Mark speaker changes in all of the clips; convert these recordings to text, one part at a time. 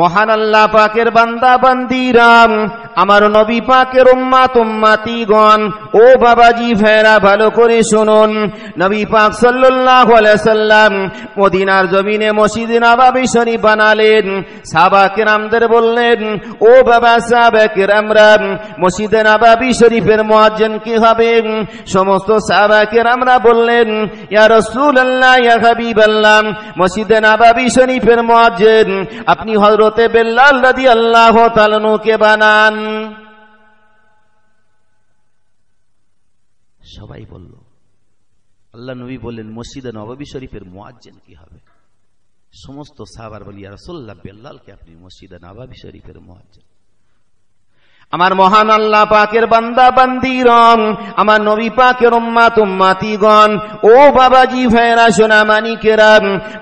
Speaker 1: মহান আল্লাহ পাকের বান্দা বান্দিরাম আমার নবী পাকের উম্মা তুম্মাতিগণ ও বাবাজি ভেরা ভালো করে শুনুন নবী পাক সাল্লাহ সাল্লাম মদিনার জমিনে মসজিদ নাবাবি শরীফ বানালেন সাবাকে নামদের বললেন ও বাবা সাহাবা আমরা মসজিদ নাবাবি শরীফের মহাজন কি হবে সমস্ত সাহাবা আমরা বললেন ইয়া রাসূলুল্লাহ ইয়া হাবিবাল্লাহ মসজিদ নাবাবি শরীফের মহাজন আপনি হল হজরতে বেল্লাল রাজি আল্লাহ তালনুকে বানান সবাই বলল আল্লাহ নবী বললেন মসজিদে নবাবী শরীফের মোয়াজ্জেন কি হবে সমস্ত সাবার বলি আর সোল্লা বেল্লালকে আপনি মসজিদে নবাবী শরীফের মোয়াজ্জেন আমার মহান আল্লাহ পাকের বান্দা রং আমার নবী পাকের উম্মা তুম্মাতিগণ ও বাবাজি ভাইরা সোনা মানিকেরা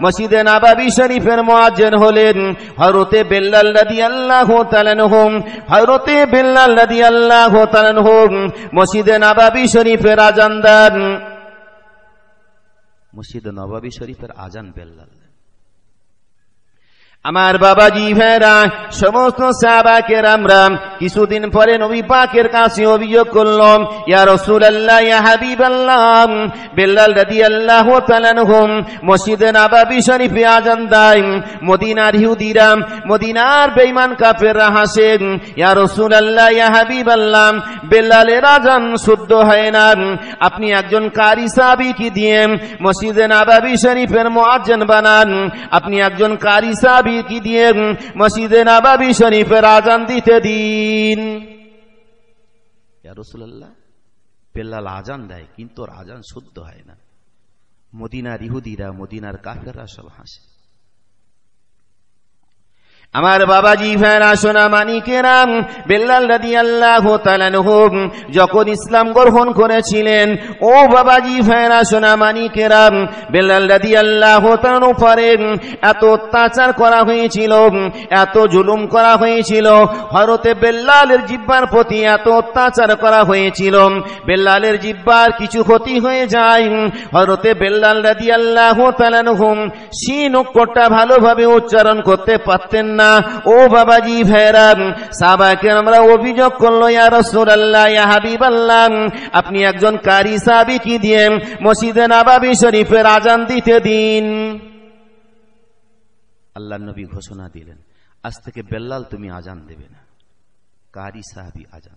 Speaker 1: মসজিদে নাবাবি শরীফের মোয়াজেন হলেন হরতে বেল্লাল রাদি আল্লাহ তালেন হোম হরতে বেল্লাল রাদি আল্লাহ তালেন হোম মসজিদে নাবাবি শরীফের আজান দান মসজিদে নবাবি শরীফের আজান বেল্লাল আমার বাবাজি ভেরা সমস্ত রাম আমরা কিছুদিন পরে নবী পাকের কাছে অভিযোগ করলাম ইয়া রসুল আল্লাহ ইয়া হাবিব আল্লাহ বেল্লাল রাদি আল্লাহ হোম মসজিদে নাবাবি শরীফে আজান দাই মদিনার হিউদিরা মদিনার বেইমান কাফের হাসে ইয়া রসুল আল্লাহ ইয়া হাবিব আল্লাহ বেল্লালের আজান শুদ্ধ হয় না আপনি একজন কারি কি দিয়ে মসজিদে নাবাবি শরীফের মোয়াজ্জান বানান আপনি একজন কারি সাবি কি দিয়ে মসজিদে বাবি শরীফের আজান দিতে দিন রসুল্লাহ পেল্লাল আজান দেয় কিন্তু আজান শুদ্ধ হয় না মদিনার ইহুদিরা মদিনার কাফেররা সব হাসে আমার বাবাজি ভেরা সোনা মানিকেরাম বেল্লাল রাদি আল্লাহ তালানহুম যখন ইসলাম গ্রহণ করেছিলেন ও বাবাজি ভেরা সোনা মানিকেরাম বেল্লাল রাদি আল্লাহ পরে এত অত্যাচার করা হয়েছিল এত জুলুম করা হয়েছিল হরতে বেল্লালের জিব্বার প্রতি এত অত্যাচার করা হয়েছিল বেল্লালের জিব্বার কিছু ক্ষতি হয়ে যায় হরতে বেল্লাল রাদি আল্লাহ তালানহুম সিন ভালোভাবে উচ্চারণ করতে পারতেন না ও বাবাজি ভেরাম সাবাকে আমরা অভিযোগ করলো ইয়া বললাম আপনি একজন কারি সাবি কি দিয়ে মসজিদে নাবাবি শরীফের আজান দিতে দিন আল্লাহ নবী ঘোষণা দিলেন আজ থেকে বেল্লাল তুমি আজান দেবে না কারি সাহাবি আজান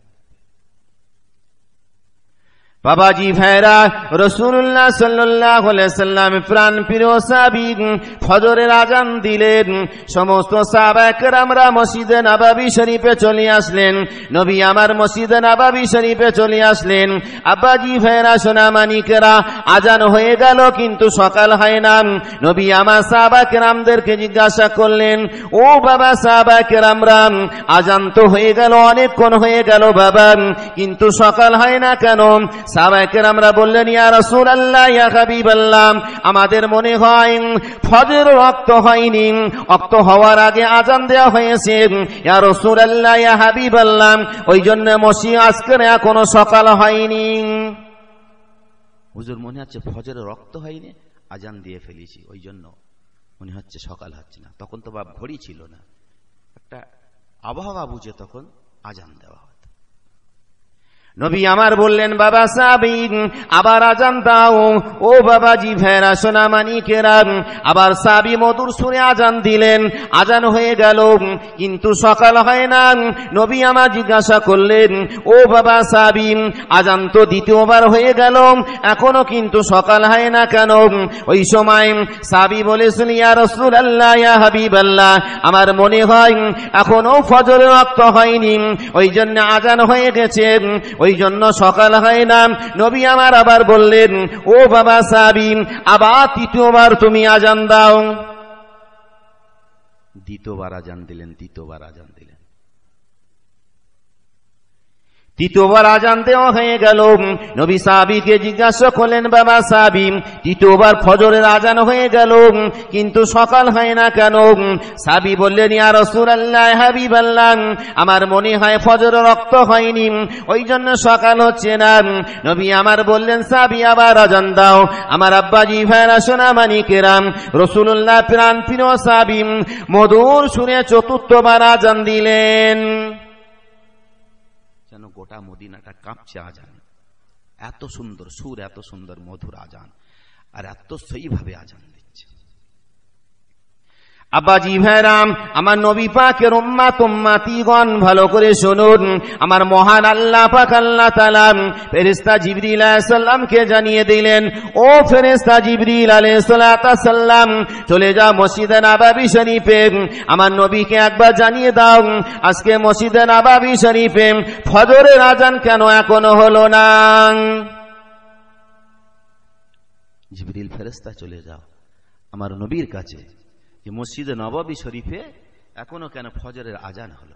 Speaker 1: বাবাজি জি ভাইরা রসুল্লাহ সাল্লাহ সাল্লাম প্রাণ প্রিয় সাবিক ফজরের আজান দিলেন সমস্ত সাবাকরামরা মসজিদে নাবাবি শরীফে চলে আসলেন নবী আমার মসজিদে নাবাবি শরীফে চলে আসলেন আব্বাজি ভাইরা সোনামানিকেরা আজান হয়ে গেল কিন্তু সকাল হয় না নবী আমার সাবাকরামদেরকে জিজ্ঞাসা করলেন ও বাবা সাবাকরামরাম আজান তো হয়ে গেল অনেকক্ষণ হয়ে গেল বাবা কিন্তু সকাল হয় না কেন সাবাইকের আমরা বললেন ইয়া রসুল আল্লাহ ইয়া হাবিব আল্লাহ আমাদের মনে হয় ফজর রক্ত হয়নি রক্ত হওয়ার আগে আজান দেওয়া হয়েছে ইয়া রসুল আল্লাহ ইয়া হাবিব আল্লাহ ওই জন্য মসি আজকের কোনো সকাল হয়নি হুজুর মনে হচ্ছে ফজরে রক্ত হয়নি আজান দিয়ে ফেলেছি ওই জন্য মনে হচ্ছে সকাল হচ্ছে না তখন তো বা ঘড়ি ছিল না একটা আবহাওয়া বুঝে তখন আজান দেওয়া নবী আমার বললেন বাবা সাবিক আবার আজান দাও ও বাবাজি ভেরা সোনা মানিকেরাম আবার সাবি মধুর সুরে আজান দিলেন আজান হয়ে গেল কিন্তু সকাল হয় না নবী আমার জিজ্ঞাসা করলেন ও বাবা সাবি আজান তো দ্বিতীয়বার হয়ে গেল এখনো কিন্তু সকাল হয় না কেন ওই সময় সাবি বলে শুনিয়া রসুল আল্লাহ ইয়া হাবিব আল্লাহ আমার মনে হয় এখনো ফজর রক্ত হয়নি ওই জন্য আজান হয়ে গেছে ওই ওই জন্য সকাল হয় না নবী আমার আবার বললেন ও বাবা সাবিন আবার তৃতীয়বার তুমি আজান দাও দ্বিতীয়বার আজান দিলেন দ্বিতীয়বার আজান দিলেন তৃতীয়বার আজান দেওয়া হয়ে গেল নবী সাবিকে জিজ্ঞাসা করলেন বাবা সাবি তৃতীয়বার ফজরের আজান হয়ে গেল কিন্তু সকাল হয় না কেন সাবি বললেন ইয়া রসুলাল্লাহ হাবিব আল্লাহ আমার মনে হয় ফজর রক্ত হয়নি ওই জন্য সকাল হচ্ছে না নবী আমার বললেন সাবি আবার আজান দাও আমার আব্বাজি ভাইরা সোনা মানিকেরাম রসুল্লাহ প্রাণ প্রিয় সাবিম মধুর শুনে চতুর্থবার আজান দিলেন গোটা মদিনাটা কাঁপছে আজান এত সুন্দর সুর এত সুন্দর মধুর আজান আর এত সেইভাবে আজান আব্বাজি ভাইরাম আমার নবী পাকের উম্মা তুম্মাতিগণ ভালো করে শুনুন আমার মহান আল্লাহ পাক আল্লাহ তালাম ফেরিস্তা জিবরিল আলাইসাল্লামকে জানিয়ে দিলেন ও ফেরিস্তা জিবরিল আলাইসাল্লাম চলে যাও মসজিদে নাবাবি শরীফে আমার নবীকে একবার জানিয়ে দাও আজকে মসজিদে নাবাবি শরীফে ফজরে আজান কেন এখনো হলো না জিবরিল ফেরেস্তা চলে যাও আমার নবীর কাছে যে মসজিদে নবাবী শরীফে এখনো কেন ফজরের আজান হলো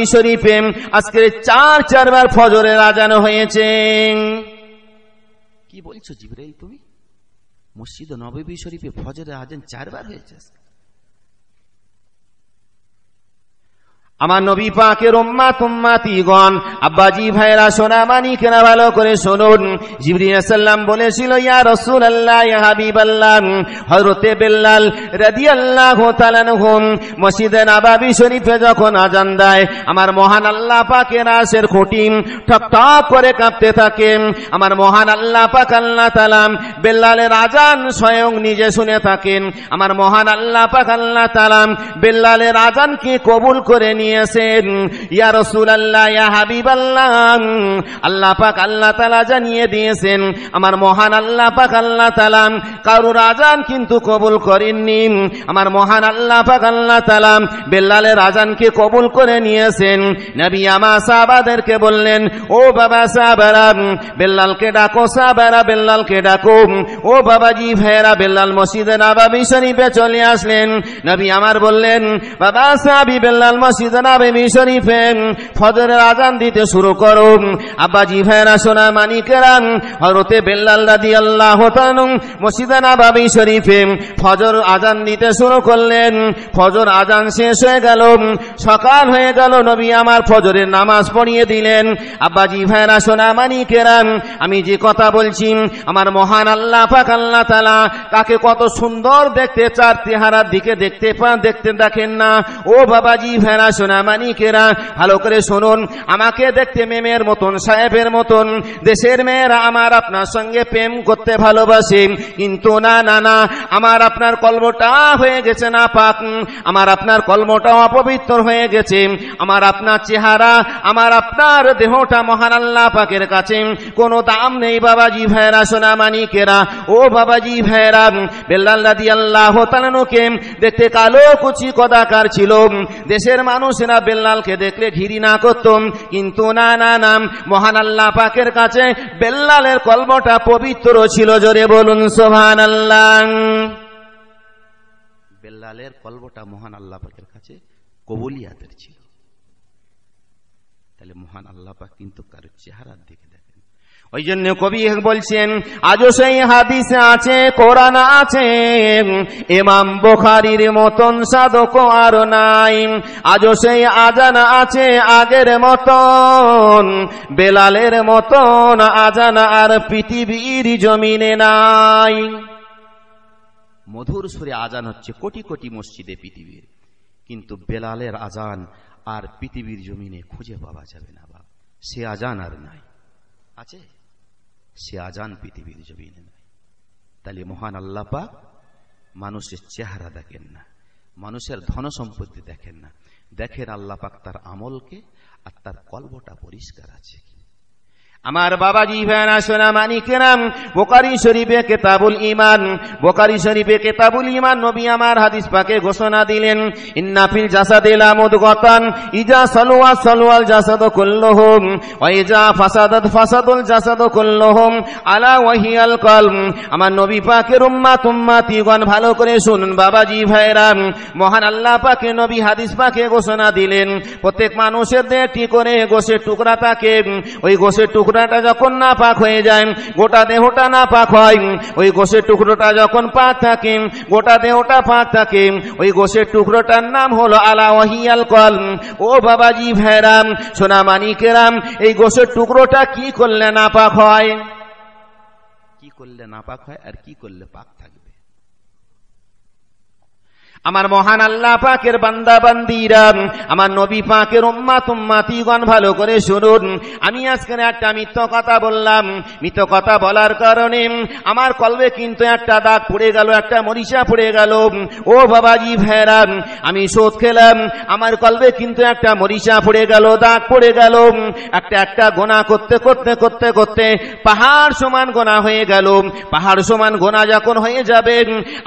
Speaker 1: নবী শরীফে আজকে চার চারবার ফজরে রাজানো হয়েছে কি বলছো জিবরাইল তুমি মসজিদ নবী শরীফে ফজরে আজান চারবার হয়েছে আজকে আমার নবী পাকের উম্মা তুম্মাতিগণ আব্বাজি ভাইরা সোনা মানি কেনা ভালো করে শুনুন জিবরিয়াসাল্লাম বলেছিল ইয়া রসুল আল্লাহ ইয়া হাবিব আল্লাহ হরতে বেল্লাল রাদি আল্লাহ হুম মসজিদে নাবাবি শরীফে যখন আজান দেয় আমার মহান আল্লাহ পাকের আশের খুঁটি ঠক ঠক করে কাঁপতে থাকে আমার মহান আল্লাহ পাক আল্লাহ তালাম বেল্লালের আজান স্বয়ং নিজে শুনে থাকেন আমার মহান আল্লাহ পাক আল্লাহ তালাম বেল্লালের আজানকে কবুল করে নিয়ে জানিয়েছেন ইয়া রসুল আল্লাহ ইয়া হাবিব আল্লাহ আল্লাহ পাক আল্লাহ তালা জানিয়ে দিয়েছেন আমার মহান আল্লাহ পাক আল্লাহ তালাম কারুর আজান কিন্তু কবুল করেননি আমার মহান আল্লাহ পাক আল্লাহ তালাম বেল্লালের আজানকে কবুল করে নিয়েছেন নবী আমা সাহাবাদেরকে বললেন ও বাবা সাহাবারা বেল্লালকে ডাকো সাহাবারা বেল্লালকে ডাকো ও বাবাজি ভাইয়েরা বেল্লাল মসজিদে নাবাবি শরীফে চলে আসলেন নবী আমার বললেন বাবা সাহাবি বেল্লাল মসজিদ জনাবে মিশরি ফেন ফজরের আজান দিতে শুরু করো আব্বাজি ভেরা সোনা মানিকেরান হরতে বেল্লাল রাদি আল্লাহ মসজিদে নাবাবি শরীফে ফজর আজান দিতে শুরু করলেন ফজর আজান শেষ হয়ে গেল সকাল হয়ে গেল নবী আমার ফজরের নামাজ পড়িয়ে দিলেন আব্বাজি ভেরা সোনা মানিকেরান আমি যে কথা বলছি আমার মহান আল্লাহ ফাক আল্লাহ তালা তাকে কত সুন্দর দেখতে চার তেহারার দিকে দেখতে পান দেখতে দেখেন না ও বাবাজি ভেরা সোনামানিকেরা ভালো করে শুনুন আমাকে দেখতে মেমের মতন সাহেবের মতন দেশের মেয়েরা আমার আপনার সঙ্গে প্রেম করতে ভালোবাসে কিন্তু না না না আমার আপনার কলমটা হয়ে গেছে না পাক আমার আপনার কলমটাও অপবিত্র হয়ে গেছে আমার আপনার চেহারা আমার আপনার দেহটা মহান আল্লাহ পাকের কাছে কোনো দাম নেই বাবাজি ভাইরা সোনামানিকেরা ও বাবাজি ভাইরা বেল্লাল রাদি আল্লাহ তালানুকে দেখতে কালো কুচি কদাকার ছিল দেশের মানুষ হোসেন বেল্লালকে দেখলে ঘিরি না করতম কিন্তু না না নাম মহান আল্লাহ পাকের কাছে বেল্লালের কলবটা পবিত্র ছিল জোরে বলুন সোহান আল্লাহ বেল্লালের কলবটা মহান আল্লাহ পাকের কাছে
Speaker 2: কবলিয়াতের
Speaker 1: ছিল তাহলে মহান আল্লাহ পাক কিন্তু কারোর চেহারার দিকে ওই জন্য কবি বলছেন আজও সেই হাদিসে আছে কোরআন আছে এমাম বোখারির মতন সাধক আর নাই আজও সেই আজান আছে আগের মতন বেলালের মতন আজান আর পৃথিবীর জমিনে নাই মধুর সুরে আজান হচ্ছে কোটি কোটি মসজিদে পৃথিবীর কিন্তু বেলালের আজান আর পৃথিবীর জমিনে খুঁজে পাওয়া যাবে না বা সে আজান আর নাই আছে সে আজান পৃথিবীর জমিনে তাহলে মহান আল্লাপা মানুষের চেহারা দেখেন না মানুষের ধন সম্পত্তি দেখেন না দেখেন আল্লাপাক তার আমলকে আর তার কল্পটা পরিষ্কার আছে আমার বাবাজি ভ্যান আসলাম আনিকেরাম বোকারি শরীফে কেতাবুল ইমান বোকারি শরীফে কেতাবুল ইমান নবী আমার হাদিস পাকে ঘোষণা দিলেন ইন্নাফিল জাসাদিল আমদ গতান ইজা সলুয়া সলুয়াল জাসাদ কুল্লহুম ওয়াইজা ফাসাদাত ফাসাদুল জাসাদ কুল্লহুম আলা ওয়াহিয়াল কল আমার নবী পাকের উম্মা তুম্মা তিগণ ভালো করে শুনুন বাবাজি ভাইরা মহান আল্লাহ পাকে নবী হাদিস পাকে ঘোষণা দিলেন প্রত্যেক মানুষের দেহটি করে গোসের টুকরা তাকে ওই গোসের টুকরা টুকরাটা যখন না পাক হয়ে যায় গোটা দেহটা না পাক হয় ওই গোসের টুকরোটা যখন পাক থাকে গোটা দেহটা পাক থাকে ওই গোসের টুকরোটার নাম হলো আলা ওহিয়াল কল ও বাবাজি ভেরাম সোনা মানিকেরাম এই গোসের টুকরোটা কি করলে না পাক হয় কি করলে না পাক হয় আর কি করলে পাক থাকে আমার মহান আল্লাহ পাকের বান্দা বান্দিরা আমার নবী পাকের উম্মা তুম্মা তুম্মাতিগণ ভালো করে শুনুন আমি আজকের একটা মিথ্য কথা বললাম মিথ্য কথা বলার কারণে আমার কলবে কিন্তু একটা দাগ পড়ে গেল একটা মরিচা পড়ে গেল ও বাবাজি ভেরা আমি শোধ খেলাম আমার কলবে কিন্তু একটা মরিচা পড়ে গেল দাগ পড়ে গেল একটা একটা গোনা করতে করতে করতে করতে পাহাড় সমান গোনা হয়ে গেল পাহাড় সমান গোনা যখন হয়ে যাবে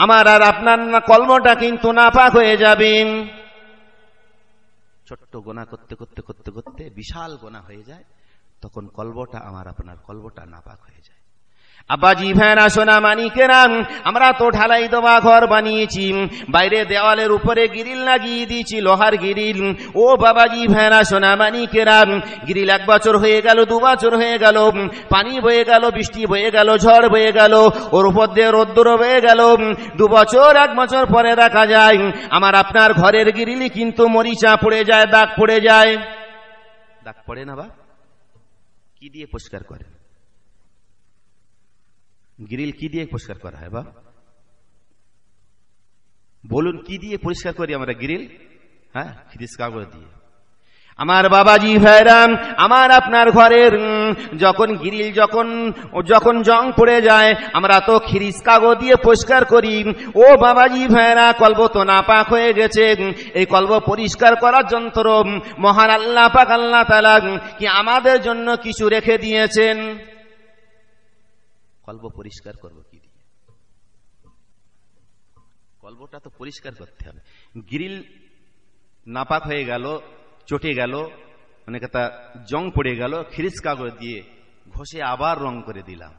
Speaker 1: আমার আর আপনার কলমটা কিন্তু নাপাক হয়ে যাবি ছোট্ট গোনা করতে করতে করতে করতে বিশাল গোনা হয়ে যায় তখন কলবটা আমার আপনার কলবটা নাপাক হয়ে যায় আব্বাজি ভেনা সোনা মানিকেরাম আমরা তো ঢালাই দেওয়া ঘর বানিয়েছি বাইরে দেওয়ালের উপরে গিরিল লাগিয়ে দিয়েছি লোহার গিরিল ও বাবাজি ভেনা সোনা মানিকেরাম গিরিল এক বছর হয়ে গেল দু বছর হয়ে গেল পানি বয়ে গেল বৃষ্টি বয়ে গেল ঝড় বয়ে গেল ওর উপর দিয়ে রোদ্দুর বয়ে গেল দু বছর এক বছর পরে দেখা যায় আমার আপনার ঘরের গিরিলি কিন্তু মরিচা পড়ে যায় দাগ পড়ে যায় দাগ পড়ে না বা কি দিয়ে পরিষ্কার করেন গ্রিল কি দিয়ে পরিষ্কার করা হয় বা বলুন কি দিয়ে পরিষ্কার করি আমরা গ্রিল হ্যাঁ খিদিস কাগজ দিয়ে আমার বাবাজি ভাইরাম আমার আপনার ঘরের যখন গ্রিল যখন যখন জং পড়ে যায় আমরা তো খিরিস কাগজ দিয়ে পরিষ্কার করি ও বাবাজি ভাইরা কল্প তো নাপাক হয়ে গেছে এই কল্প পরিষ্কার করার যন্ত্র মহান আল্লাহ পাক আল্লাহ তালা কি আমাদের জন্য কিছু রেখে দিয়েছেন কলব পরিষ্কার করব কি দিয়ে কলবটা তো পরিষ্কার করতে হবে গ্রিল নাপাক হয়ে গেল চটে গেল অনেকে মানে তা জং পড়ে গেল খিরিস কাগজ দিয়ে ঘষে আবার রং করে দিলাম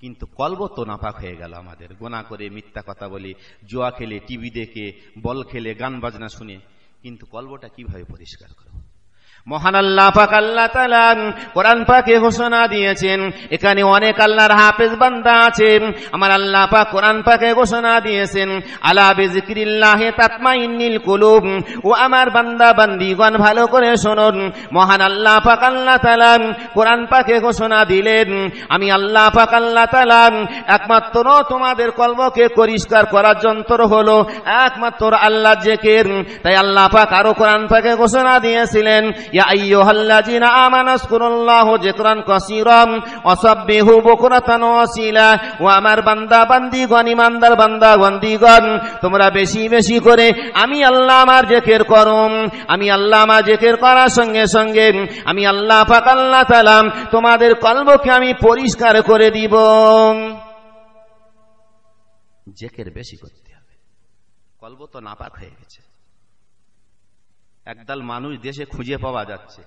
Speaker 1: কিন্তু কলব তো নাপাক হয়ে গেল আমাদের গোনা করে মিথ্যা কথা বলি জোয়া খেলে টিভি দেখে বল খেলে গান বাজনা শুনে কিন্তু কলবটা কিভাবে পরিষ্কার করে মহান আল্লাহ পাক আল্লাহ তালান কোরআন পাকে ঘোষণা দিয়েছেন এখানে অনেক আল্লাহর হাফেজ বান্দা আছে আমার আল্লাহ পাক কোরআন পাকে ঘোষণা দিয়েছেন আলা বেজিক্রিল্লাহে তাতমাইন্নিল কুলুব ও আমার বান্দা বান্দিগণ ভালো করে শুনুন মহান আল্লাহ পাক আল্লাহ তালান কোরআন পাকে ঘোষণা দিলেন আমি আল্লাহ পাক আল্লাহ তালান একমাত্র তোমাদের কলমকে পরিষ্কার করার যন্ত্র হলো একমাত্র আল্লাহ জেকের তাই আল্লাহ পাক আরো কোরআন পাকে ঘোষণা দিয়েছিলেন ইমানদার তোমরা বেশি বেশি করে আমি আল্লাহ আমার জেকের করম আমি আল্লাহ আমার জেকের করার সঙ্গে সঙ্গে আমি আল্লাহ ফাকাল্লা আল্লাহ তালাম তোমাদের কলবকে আমি পরিষ্কার করে দিব জেকের বেশি করতে হবে কলব তো নাপাক হয়ে গেছে একদল মানুষ দেশে খুঁজে পাওয়া যাচ্ছে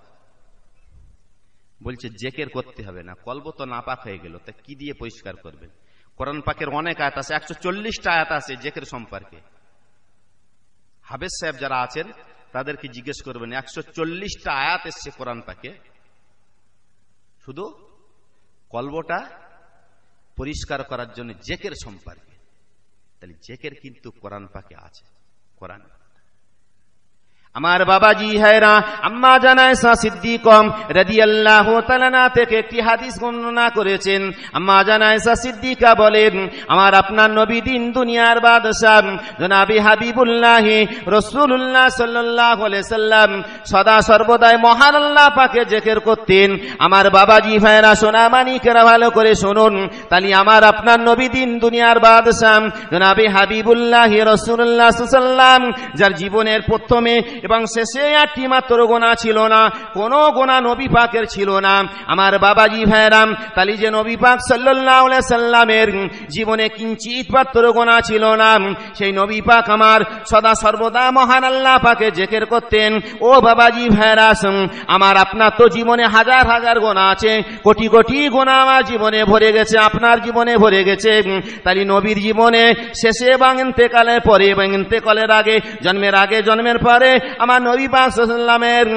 Speaker 1: বলছে জেকের করতে হবে না কলব তো নাপাক হয়ে গেল তা কি দিয়ে পরিষ্কার করবেন কোরআন পাকের অনেক আয়াত আছে একশো চল্লিশটা আয়াত আছে জেকের সম্পর্কে হাবেজ সাহেব যারা আছেন তাদেরকে জিজ্ঞেস করবেন একশো চল্লিশটা আয়াত এসছে কোরআন পাকে শুধু কলবটা পরিষ্কার করার জন্য জেকের সম্পর্কে তাহলে জেকের কিন্তু কোরআন পাকে আছে কোরআন পাকে আমার বাবাজি হায়রা আম্মা জানায়সা সিদ্দিকম আল্লাহ তালানা থেকে একটি হাদিস বর্ণনা করেছেন আম্মা সা সিদ্দিকা বলেন আমার আপনার নবী দিন দুনিয়ার বাদশাহ জনাবি হাবিবুল্লাহ রসুল্লাহ সাল্লাহ সাল্লাম সদা সর্বদাই মহান আল্লাহ পাকে জেকের করতেন আমার বাবাজি ভাইরা সোনা কেরা ভালো করে শুনুন তাহলে আমার আপনার নবী দিন দুনিয়ার বাদশাহ জনাবি হাবিবুল্লাহ রসুল্লাহ সাল্লাম যার জীবনের প্রথমে এবং শেষে একটি মাত্র গোনা ছিল না কোনো গোনা নবী পাকের ছিল না আমার বাবাজি ভাইরাম তালি যে নবী পাক সাল্লামের জীবনে কিঞ্চিত মাত্র গোনা ছিল না সেই নবী পাক আমার সদা সর্বদা মহান আল্লাহ পাকে জেকের করতেন ও বাবাজি ভাইরাস আমার আপনার তো জীবনে হাজার হাজার গোনা আছে কোটি কোটি গোনা আমার জীবনে ভরে গেছে আপনার জীবনে ভরে গেছে তাহলে নবীর জীবনে শেষে এবং কালের পরে এবং ইন্তেকালের আগে জন্মের আগে জন্মের পরে আমার নবী পাসাল্লামের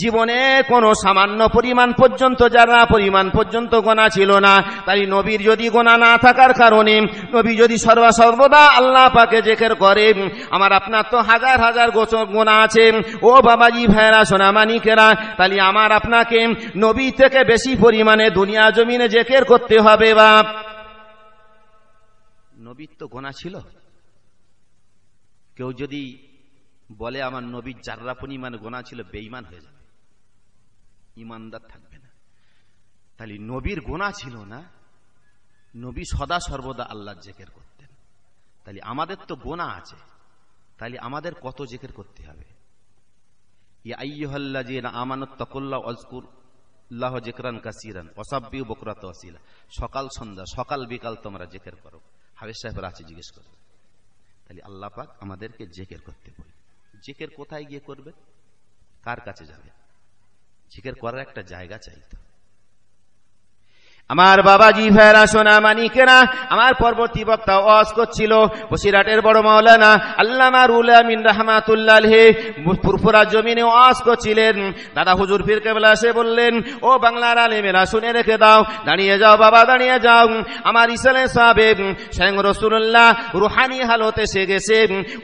Speaker 1: জীবনে কোনো সামান্য পরিমাণ পর্যন্ত যারা পরিমাণ পর্যন্ত গোনা ছিল না তাই নবীর যদি গোনা না থাকার কারণে নবী যদি সর্বসর্বদা আল্লাহ পাকে জেকের করে আমার আপনার তো হাজার হাজার গোচর গোনা আছে ও বাবাজি ভাইরা সোনামানিকেরা তাহলে আমার আপনাকে নবী থেকে বেশি পরিমাণে দুনিয়া জমিনে জেকের করতে হবে বাপ নবীর তো গোনা ছিল কেউ যদি বলে আমার নবীর যার্রা পরিমাণ গোনা ছিল বেইমান হয়ে যাবে ইমানদার থাকবে না তাহলে নবীর গোনা ছিল না নবী সদা সর্বদা আল্লাহ জেকের করতেন তাহলে আমাদের তো গোনা আছে তাহলে আমাদের কত জেকের করতে হবে সকাল সন্ধ্যা সকাল বিকাল তোমরা জেকের করো হাবিজ সাহেবের আছে জিজ্ঞেস করো তাহলে আল্লাহ পাক আমাদেরকে জেকের করতে বলি জিকের কোথায় গিয়ে করবে কার কাছে যাবে জিকের করার একটা জায়গা চাইতো আমার বাবাজি ভেরা সোনা কেনা আমার পরবর্তী বক্তা অস করছিল বসিরাটের বড় মাওলানা আল্লামা রুল আমিন রাহমাতুল্লাহ হে পুরপুরা জমিনে অস করছিলেন দাদা হুজুর ফির কেবলা সে বললেন ও বাংলার আলিমেরা শুনে রেখে দাও দাঁড়িয়ে যাও বাবা দাঁড়িয়ে যাও আমার ইসলে সাহেব স্বয়ং রসুল্লাহ রুহানি হালতে সে গেছে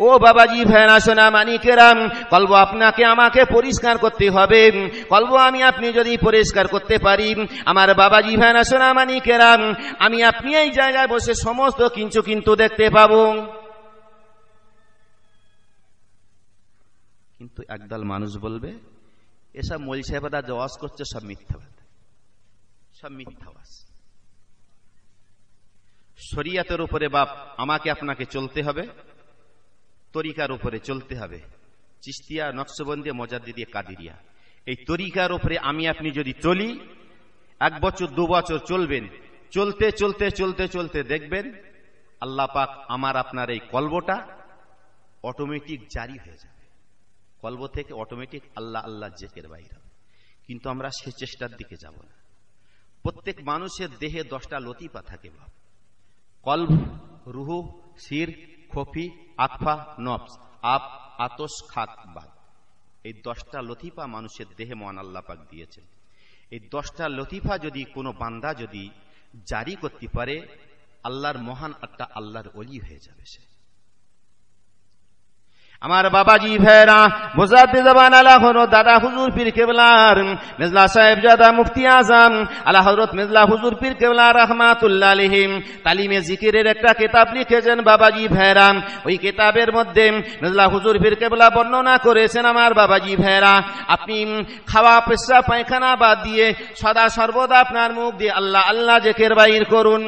Speaker 1: ও বাবাজি ভেরা সোনা মানিকেরা কলব আপনাকে আমাকে পরিষ্কার করতে হবে কলব আমি আপনি যদি পরিষ্কার করতে পারি আমার বাবাজি ভেরা সোনামানি কেরাম আমি আপনি এই জায়গায় বসে সমস্ত কিছু কিন্তু দেখতে পাব কিন্তু একদল মানুষ বলবে এসব মল সাহেবরা জওয়াজ করছে সব মিথ্যাবাদ সব মিথ্যা শরিয়াতের উপরে বাপ আমাকে আপনাকে চলতে হবে তরিকার উপরে চলতে হবে চিস্তিয়া নকশবন্দি মজার দিদি কাদিরিয়া এই তরিকার উপরে আমি আপনি যদি চলি এক বছর দু বছর চলবেন চলতে চলতে চলতে চলতে দেখবেন আল্লাহ পাক আমার আপনার এই কলবটা অটোমেটিক জারি হয়ে যাবে কলব থেকে অটোমেটিক আল্লাহ আল্লাহ জেকের বাইরে কিন্তু আমরা সে চেষ্টার দিকে যাব না প্রত্যেক মানুষের দেহে দশটা লতিপা থাকে বাপ কলভ রুহ শির খফি আকফা নবস আপ আতস খাত বাদ এই দশটা লতিপা মানুষের দেহে মহান আল্লাপাক দিয়েছেন এই দশটা লতিফা যদি কোনো বান্দা যদি জারি করতে পারে আল্লাহর মহান আটটা আল্লাহর অলি হয়ে যাবে সে আমার বাবাজি ভেরা মোজাদ্দি জবান আলা দাদা হুজুর পীর কেবলার মিজলা সাহেব জাদা মুফতি আজম আলা হরত মিজলা হুজুর পীর কেবলার রহমাতুল্লাহ আলহিম তালিমে জিকিরের একটা কিতাব লিখেছেন বাবাজি ভেরা ওই কিতাবের মধ্যে মিজলা হুজুর পীর কেবলা বর্ণনা করেছেন আমার বাবাজি ভেরা আপনি খাওয়া পেশা পায়খানা বাদ দিয়ে সদা সর্বদা আপনার মুখ দিয়ে আল্লাহ আল্লাহ জেকের বাইর করুন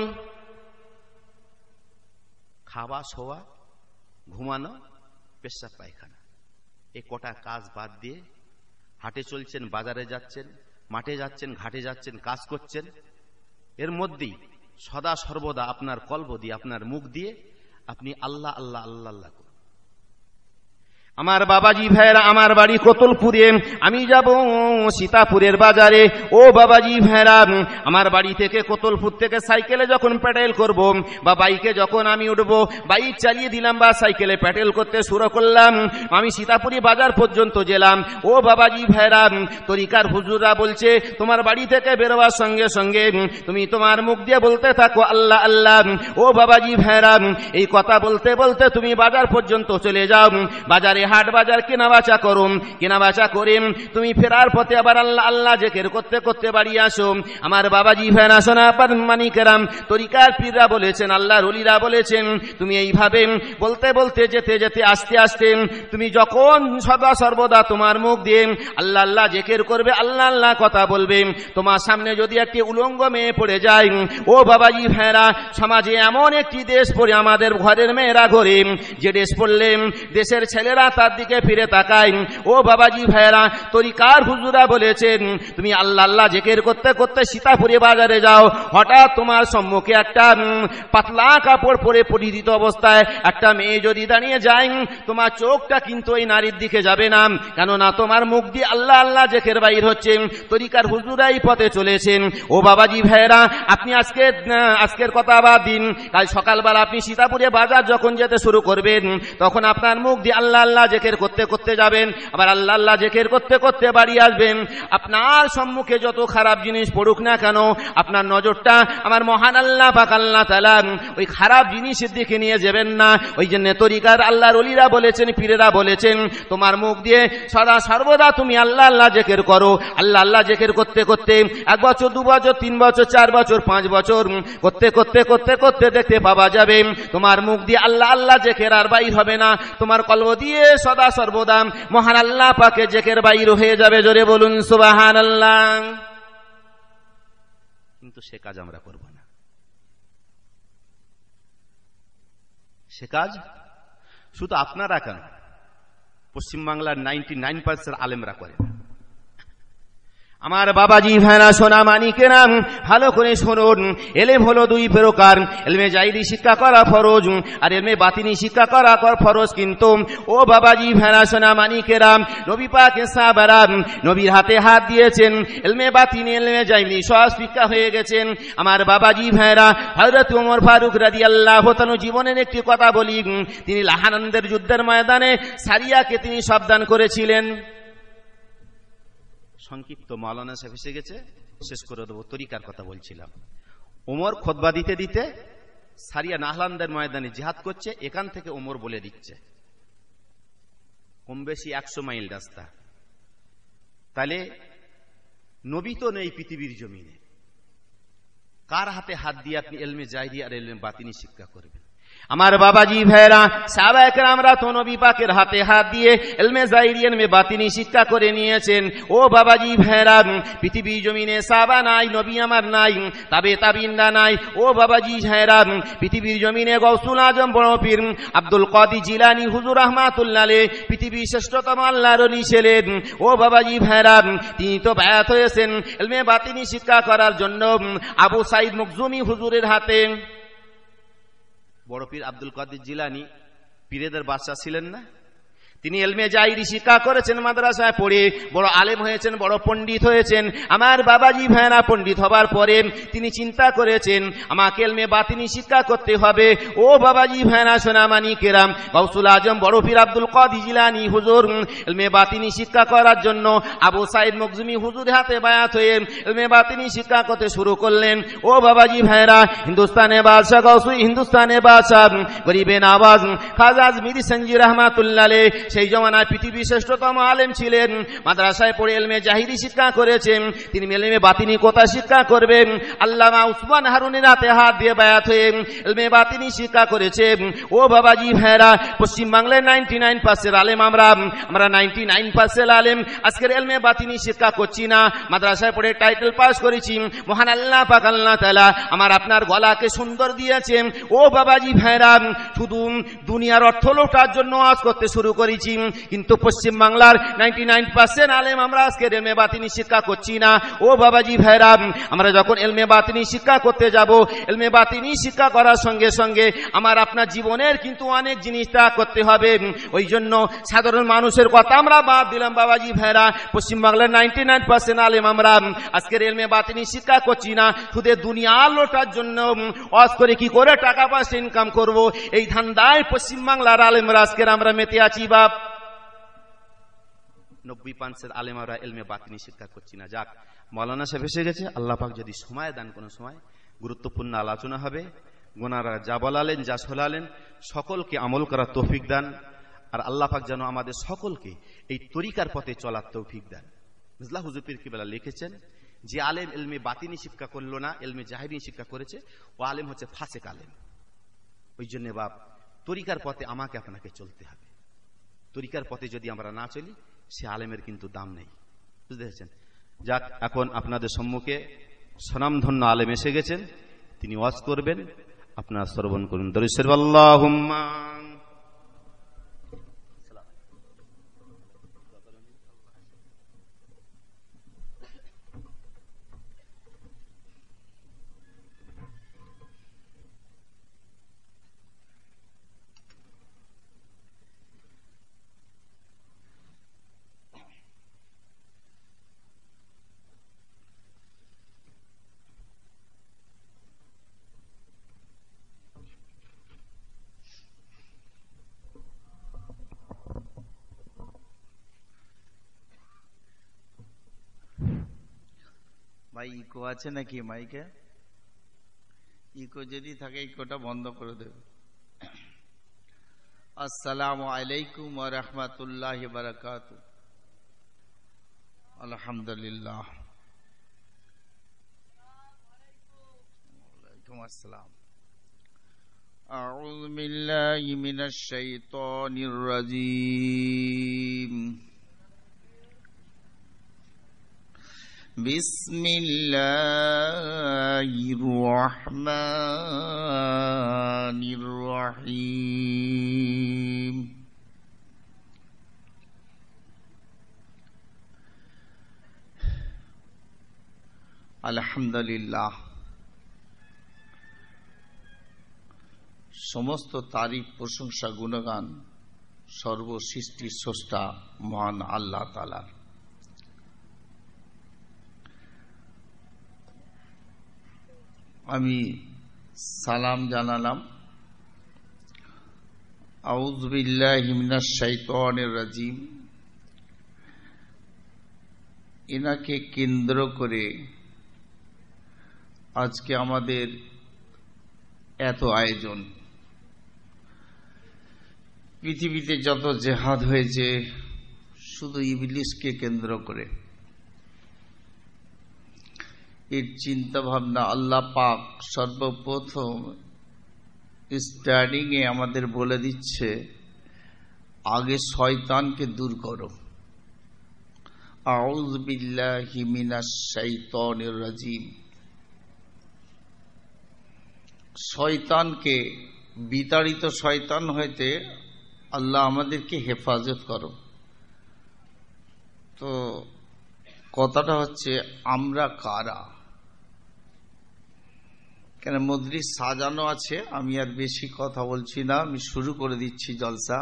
Speaker 1: খাওয়া শোয়া ঘুমানো পেশাব পায়খানা এ কটা কাজ বাদ দিয়ে হাটে চলছেন বাজারে যাচ্ছেন মাঠে যাচ্ছেন ঘাটে যাচ্ছেন কাজ করছেন এর মধ্যেই সদা সর্বদা আপনার কল্প দিয়ে আপনার মুখ দিয়ে আপনি আল্লাহ আল্লাহ আল্লাহ আল্লাহ আমার বাবাজি ভাইরা আমার বাড়ি কোতলপুরে আমি যাব সীতাপুরের বাজারে ও বাবাজি ভাইরা আমার বাড়ি থেকে কোতলপুর থেকে সাইকেলে যখন প্যাটেল করব বা বাইকে যখন আমি উঠব বাইক চালিয়ে দিলাম বা সাইকেলে প্যাটেল করতে শুরু করলাম আমি সীতাপুরি বাজার পর্যন্ত গেলাম ও বাবাজি ভাইরা তরিকার হুজুরা বলছে তোমার বাড়ি থেকে বেরোবার সঙ্গে সঙ্গে তুমি তোমার মুখ দিয়ে বলতে থাকো আল্লাহ আল্লাহ ও বাবাজি ভাইরা এই কথা বলতে বলতে তুমি বাজার পর্যন্ত চলে যাও বাজারে হাট বাজার কেনা বাচা করুন কেনা বাচা করেন তুমি ফেরার পথে আবার আল্লাহ আল্লাহ জেকের করতে করতে বাড়ি আসো আমার বাবাজি ফেরাসনা মানিকেরাম তরিকার পীররা বলেছেন আল্লাহ রলিরা বলেছেন তুমি এইভাবে বলতে বলতে যেতে যেতে আস্তে আস্তে তুমি যখন সদা সর্বদা তোমার মুখ দিয়ে আল্লাহ আল্লাহ জেকের করবে আল্লাহ আল্লাহ কথা বলবে তোমার সামনে যদি একটি উলঙ্গ মেয়ে পড়ে যায় ও বাবাজি ভেড়া সমাজে এমন একটি দেশ পড়ে আমাদের ঘরের মেয়েরা ঘরে যে দেশ পড়লে দেশের ছেলেরা রাস্তার দিকে ফিরে তাকাই ও বাবাজি ভাইয়েরা তরিকার হুজুরা বলেছেন তুমি আল্লাহ আল্লাহ জেকের করতে করতে সীতাপুরে বাজারে যাও হঠাৎ তোমার সম্মুখে একটা পাতলা কাপড় পরে পরিধিত অবস্থায় একটা মেয়ে যদি দাঁড়িয়ে যায় তোমার চোখটা কিন্তু এই নারীর দিকে যাবে না কেননা তোমার মুখ দিয়ে আল্লাহ আল্লাহ জেকের বাইর হচ্ছে তরিকার হুজুরা এই পথে চলেছেন ও বাবাজি ভাইয়েরা আপনি আজকে আজকের কথা বা দিন কাল সকালবেলা আপনি সীতাপুরে বাজার যখন যেতে শুরু করবেন তখন আপনার মুখ দিয়ে আল্লাহ আল্লাহ জেকের করতে করতে যাবেন আবার আল্লাহ আল্লাহ জেকের করতে করতে বাড়ি আসবেন আপনার সম্মুখে যত খারাপ জিনিস পড়ুক না কেন আপনার নজরটা আমার মহান আল্লাহ পাক আল্লাহ তালা ওই খারাপ জিনিসের দিকে নিয়ে যাবেন না ওই জন্য তরিকার আল্লাহর অলিরা বলেছেন পীরেরা বলেছেন তোমার মুখ দিয়ে সদা সর্বদা তুমি আল্লাহ আল্লাহ জেকের করো আল্লাহ আল্লাহ জেকের করতে করতে এক বছর দু বছর তিন বছর চার বছর পাঁচ বছর করতে করতে করতে করতে দেখতে পাওয়া যাবে তোমার মুখ দিয়ে আল্লাহ আল্লাহ জেকের আর বাইর হবে না তোমার কলব দিয়ে সদা সর্বদাম মহান আল্লাহ পাকে জেকের বাইর হয়ে যাবে জোরে বলুন সুবাহান আল্লাহ কিন্তু সে কাজ আমরা করব না সে কাজ শুধু আপনারা কেন পশ্চিমবাংলার নাইনটি নাইন পার্সেন্ট আলেমরা করে না আমার বাবাজি ভাইরা সোনা মানিকে নাম ভালো করে শোনুন এলেম হলো দুই প্রকার এলমে জাইরি শিক্ষা করা ফরজ আর এলমে বাতিনি শিক্ষা করা কর ফরজ কিন্তু ও বাবাজি ভাইরা সোনা মানিকে রাম নবী পাকে সাবারাম নবীর হাতে হাত দিয়েছেন এলমে বাতিনি এলমে যাইনি সব শিক্ষা হয়ে গেছেন আমার বাবাজি ভাইরা হজরত উমর ফারুক রাজি আল্লাহ তানু জীবনের একটি কথা বলি তিনি লাহানন্দের যুদ্ধের ময়দানে সারিয়াকে তিনি সাবধান করেছিলেন সংক্ষিপ্ত মালানা সাহেব এসে গেছে শেষ করে দেবো তরিকার কথা বলছিলাম ওমর খোদবা দিতে দিতে সারিয়া নাহলানদের ময়দানে জিহাদ করছে এখান থেকে ওমর বলে দিচ্ছে কম বেশি একশো মাইল রাস্তা তাহলে নবী তো নেই পৃথিবীর জমিনে কার হাতে হাত দিয়ে আপনি এলমে জাহিরি আর এলমে বাতিনি শিক্ষা করবেন আমার বাবাজি ভাইরা সাবায়কের আমরা তো নবী পাকের হাতে হাত দিয়ে এলমে জাইরিয়ান মে বাতিনি শিক্ষা করে নিয়েছেন ও বাবাজি ভাইরা পৃথিবী জমিনে সাবা নাই নবী আমার নাই তবে তাবিন্দা নাই ও বাবাজি ভাইরা পৃথিবীর জমিনে গৌসুল আজম বড় পীর আব্দুল কাদি জিলানি হুজুর রহমাতুল্লাহ পৃথিবীর শ্রেষ্ঠতম আল্লাহর ছেলে ছিলেন ও বাবাজি ভাইরা তিনি তো ব্যয়াত হয়েছেন এলমে বাতিনি শিক্ষা করার জন্য আবু সাইদ মুকজুমি হুজুরের হাতে বড় পীর আব্দুল কাদির জিলানি পীরেদের বাচ্চা ছিলেন না তিনি এলমে জাইরি শিক্ষা করেছেন মাদ্রাসায় পড়ে বড় আলেম হয়েছেন বড় পণ্ডিত হয়েছেন আমার বাবাজি ভায়না পণ্ডিত হবার পরে তিনি চিন্তা করেছেন আমাকে এলমে বাতিনি শিক্ষা করতে হবে ও বাবাজি ভায়না সোনামানি কেরাম গৌসুল আজম বড় পীর আব্দুল কদিজিলানি হুজুর এলমে বাতিনি শিক্ষা করার জন্য আবু সাইদ মকজুমি হুজুর হাতে বায়াত হয়ে এলমে বাতিনি শিক্ষা করতে শুরু করলেন ও বাবাজি ভাইরা হিন্দুস্তানে বাদশাহ গৌসু হিন্দুস্তানে বাদশাহ গরিবেন আওয়াজ খাজাজ মির সঞ্জি রহমাতুল্লাহ সেই জমানায় পৃথিবীর শ্রেষ্ঠতম আলেম ছিলেন মাদ্রাসায় পড়ে এলমে জাহিরি শিক্ষা করেছেন তিনি মেলেমে বাতিনি কথা শিক্ষা করবেন আল্লামা উসমান হারুনের হাতে হাত দিয়ে ব্যয়াত এলমে বাতিনি শিক্ষা করেছে ও বাবাজি ভাইরা পশ্চিমবাংলায় নাইনটি নাইন পার্সেন্ট আলেম আমরা আমরা নাইনটি নাইন পার্সেন্ট আলেম আজকের এলমে বাতিনি শিক্ষা করছি না মাদ্রাসায় পড়ে টাইটেল পাস করেছি মহান আল্লাহ পাক আল্লাহ তালা আমার আপনার গলাকে সুন্দর দিয়েছে ও বাবাজি ভাইরা শুধু দুনিয়ার অর্থ লোটার জন্য আজ করতে শুরু করেছি করেছি কিন্তু পশ্চিম বাংলার নাইনটি নাইন পার্সেন্ট আলেম আমরা আজকে এলমে বাতিনি শিক্ষা করছি না ও বাবাজি ভাইরাম আমরা যখন এলমে বাতিনি শিক্ষা করতে যাব এলমে বাতিনি শিক্ষা করার সঙ্গে সঙ্গে আমার আপনার জীবনের কিন্তু অনেক জিনিস করতে হবে ওই জন্য সাধারণ মানুষের কথা আমরা বাদ দিলাম বাবাজি ভাইরা পশ্চিমবাংলার নাইনটি নাইন পার্সেন্ট আলেম আমরা আজকের এলমে বাতিনি শিক্ষা করছি না শুধু দুনিয়া লোটার জন্য অস করে কি করে টাকা পয়সা ইনকাম করব এই ধান্দায় পশ্চিমবাংলার আলেমরা আজকের আমরা মেতে আছি বাপ নব্বই পাঁচের আলেমারা এলমে বাতিনি শিক্ষা করছি না যাক মৌলানা সাহেব এসে গেছে আল্লাহ পাক যদি সময় দান কোনো সময় গুরুত্বপূর্ণ আলোচনা হবে গোনারা যা বলালেন যা সোলালেন সকলকে আমল করার তৌফিক দেন আর আল্লাহ পাক যেন আমাদের সকলকে এই তরিকার পথে চলার তৌফিক দেন মিজলা হুজুফির কিবেলা লিখেছেন যে আলেম এলমে বাতিনি শিক্ষা করলো না এলমে জাহিনী শিক্ষা করেছে ও আলেম হচ্ছে ফাঁসেক আলেম ওই জন্যে বাপ তরিকার পথে আমাকে আপনাকে চলতে হবে তরিকার পথে যদি আমরা না চলি সে আলেমের কিন্তু দাম নেই বুঝতে পেরেছেন যাক এখন আপনাদের সম্মুখে সনামধন্য আলেম এসে গেছেন তিনি ওয়াজ করবেন আপনার শ্রবণ করুন দরিশ্বর আল্লাহ
Speaker 2: ভাই ইকো আছে নাকি মাইকে ইকো যদি থাকে ইকোটা বন্ধ করে দেবে আসসালাম আলাইকুম রহমতুল্লাহ বারাকাত আলহামদুলিল্লাহ আসসালাম أعوذ بالله من الشيطان الرجيم بسم الله الرحمن الرحيم الحمد لله সমস্ত তারিফ প্রশংসা গুণগান সর্বসৃষ্টি স্রষ্টা মহান আল্লাহ তালার আমি সালাম জানালাম রাজিম এনাকে কেন্দ্র করে আজকে আমাদের এত আয়োজন পৃথিবীতে যত জেহাদ হয়েছে শুধু ইবলিশকে কেন্দ্র করে এর চিন্তাভাবনা আল্লাহ পাক সর্বপ্রথম স্টার্টিংয়ে আমাদের বলে দিচ্ছে আগে শয়তানকে দূর করো আউজ হিমিনা রাজিম শয়তানকে বিতাড়িত শয়তান হইতে আল্লাহ আমাদেরকে হেফাজত করো তো কথাটা হচ্ছে আমরা কারা কেন মদ্রি সাজানো আছে আমি আর বেশি কথা বলছি না আমি শুরু করে দিচ্ছি জলসা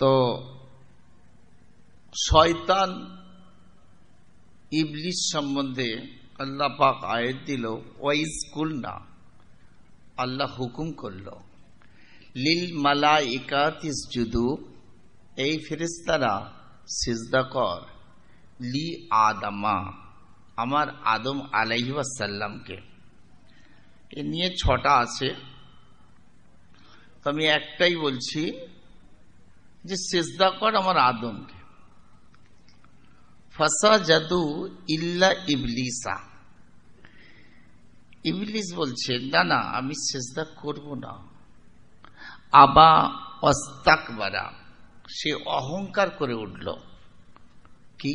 Speaker 2: তো শয়তান ইবলিস সম্বন্ধে আল্লাহ পাক আয়ের দিল ওয়াইজ কুলনা আল্লাহ হুকুম করল লিল মালা ইকাতিস জুদু এই ফেরিস্তারা সিজদা কর লি আদামা আমার আদম আলাইসাল্লামকে এ নিয়ে ছটা আছে তো আমি একটাই বলছি যে সেজদা কর আমার আদমকে ফসা জাদু ইল্লা ইবলিসা ইবলিস বলছে না না আমি সেজদা করব না আবা অস্তাকবারা সে অহংকার করে উঠল কি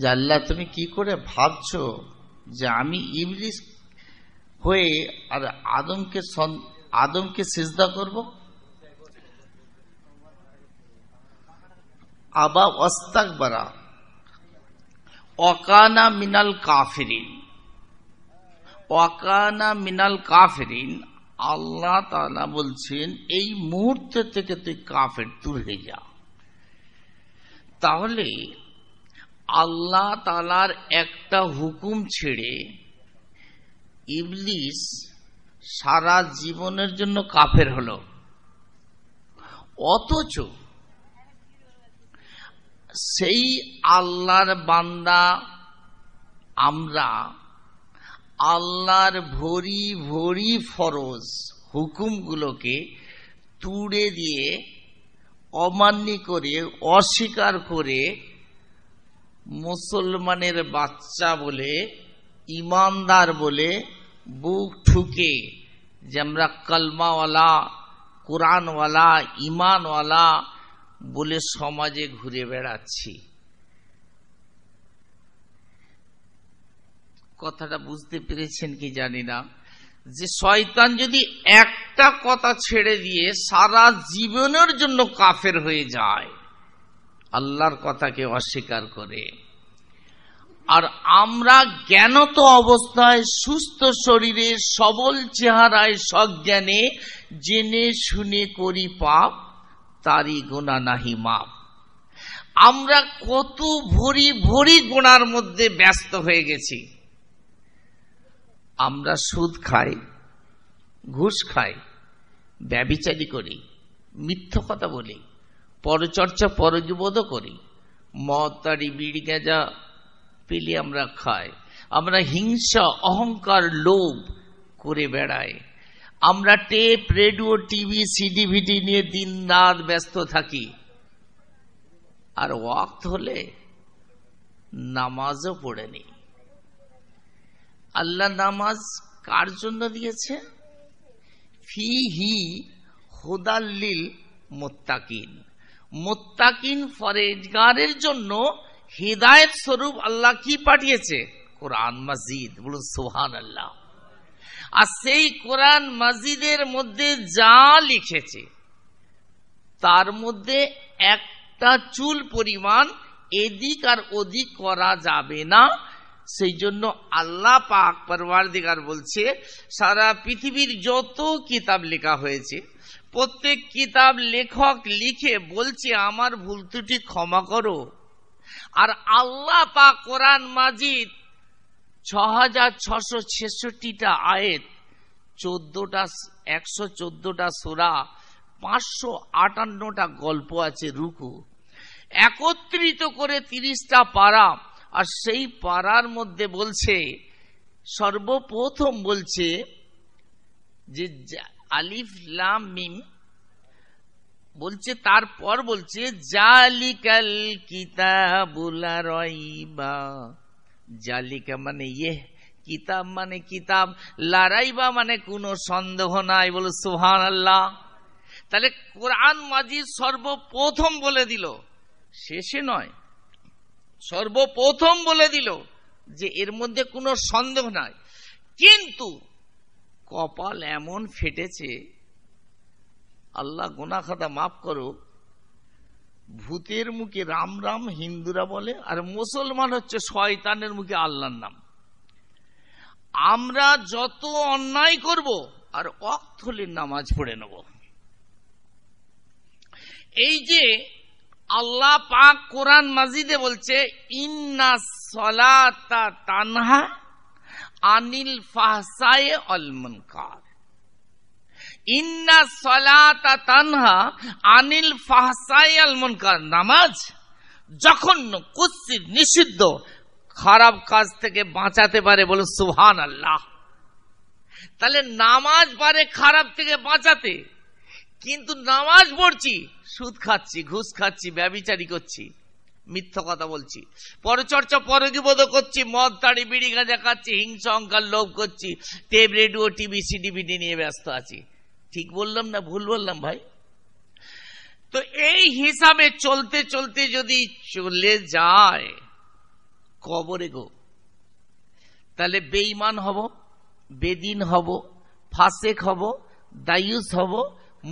Speaker 2: যে আল্লাহ তুমি কি করে ভাবছো যে আমি ইবলিস হয়ে আর আদমকে আদমকে সিজদা করব আবা বারা অকানা মিনাল কাফিরিন অকানা মিনাল কাফিরিন আল্লাহ তালা বলছেন এই মুহূর্তে থেকে তুই কাফের দূর হয়ে যা তাহলে আল্লাহ তালার একটা হুকুম ছেড়ে
Speaker 3: ইবলিস সারা জীবনের জন্য কাফের হল
Speaker 2: অথচ সেই আল্লাহর বান্দা আমরা আল্লাহর ভরি ভরি ফরজ হুকুমগুলোকে তুড়ে দিয়ে অমান্য করে অস্বীকার করে মুসলমানের বাচ্চা বলে
Speaker 3: ইমানদার বলে বুক ঠুকে যে আমরা কলমাওয়ালা কোরআনওয়ালা ইমানওয়ালা বলে সমাজে ঘুরে বেড়াচ্ছি কথাটা বুঝতে পেরেছেন কি জানি না যে শয়তান যদি একটা কথা ছেড়ে দিয়ে সারা জীবনের জন্য কাফের হয়ে যায় আল্লাহর কথাকে অস্বীকার করে আর আমরা জ্ঞানত অবস্থায় সুস্থ শরীরে সবল চেহারায় সজ্ঞানে জেনে শুনে করি পাপ তারই গোনা নাহি মাপ আমরা কত ভরি ভরি গোনার মধ্যে ব্যস্ত হয়ে গেছি আমরা সুদ খাই ঘুষ খাই ব্যবিচারি করি মিথ্য কথা বলি পরচর্চা পরযুবোধও করি মদ তারি বিড়ি গেঁজা পেলে আমরা খাই আমরা হিংসা অহংকার লোভ করে বেড়াই আমরা টেপ রেডিও টিভি সিডি ভিডি নিয়ে দিন রাত ব্যস্ত থাকি আর ওয়াক্ত হলে নামাজও পড়ে নি আল্লাহ নামাজ কার জন্য দিয়েছে ফি হি হুদাল্লিল মোত্তাকিন মোত্তাকিন ফরেজগারের জন্য হৃদায়ত স্বরূপ আল্লাহ কি পাঠিয়েছে কোরআন মসজিদ বলুন সোহান আল্লাহ আর সেই কোরআন মসজিদের মধ্যে যা লিখেছে তার মধ্যে একটা চুল পরিমাণ এদিক আর ওদিক করা যাবে না সেই জন্য আল্লাহ পাক পরওয়ারদিগার বলছে সারা পৃথিবীর যত কিতাব লেখা হয়েছে প্রত্যেক কিতাব লেখক লিখে বলছে আমার ভুল ত্রুটি ক্ষমা করো আর আল্লাহ পা কোরআন মাজিদ ছ হাজার ছশো ছেষট্টিটা আয়েত চোদ্দটা একশো চোদ্দটা সোরা পাঁচশো আটান্নটা গল্প আছে রুকু একত্রিত করে তিরিশটা পারা আর সেই পাড়ার মধ্যে বলছে সর্বপ্রথম বলছে যে আলিফ লাম মিম বলছে তারপর বলছে জালিকাল কিতাবুলা রাইবা জালিকা মানে ইয়ে কিতাব মানে কিতাব লারাইবা মানে কোনো সন্দেহ নাই বলো সুহান আল্লাহ তাহলে কোরআন মাজিদ সর্বপ্রথম বলে দিল শেষে নয় সর্বপ্রথম বলে দিল যে এর মধ্যে কোনো সন্দেহ নাই কিন্তু কপাল এমন ফেটেছে
Speaker 2: আল্লাহ গোনা খাতা মাফ করো ভূতের মুখে রাম রাম হিন্দুরা বলে আর মুসলমান হচ্ছে শয়তানের মুখে আল্লাহর নাম
Speaker 3: আমরা যত অন্যায় করব আর অকথলির নামাজ পড়ে নেব এই যে আল্লাহ পাক কোরআন মাজিদে বলছে ইন্না সলাতা তানহা আনিল ফাহসায় অলমনকার ইন্না সলাতা তানহা আনিল ফাহসায়ে আল মুনকার নামাজ যখন কুৎসির নিষিদ্ধ খারাপ কাজ থেকে বাঁচাতে পারে বলে সুহান আল্লাহ তাহলে নামাজ পারে খারাপ থেকে বাঁচাতে কিন্তু নামাজ পড়ছি সুদ খাচ্ছি ঘুষ খাচ্ছি ব্যবিচারি করছি মিথ্যা কথা বলছি পরচর্চা বোধ করছি মদ তাড়ি বিড়ি গাঁজা খাচ্ছি হিংসা অঙ্কার লোভ করছি টেপ রেডিও টিভি সিডিবিডি নিয়ে ব্যস্ত আছি ঠিক বললাম না ভুল বললাম ভাই তো এই হিসাবে চলতে চলতে যদি চলে যায় কবরে গো তাহলে বেঈমান হব বেদিন হব ফাসেক হব দায়ুস হব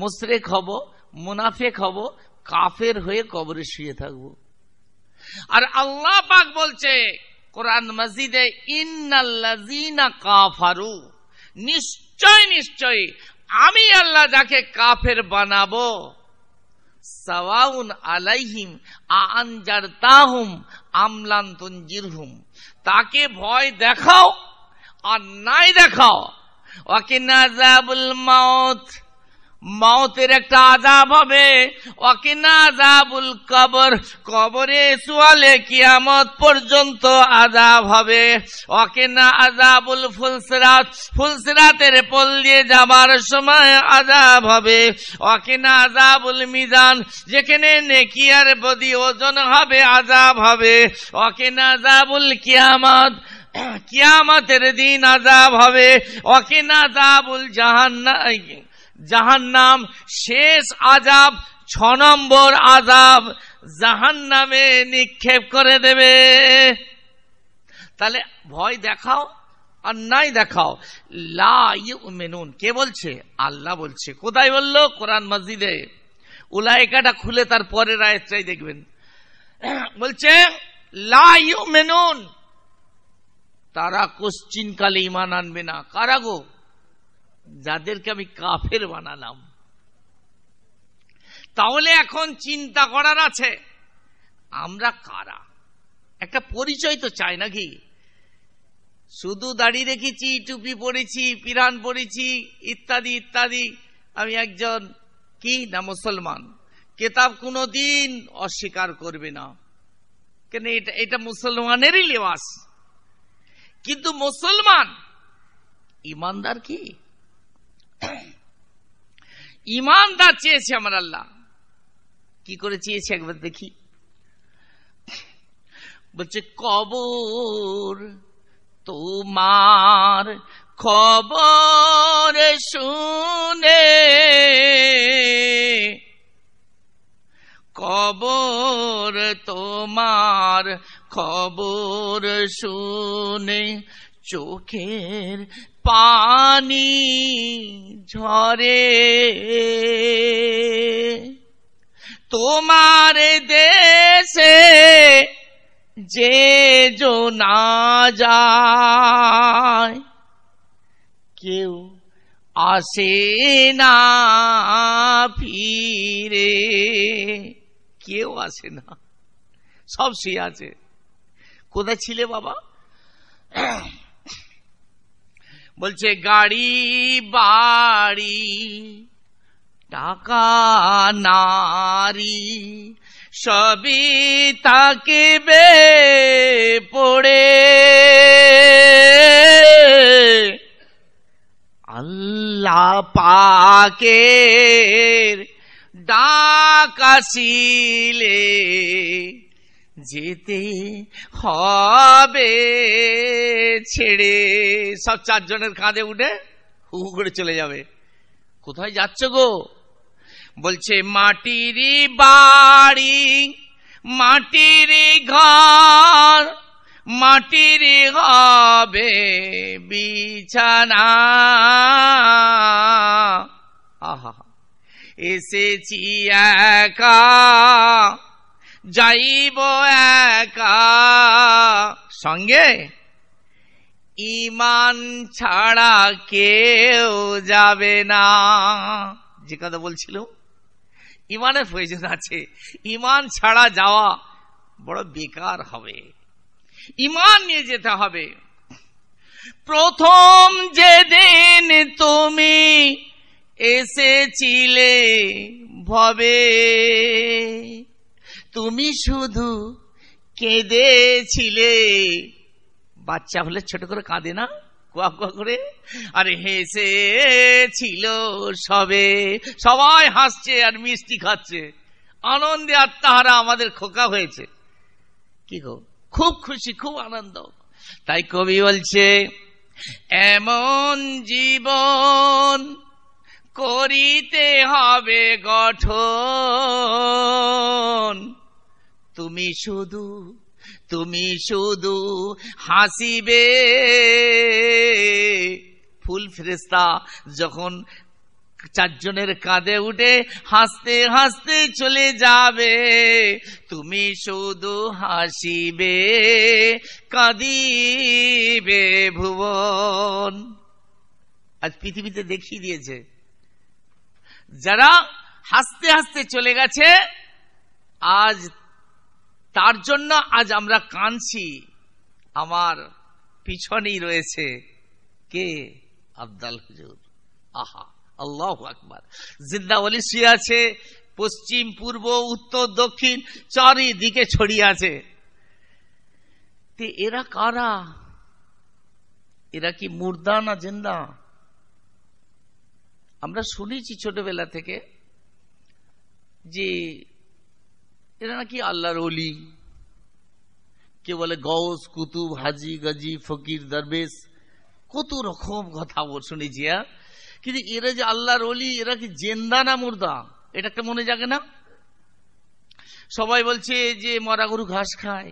Speaker 3: মুসরেক হব মুনাফেক হব কাফের হয়ে কবরে শুয়ে থাকবো আর আল্লাহ পাক বলছে কোরআন মসজিদে ইন্নাল্লাজিনা কাফারু নিশ্চয় নিশ্চয় আমি আল্লাহ যাকে কাফের বানাবো সাওয়াউন আলাইহিম আনজার তাহুম আমলান্তন জিরহুম তাকে ভয় দেখাও আর নাই দেখাও ওয়াকিনা জাবুল মাউথ মতের একটা আজাব হবে অকিনা আজাবুল কবর কবরে সোয়ালে কিয়ামত পর্যন্ত আজাব হবে অকিনা আজাবুল ফুলসরাত ফুলসরাতের পল দিয়ে যাবার সময় আজাব হবে অকিনা আজাবুল মিজান যেখানে নেকিয়ার বদি ওজন হবে আজাব হবে অকিনা আজাবুল কিয়ামত কিয়ামতের দিন আজাব হবে অকিনা আজাবুল জাহান্ন জাহান নাম শেষ আজাব ছ নম্বর আজাব জাহান নামে নিক্ষেপ করে দেবে তাহলে ভয় দেখাও অন্যায় দেখাও লা মেনুন কে বলছে আল্লাহ বলছে কোথায় বললো কোরআন মসজিদে উলায়কাটা খুলে তার পরের আয়াতটাই দেখবেন বলছে লা মেনুন তারা কোশ্চিনকালে ইমান আনবে না কারাগো যাদেরকে আমি কাফের বানালাম তাহলে এখন চিন্তা করার আছে আমরা কারা একটা পরিচয় তো চাই নাকি শুধু দাঁড়িয়ে রেখেছি টুপি পরেছি পিরান পরেছি ইত্যাদি ইত্যাদি আমি একজন কি না মুসলমান কেতাব কোনো দিন অস্বীকার করবে না কেন এটা এটা মুসলমানেরই লেবাস কিন্তু মুসলমান ইমানদার কি ইমানদার চেয়েছে আমার আল্লাহ কি করে চেয়েছে একবার দেখি বলছে কবর তোমার খবর শুনে কবর তোমার খবর শুনে চোখের পানি ঝরে তোমার দেশে যে জো না যায় কেউ আসে না ফিরে কেউ আসে না সব শুয়ে আছে কোথায় ছিলে বাবা বলছে গাড়ি বাড়ি টাকা নারী সবই বে পড়ে আল্লাহ পাকে ডাকাসিলে যেতে হবে ছেড়ে সব চারজনের কাঁধে উঠে হু করে চলে যাবে কোথায় যাচ্ছ গো বলছে মাটির বাড়ি মাটির ঘর মাটির হবে বিছানা আহা এসেছি একা যাইব একা সঙ্গে ইমান ছাড়া কেউ যাবে না যে কথা বলছিল ইমানের প্রয়োজন আছে ইমান ছাড়া যাওয়া বড় বেকার হবে ইমান নিয়ে যেতে হবে প্রথম যেদিন তুমি এসেছিলে ভবে তুমি শুধু কেঁদেছিলে বাচ্চা হলে ছোট করে কাঁদে না কুয়া কুয়া করে আর হেসে ছিল সবে সবাই হাসছে আর মিষ্টি খাচ্ছে আনন্দে আর তাহারা আমাদের খোকা হয়েছে কি গো খুব খুশি খুব আনন্দ তাই কবি বলছে এমন জীবন করিতে হবে গঠন তুমি শুধু তুমি শুধু হাসিবে ফুল ফেরেস্তা যখন চারজনের কাঁধে উঠে হাসতে হাসতে চলে যাবে তুমি শুধু হাসিবে কাঁদিবে ভুবন আজ পৃথিবীতে দেখিয়ে দিয়েছে যারা হাসতে হাসতে চলে গেছে আজ তার জন্য আজ আমরা কাঁদছি আমার পিছনেই রয়েছে কে আব্দাল হুজুর আহা আল্লাহ আকবার জিন্দাবলি শুয়ে আছে পশ্চিম পূর্ব উত্তর দক্ষিণ চারিদিকে ছড়িয়ে আছে এরা কারা এরা কি
Speaker 2: মুর্দা না জিন্দা আমরা শুনেছি ছোটবেলা থেকে যে এরা নাকি আল্লাহর অলি কে বলে গস কুতুব হাজি গাজি ফকির দরবেশ কত রকম কথা শুনেছি জিয়া কিন্তু এরা যে আল্লাহর অলি এরা কি জেন্দা না মুর্দা
Speaker 3: এটা একটা মনে জাগে না সবাই বলছে যে মরা গরু ঘাস খায়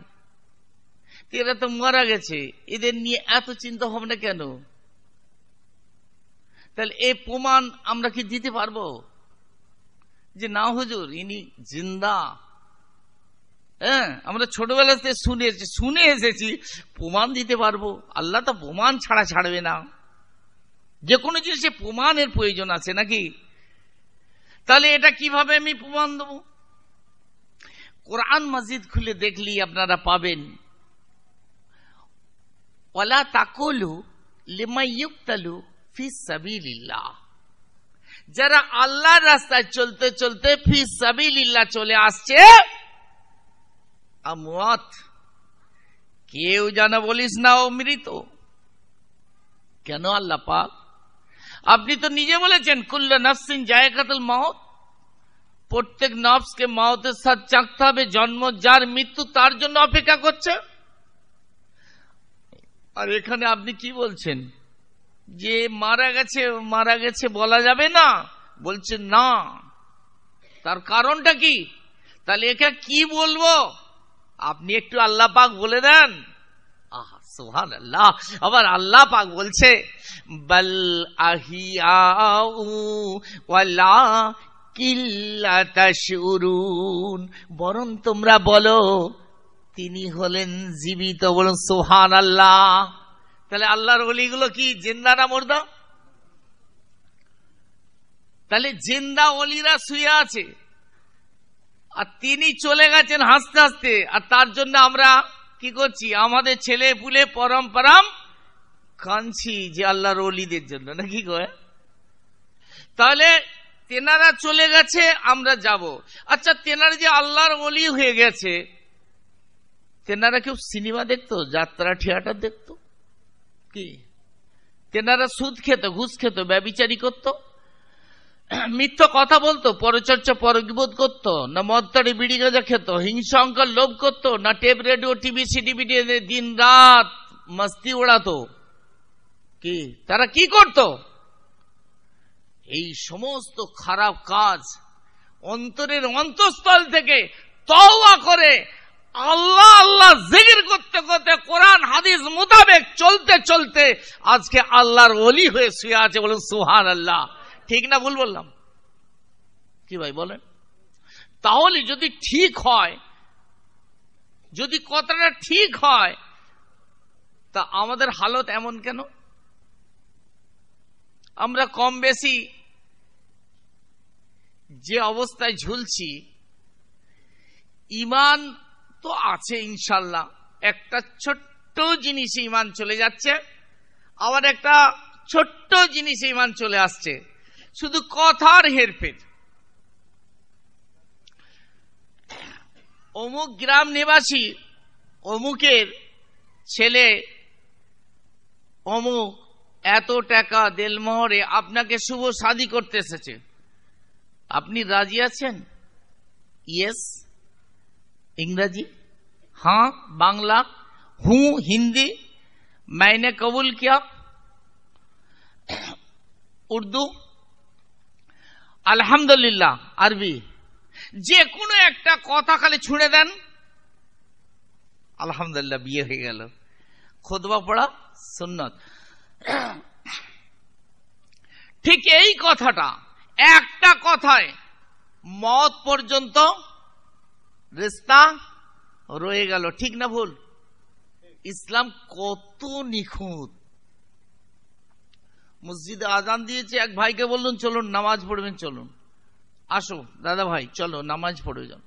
Speaker 3: এরা তো মারা গেছে এদের নিয়ে এত চিন্তা ভাবনা কেন তাহলে এ প্রমাণ আমরা কি দিতে পারবো যে না হুজুর ইনি জিন্দা হ্যাঁ আমরা ছোটবেলাতে শুনে এসেছি শুনে এসেছি প্রমাণ দিতে পারবো আল্লাহ তো প্রমাণ ছাড়া ছাড়বে না যে কোনো জিনিসে প্রমাণের প্রয়োজন আছে নাকি তাহলে এটা কিভাবে আমি প্রমাণ দেব কোরআন মসজিদ খুলে দেখলি আপনারা পাবেন ওলা তাকলু লিমাইয়ুক্তালু ফি সাবিলিল্লাহ যারা আল্লাহর রাস্তায় চলতে চলতে ফিস সাবিলিল্লাহ চলে আসছে আমাত কেউ যেন বলিস না ও মৃত কেন আল্লাহ পাক আপনি তো নিজে বলেছেন কুল্লা নাসিন জায়গাতুল মাউত প্রত্যেক নফসকে মাউতের সাথ চাকতে হবে জন্ম যার মৃত্যু তার জন্য অপেক্ষা করছে আর এখানে আপনি কি বলছেন যে মারা গেছে মারা গেছে বলা যাবে না বলছে না তার কারণটা কি তাহলে একে কি বলবো আপনি একটু আল্লাহ পাক বলে দেন আহা সোহান আল্লাহ আবার আল্লাহ পাক বলছে বল কিল্লা ওয়ালা সুরুন বরং তোমরা বলো তিনি হলেন জীবিত বলুন সোহান আল্লাহ তাহলে আল্লাহর অলিগুলো কি জিন্দা না মুর্দা তাহলে জিন্দা অলিরা শুয়ে আছে আর তিনি চলে গেছেন হাসতে হাসতে আর তার জন্য আমরা কি করছি আমাদের ছেলে পুলে পরম পরম যে আল্লাহর অলিদের জন্য না কি তাহলে তেনারা চলে গেছে আমরা যাব আচ্ছা তেনারা যে আল্লাহর অলি হয়ে গেছে তেনারা কেউ সিনেমা দেখতো যাত্রা থিয়েটার দেখতো কি তেনারা সুদ খেত ঘুষ খেত ব্যবিচারি করতো মিথ্য কথা বলতো পরচর্চা পরবোধ করতো না মদতারি বিড়ি গাঁজা খেত হিংসা লোভ করতো না টেপ রেডিও টিভি সিটিভি দিন রাত মস্তি ওড়াতো কি তারা কি করত এই সমস্ত খারাপ কাজ অন্তরের অন্তঃস্থল থেকে তওয়া করে আল্লাহ আল্লাহ জিগির করতে করতে কোরআন হাদিস মোতাবেক চলতে চলতে আজকে আল্লাহর ওলি হয়ে শুয়ে আছে বলুন সুহান আল্লাহ ঠিক না ভুল বললাম কি ভাই বলেন তাহলে যদি ঠিক হয় যদি কথাটা ঠিক হয় তা আমাদের হালত এমন কেন আমরা কম বেশি যে অবস্থায় ঝুলছি ইমান তো আছে ইনশাল্লাহ একটা ছোট্ট জিনিসে ইমান চলে যাচ্ছে আবার একটা ছোট্ট জিনিসে ইমান চলে আসছে শুধু কথার হেরফের অমুক গ্রাম নিবাসী অমুকের ছেলে অমুক এত টাকা দেলমহরে আপনাকে শুভ শাদি করতে এসেছে আপনি রাজি আছেন ইয়েস ইংরাজি হ্যাঁ বাংলা হু হিন্দি মাইনে কবুল কিয়া উর্দু আলহামদুলিল্লাহ আরবি যে কোনো একটা কথা খালি ছুঁড়ে দেন আলহামদুলিল্লাহ বিয়ে হয়ে গেল খোদবা পড়া সুন্নত ঠিক এই কথাটা একটা কথায় মত পর্যন্ত রেস্তা রয়ে গেল ঠিক না ভুল ইসলাম কত নিখুঁত মসজিদে আজান দিয়েছে এক ভাইকে বললেন চলুন নামাজ পড়বেন চলুন আসো দাদা ভাই চলো নামাজ পড়ে যান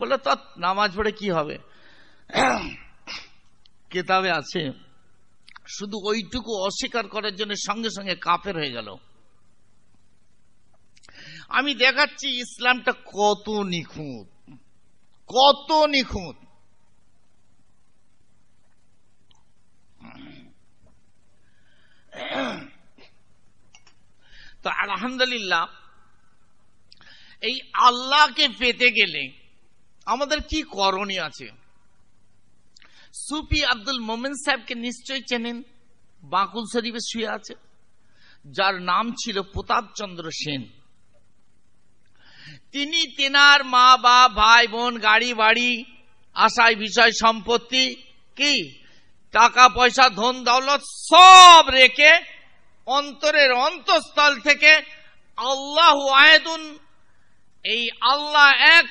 Speaker 3: বললো তৎ নামাজ পড়ে কি হবে কেতাবে আছে শুধু ওইটুকু অস্বীকার করার জন্য সঙ্গে সঙ্গে কাফের হয়ে গেল আমি দেখাচ্ছি
Speaker 2: ইসলামটা কত নিখুঁত কত নিখুঁত
Speaker 3: তো আলহামদুলিল্লাহ এই আল্লাহকে পেতে গেলে আমাদের কি করণীয় আছে সুপি আব্দুল মোমেন সাহেবকে নিশ্চয় চেনেন বাঁকুল শরীফে শুয়ে আছে যার নাম ছিল প্রতাপ চন্দ্র সেন তিনি তেনার মা বা ভাই বোন গাড়ি বাড়ি আশায় বিষয় সম্পত্তি কি টাকা পয়সা ধন দৌলত সব রেখে অন্তরের অন্তঃস্থল থেকে আল্লাহ আয়দুন এই আল্লাহ এক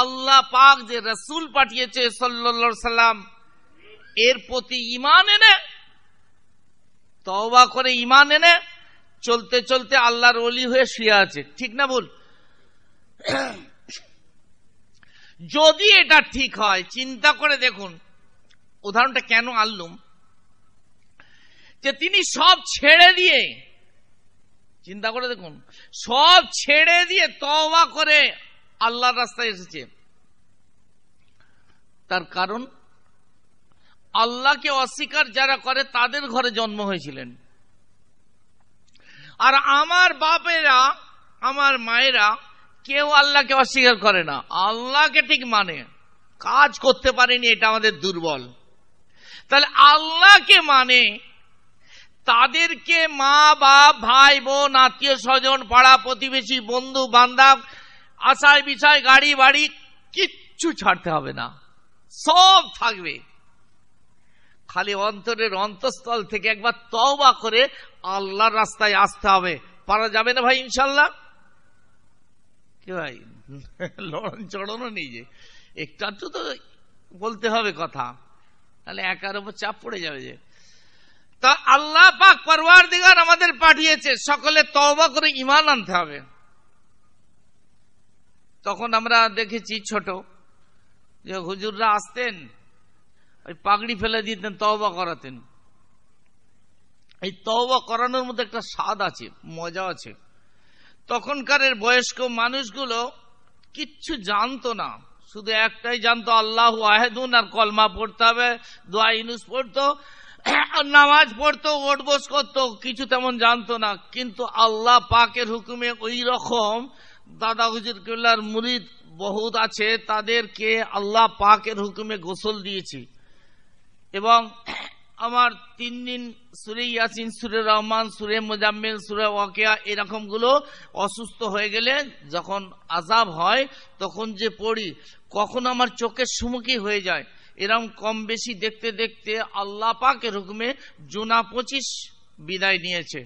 Speaker 3: আল্লাহ পাক যে রসুল পাঠিয়েছে সাল্লাম এর প্রতি ইমান এনে তবা করে ইমান এনে চলতে চলতে আল্লাহর অলি হয়ে শুয়ে আছে ঠিক না বল যদি এটা ঠিক হয় চিন্তা করে দেখুন উদাহরণটা কেন আনলুম যে তিনি সব ছেড়ে দিয়ে চিন্তা করে দেখুন সব ছেড়ে দিয়ে তওবা করে আল্লাহর রাস্তায় এসেছে তার কারণ আল্লাহকে অস্বীকার যারা করে তাদের ঘরে জন্ম হয়েছিলেন আর আমার বাপেরা আমার মায়েরা কেউ আল্লাহকে অস্বীকার করে না আল্লাহকে ঠিক মানে কাজ করতে পারেনি এটা আমাদের দুর্বল তাহলে আল্লাহকে মানে তাদেরকে মা বা ভাই বোন আত্মীয় স্বজন পাড়া প্রতিবেশী বন্ধু বান্ধব আশায় বিষয় গাড়ি বাড়ি কিচ্ছু ছাড়তে হবে না সব থাকবে খালি অন্তরের অন্তঃস্থল থেকে একবার তওবা করে আল্লাহর রাস্তায় আসতে হবে পারা যাবে না ভাই ইনশাল্লাহ কি ভাই লড়ন চড়নও নেই যে একটু তো বলতে হবে কথা তাহলে একার উপর চাপ পড়ে যাবে যে তা আল্লাহ পাক পরওয়ার দিগার আমাদের পাঠিয়েছে সকলে তওবা করে ইমান আনতে হবে তখন আমরা দেখেছি ছোট যে হুজুররা আসতেন ওই পাগড়ি ফেলে দিতেন তওবা করাতেন এই তওবা করানোর মধ্যে একটা স্বাদ আছে মজা আছে তখনকার বয়স্ক মানুষগুলো কিচ্ছু জানতো না শুধু একটাই জানতো আল্লাহ আহেদুন আর কলমা পড়তে হবে দোয়া ইনুস পড়তো হ্যাঁ, নামাজ পড়তো ওটবোস করতো কিছু তেমন জানতো না কিন্তু আল্লাহ পাকের হুকুমে ওই রকম দাদা হুজির কুল্লার মুরিদ বহুত আছে তাদেরকে আল্লাহ পাকের হুকুমে গোসল দিয়েছি এবং আমার তিন দিন সুরে ইয়াসিন সুরে রহমান সুরে মোজাম্মেল সুরে ওয়াকিয়া এরকম গুলো অসুস্থ হয়ে গেলে যখন আজাব হয় তখন যে পড়ি কখন আমার চোখের সুমুখী হয়ে যায় এরম কম বেশি দেখতে দেখতে আল্লাহ পাকের হুকুমে জোনা পঁচিশ বিদায় নিয়েছে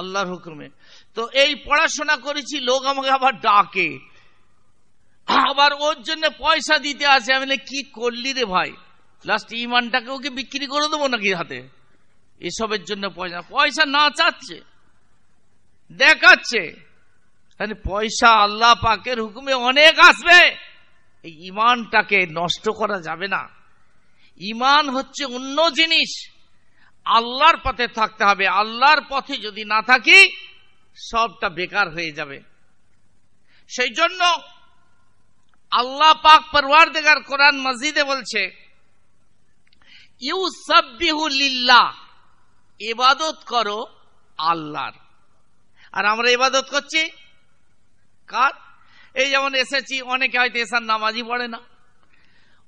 Speaker 3: আল্লাহর হুকুমে তো এই পড়াশোনা করেছি লোক আমাকে আবার ডাকে আবার ওর জন্য পয়সা দিতে আসে আমি কি করলি রে ভাই লাস্ট ইমানটাকে ওকে বিক্রি করে দেবো নাকি হাতে এসবের জন্য পয়সা পয়সা না চাচ্ছে দেখাচ্ছে পয়সা আল্লাহ পাকের হুকুমে অনেক আসবে এই ইমানটাকে নষ্ট করা যাবে না ইমান হচ্ছে অন্য জিনিস আল্লাহর পথে থাকতে হবে আল্লাহর পথে যদি না থাকি সবটা বেকার হয়ে যাবে সেই জন্য আল্লাহ পাক পরওয়ার দেগার কোরআন মসজিদে বলছে ইউ বিহু লিল্লা এবাদত করো আল্লাহর আর আমরা এবাদত করছি কার এই যেমন এসেছি অনেকে হয়তো এসার নামাজই পড়ে না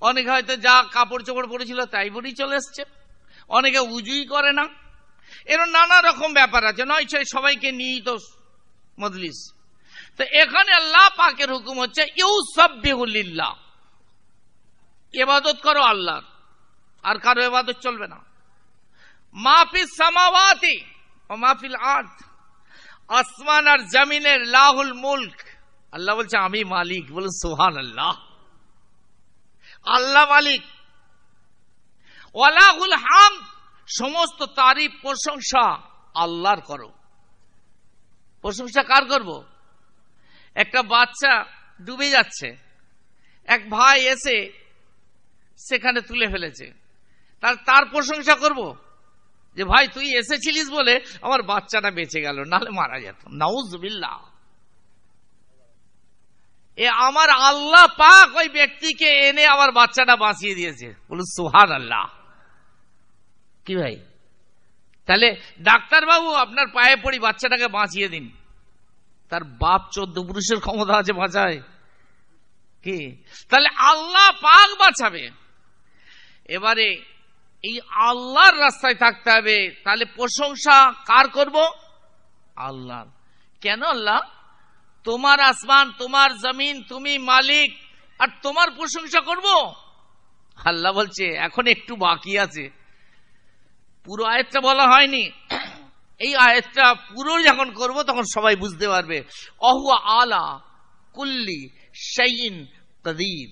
Speaker 3: অনেকে হয়তো যা কাপড় চোপড় পরেছিল তাই পরেই চলে এসছে অনেকে উজুই করে না এর নানা রকম ব্যাপার আছে নয় সবাইকে নিয়েই তো মজলিস তো এখানে আল্লাহ পাকের হুকুম হচ্ছে ইউ সব্যহুল্লাহ এবাদত করো আল্লাহর আর কারো এবাদত চলবে না মাফিস সামাওয়াতি ও মাফিল আর্থ আসমান আর জমিনের লাহুল মুল্ক আল্লাহ বলছে আমি মালিক বলুন সোহান আল্লাহ আল্লাহ মালিক ওয়ালাহুল হাম সমস্ত তারিফ প্রশংসা আল্লাহর করো প্রশংসা কার করব একটা বাচ্চা ডুবে যাচ্ছে এক ভাই এসে সেখানে তুলে ফেলেছে তার তার প্রশংসা করব যে ভাই তুই এসেছিলিস বলে আমার বাচ্চাটা বেঁচে গেল নাহলে মারা যেত নাউজ বিল্লাহ এ আমার আল্লাহ পাক ওই ব্যক্তিকে এনে আমার বাচ্চাটা বাঁচিয়ে দিয়েছে বলুন সোহান আল্লাহ কি ভাই তাহলে ডাক্তারবাবু আপনার পায়ে পড়ি বাচ্চাটাকে বাঁচিয়ে দিন তার বাপ চোদ্দ পুরুষের ক্ষমতা আছে বাঁচায় কি তাহলে আল্লাহ পাক বাঁচাবে এবারে এই আল্লাহর রাস্তায় থাকতে হবে তাহলে প্রশংসা কার করব আল্লাহ কেন আল্লাহ তোমার আসমান তোমার জমিন তুমি মালিক আর তোমার প্রশংসা করব আল্লাহ বলছে এখন একটু বাকি আছে পুরো আয়াতটা বলা হয়নি এই আয়াতটা পুরো যখন করব তখন সবাই বুঝতে পারবে অহু আলা কুল্লি শাইন কদির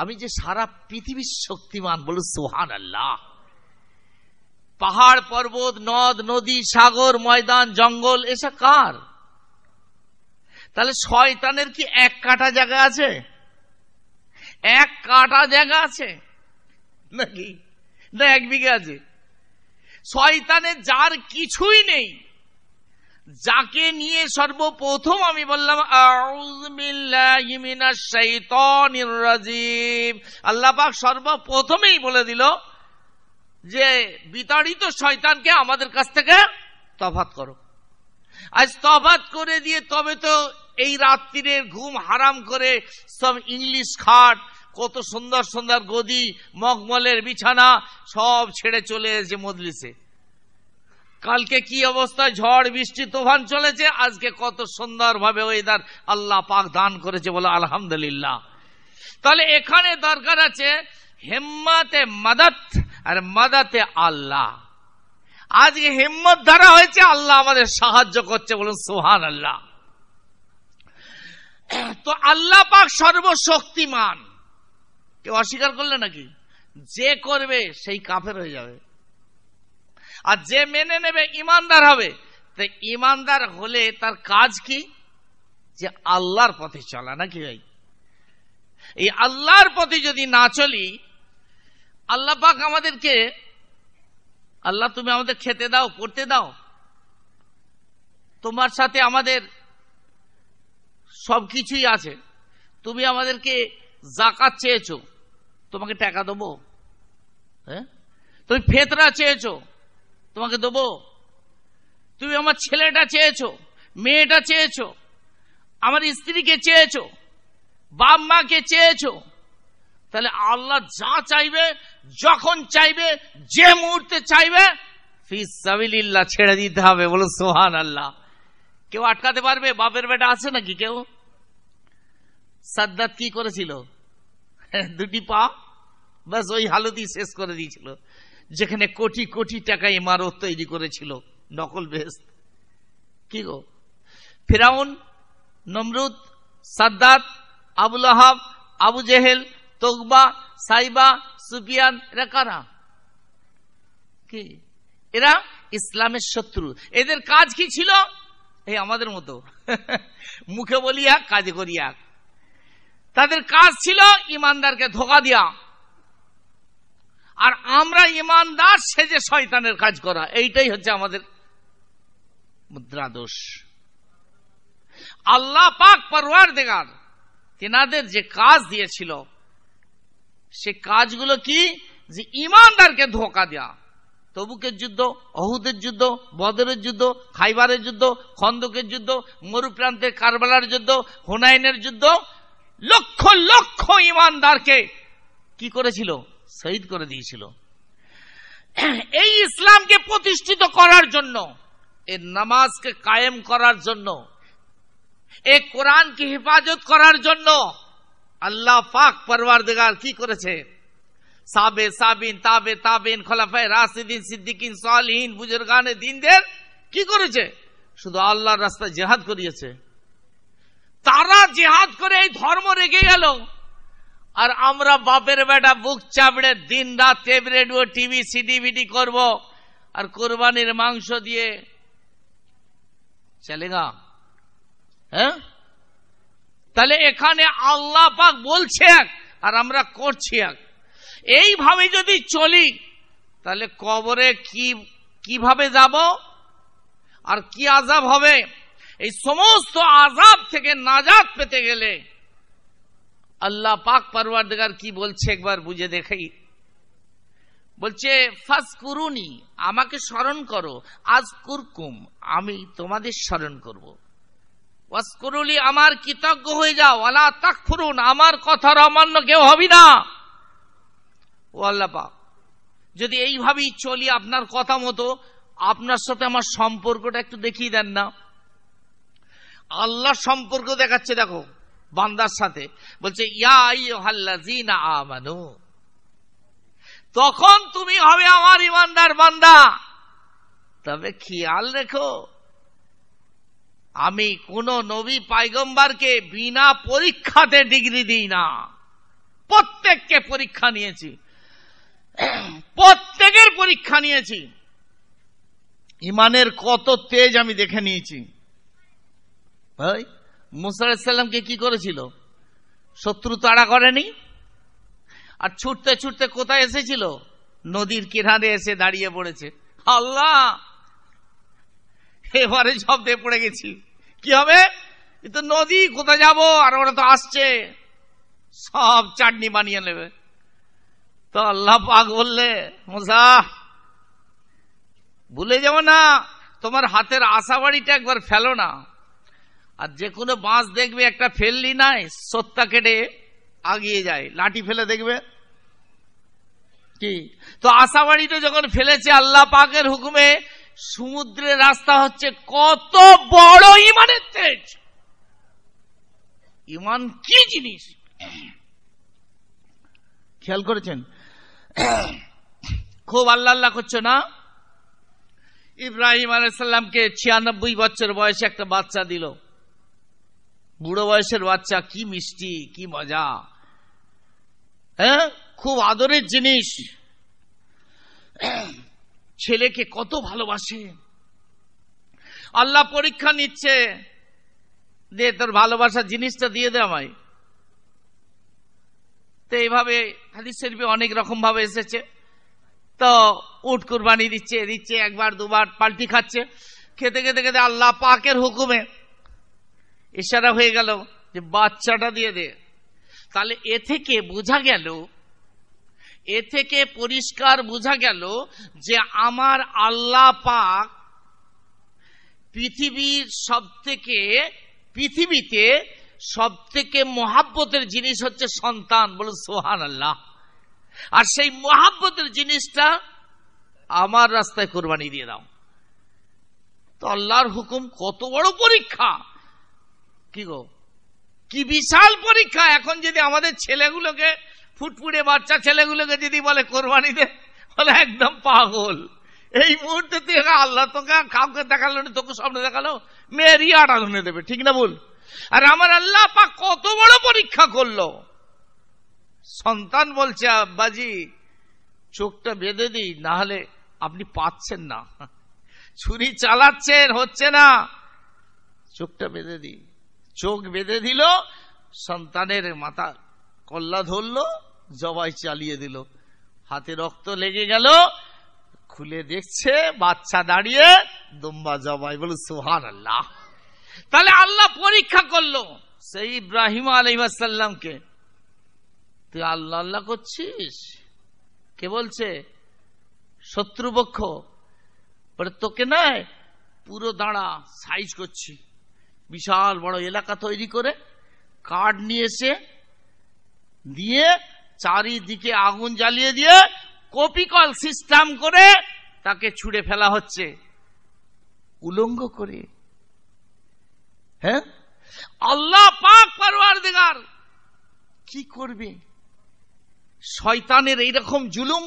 Speaker 3: আমি যে সারা পৃথিবীর শক্তিমান বল সোহান আল্লাহ পাহাড় পর্বত নদ নদী সাগর ময়দান জঙ্গল এসব কার তাহলে শয়তানের কি এক কাটা জায়গা আছে এক কাটা জায়গা আছে নাকি না এক বিঘে আছে শয়তানের যার কিছুই নেই যাকে নিয়ে সর্বপ্রথম আমি বললাম আল্লাহ সর্বপ্রথমেই বলে দিল যে বিতাড়িত শয়তানকে আমাদের কাছ থেকে তফাত করো আজ তফাত করে দিয়ে তবে তো এই রাত্রির ঘুম হারাম করে সব ইংলিশ খাট কত সুন্দর সুন্দর গদি মগমলের বিছানা সব ছেড়ে চলে এসেছে মজলিসে কালকে কি অবস্থা ঝড় বৃষ্টি তোফান চলেছে আজকে কত সুন্দরভাবে ওয়েদার আল্লাহ পাক দান করেছে বলে আলহামদুলিল্লাহ তাহলে এখানে দরকার আছে হেম্মতে মাদাত আর মাদাতে আল্লাহ আজকে হেম্মত দ্বারা হয়েছে আল্লাহ আমাদের সাহায্য করছে বলুন সোহান আল্লাহ তো আল্লাহ পাক সর্বশক্তিমান কেউ অস্বীকার করলে নাকি যে করবে সেই কাফের হয়ে যাবে আর যে মেনে নেবে ইমানদার হবে তো ইমানদার হলে তার কাজ কি যে আল্লাহর পথে চলা নাকি ভাই এই আল্লাহর পথে যদি না চলি আল্লাহ পাক আমাদেরকে আল্লাহ তুমি আমাদের খেতে দাও পড়তে দাও তোমার সাথে আমাদের সব কিছুই আছে তুমি আমাদেরকে জাকাত চেয়েছো তোমাকে টাকা দেবো হ্যাঁ তুমি ফেতরা চেয়েছো তোমাকে দেবো তুমি আমার ছেলেটা চেয়েছো মেয়েটা চেয়েছো আমার স্ত্রীকে চেয়েছো বাপ মাকে চেয়েছো তাহলে আল্লাহ যা চাইবে যখন চাইবে যে মুহূর্তে চাইবে ফিস ছেড়ে দিতে হবে বলো সোহান আল্লাহ কেউ আটকাতে পারবে বাপের বেটা আছে নাকি কেউ সাদ্দাত কি করেছিল দুটি পা বাস ওই হালতি শেষ করে দিয়েছিল যেখানে কোটি কোটি টাকা ইমারত তৈরি করেছিল নকল বেশ কি গো ফেরাউন নমরুদ সাদ্দাত আবুল আহাব আবু জেহেল তোকবা সাইবা সুফিয়ান এরা কারা কি এরা ইসলামের শত্রু এদের কাজ কি ছিল এই আমাদের মতো মুখে বলি এক কাজ করি এক তাদের কাজ ছিল ইমানদারকে ধোকা দিয়া আর আমরা ইমানদার সেজে শয়তানের কাজ করা এইটাই হচ্ছে আমাদের
Speaker 2: মুদ্রা দোষ
Speaker 3: আল্লাহ পাক পরোয়ার দেগার তেনাদের যে কাজ দিয়েছিল সে কাজগুলো কি যে ইমানদারকে ধোকা দেওয়া তবুকের যুদ্ধ অহুদের যুদ্ধ বদরের যুদ্ধ খাইবারের যুদ্ধ খন্দকের যুদ্ধ মরুপ্রান্তের কারবালার যুদ্ধ হুনাইনের যুদ্ধ লক্ষ লক্ষ ইমানদারকে কি করেছিল
Speaker 2: শহীদ করে দিয়েছিল
Speaker 3: এই ইসলামকে প্রতিষ্ঠিত করার জন্য এ নামাজকে কায়েম করার জন্য এ কোরআনকে হেফাজত করার জন্য আল্লাহ পাক পরওয়ার কি করেছে সাবে সাবিন তাবে তাবেন খোলাফায় রাসিদিন সিদ্দিকিন সালহীন বুজুরগানে দিনদের কি করেছে শুধু আল্লাহর রাস্তায় জেহাদ করিয়েছে তারা জেহাদ করে এই ধর্ম রেগে গেল আর আমরা বাপের বেটা বুক চাপড়ে দিন রাত রেডিও টিভি সিডি ভিডি করব আর কোরবানির মাংস দিয়ে চলেগা হ্যাঁ তাহলে এখানে আল্লাহ পাক বলছে এক আর আমরা করছি এক এইভাবে যদি চলি তাহলে কবরে কি কিভাবে যাব আর কি আজাব হবে এই সমস্ত আজাব থেকে নাজাদ পেতে গেলে আল্লাহ পাক দেখার কি বলছে একবার বুঝে দেখেই বলছে ফাসকুরুনি আমাকে স্মরণ করো আজ কুরকুম আমি তোমাদের স্মরণ করব আমার কৃতজ্ঞ হয়ে যাও আলা তাক আমার কথার অমান্য কেউ হবি না ও আল্লাহ পাক যদি এইভাবেই চলি আপনার কথা মতো আপনার সাথে আমার সম্পর্কটা একটু দেখিয়ে দেন না আল্লাহ সম্পর্ক দেখাচ্ছে দেখো বান্দার সাথে বলছে আমানু তখন তুমি হবে আমার ইমানদার বান্দা তবে খেয়াল রেখো আমি কোন নবী পাইগম্বারকে বিনা পরীক্ষাতে ডিগ্রি দিই না প্রত্যেককে পরীক্ষা নিয়েছি প্রত্যেকের পরীক্ষা নিয়েছি ইমানের
Speaker 2: কত তেজ আমি দেখে নিয়েছি ভাই মুসাল্লামকে কি করেছিল শত্রু তাড়া করেনি আর ছুটতে ছুটতে
Speaker 3: কোথায় এসেছিল নদীর কিনারে এসে দাঁড়িয়ে পড়েছে আল্লাহ এবারে শব্দে পড়ে গেছি কি হবে তো নদী কোথায় যাব আর ওরা তো আসছে সব চাটনি বানিয়ে নেবে তো আল্লাহ পাক বললে মোসা ভুলে যাও না তোমার হাতের আশাবাড়িটা একবার ফেলো না আর যে কোনো বাঁশ দেখবে একটা ফেললি নাই সত্তা কেটে আগিয়ে যায় লাঠি ফেলে দেখবে কি তো আশাবাড়িটা যখন ফেলেছে আল্লাহ পাকের হুকুমে সমুদ্রের রাস্তা হচ্ছে কত বড় ইমানের তেজ ইমান কি জিনিস খেয়াল করেছেন খুব আল্লাহ আল্লাহ করছো না ইব্রাহিম আলাইসাল্লামকে ছিয়ানব্বই বছর বয়সে একটা বাচ্চা দিল বুড়ো বয়সের বাচ্চা কি মিষ্টি কি মজা হ্যাঁ খুব আদরের জিনিস ছেলেকে কত ভালোবাসে আল্লাহ পরীক্ষা নিচ্ছে দে তোর ভালোবাসার জিনিসটা দিয়ে দে আমায় তো এইভাবে হাদিস শরীফে অনেক রকম ভাবে এসেছে তো উট কুরবানি দিচ্ছে দিচ্ছে একবার দুবার পাল্টি খাচ্ছে খেতে খেতে খেতে আল্লাহ পাকের হুকুমে ইশারা হয়ে গেল যে বাচ্চাটা দিয়ে দে তাহলে এ থেকে বোঝা গেল এ থেকে পরিষ্কার বোঝা গেল যে আমার আল্লাহ পাক পৃথিবীর সব থেকে পৃথিবীতে সব থেকে মহাব্বতের জিনিস হচ্ছে সন্তান বলুন সোহান আল্লাহ আর সেই মহাব্বতের জিনিসটা আমার রাস্তায় কোরবানি দিয়ে দাও তো আল্লাহর হুকুম কত বড় পরীক্ষা কি গো কি বিশাল পরীক্ষা এখন যদি আমাদের ছেলেগুলোকে ফুটফুটে বাচ্চা ছেলেগুলোকে যদি বলে কোরবানি দে বলে একদম পাগল এই মুহূর্তে তুই আল্লাহ তোকে কাউকে দেখালো না তোকে সামনে দেখালো মেয়েরই আটা ধুনে দেবে ঠিক না বল আর আমার আল্লাহ পাক কত বড় পরীক্ষা করল সন্তান বলছে আব্বাজি চোখটা বেঁধে দিই না হলে আপনি পাচ্ছেন না ছুরি
Speaker 2: চালাচ্ছেন হচ্ছে না চোখটা বেঁধে দিই চোখ বেঁধে দিল সন্তানের মাথা কল্লা ধরল জবাই চালিয়ে দিল হাতে রক্ত লেগে গেল খুলে দেখছে বাচ্চা দাঁড়িয়ে দুম্বা জবাই বলো সুহান আল্লাহ তাহলে আল্লাহ পরীক্ষা করলো সেই
Speaker 3: ইব্রাহিম আলহিমাসাল্লামকে তুই আল্লাহ আল্লাহ করছিস কে বলছে শত্রুপক্ষ তোকে নয়
Speaker 2: পুরো দাঁড়া সাইজ করছি বিশাল বড় এলাকা তৈরি করে কার্ড নিয়ে এসে দিয়ে চারিদিকে আগুন জ্বালিয়ে
Speaker 3: দিয়ে কপিকল সিস্টেম করে তাকে ছুড়ে ফেলা হচ্ছে
Speaker 2: উলঙ্গ করে হ্যাঁ
Speaker 3: আল্লাহ পাক পারোয়ার দিগার কি করবে শয়তানের এইরকম জুলুম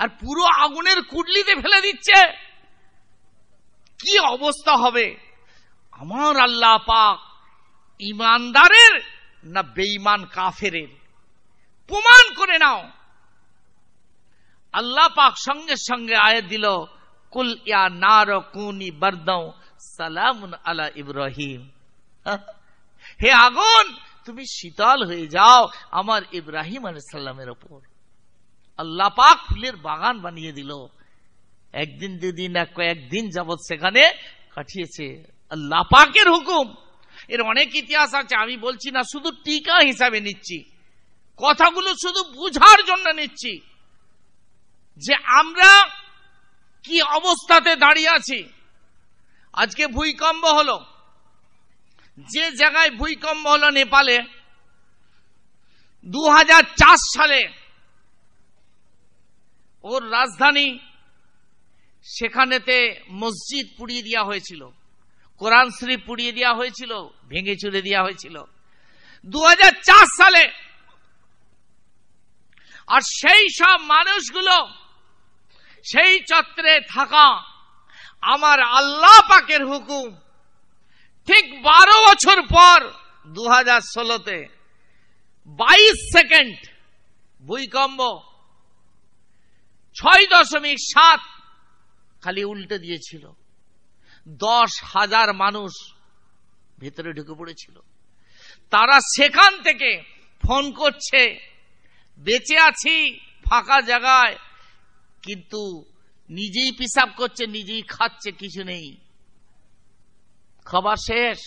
Speaker 3: আর পুরো আগুনের কুডলিতে ফেলে দিচ্ছে কি অবস্থা হবে আমার আল্লাহ পাক ইমানদারের না বেঈমান কাফেরের প্রমাণ করে নাও আল্লাহ পাক সঙ্গে সঙ্গে আয় দিল কুল ইয়া নার কুনি বারদাও সালামুন আলা ইব্রাহিম হে আগুন তুমি শীতল হয়ে যাও আমার ইব্রাহিম সাল্লামের ওপর আল্লাহ পাক ফুলের বাগান বানিয়ে দিল একদিন দুদিন না কয়েকদিন যাবৎ সেখানে কাটিয়েছে আল্লাহ পাকের হুকুম এর অনেক ইতিহাস আছে আমি বলছি না শুধু টিকা হিসাবে নিচ্ছি কথাগুলো শুধু বুঝার জন্য নিচ্ছি যে আমরা কি অবস্থাতে দাঁড়িয়ে আছি আজকে ভূমিকম্প হল যে জায়গায় ভূমিকম্প হল নেপালে দু সালে ওর রাজধানী সেখানেতে মসজিদ পুড়িয়ে দেওয়া হয়েছিল কোরআন শরীফ পুড়িয়ে দেওয়া হয়েছিল ভেঙে চুড়ে দেওয়া হয়েছিল দু সালে আর সেই সব মানুষগুলো সেই চত্রে থাকা আমার আল্লাহ পাকের হুকুম ঠিক বারো বছর পর দু হাজার ষোলোতে বাইশ সেকেন্ড ভূমিকম্ব ছয় দশমিক সাত খালি উল্টে দিয়েছিল দশ হাজার মানুষ ভেতরে ঢুকে পড়েছিল তারা সেখান থেকে ফোন করছে বেঁচে আছি ফাঁকা জায়গায় কিন্তু নিজেই পিসাব করছে নিজেই খাচ্ছে কিছু নেই খাবার শেষ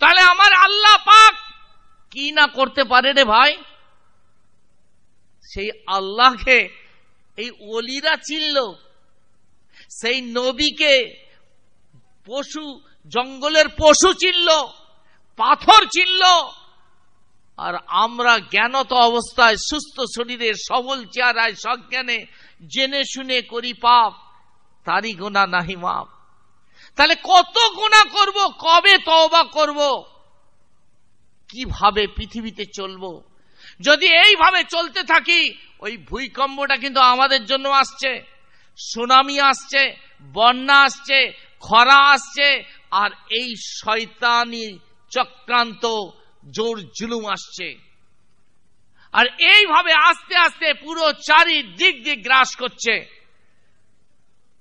Speaker 3: তাহলে আমার আল্লাহ পাক কি না করতে পারে রে ভাই সেই আল্লাহকে এই অলিরা চিনল সেই নবীকে পশু জঙ্গলের পশু চিনল পাথর চিনল আর আমরা জ্ঞানত অবস্থায় সুস্থ শরীরে সবল চেহারায় সজ্ঞানে জেনে শুনে করি পাপ তারই গোনা নাহি মাপ তাহলে কত গোনা করব কবে তওবা করব কিভাবে পৃথিবীতে চলবো যদি এইভাবে চলতে থাকি ওই ভূমিকম্পটা কিন্তু আমাদের জন্য আসছে সুনামি আসছে বন্যা আসছে খরা আসছে আর এই শয়তানি চক্রান্ত জোর জুলুম আসছে আর এইভাবে আস্তে আস্তে পুরো চারিদিক দিক গ্রাস করছে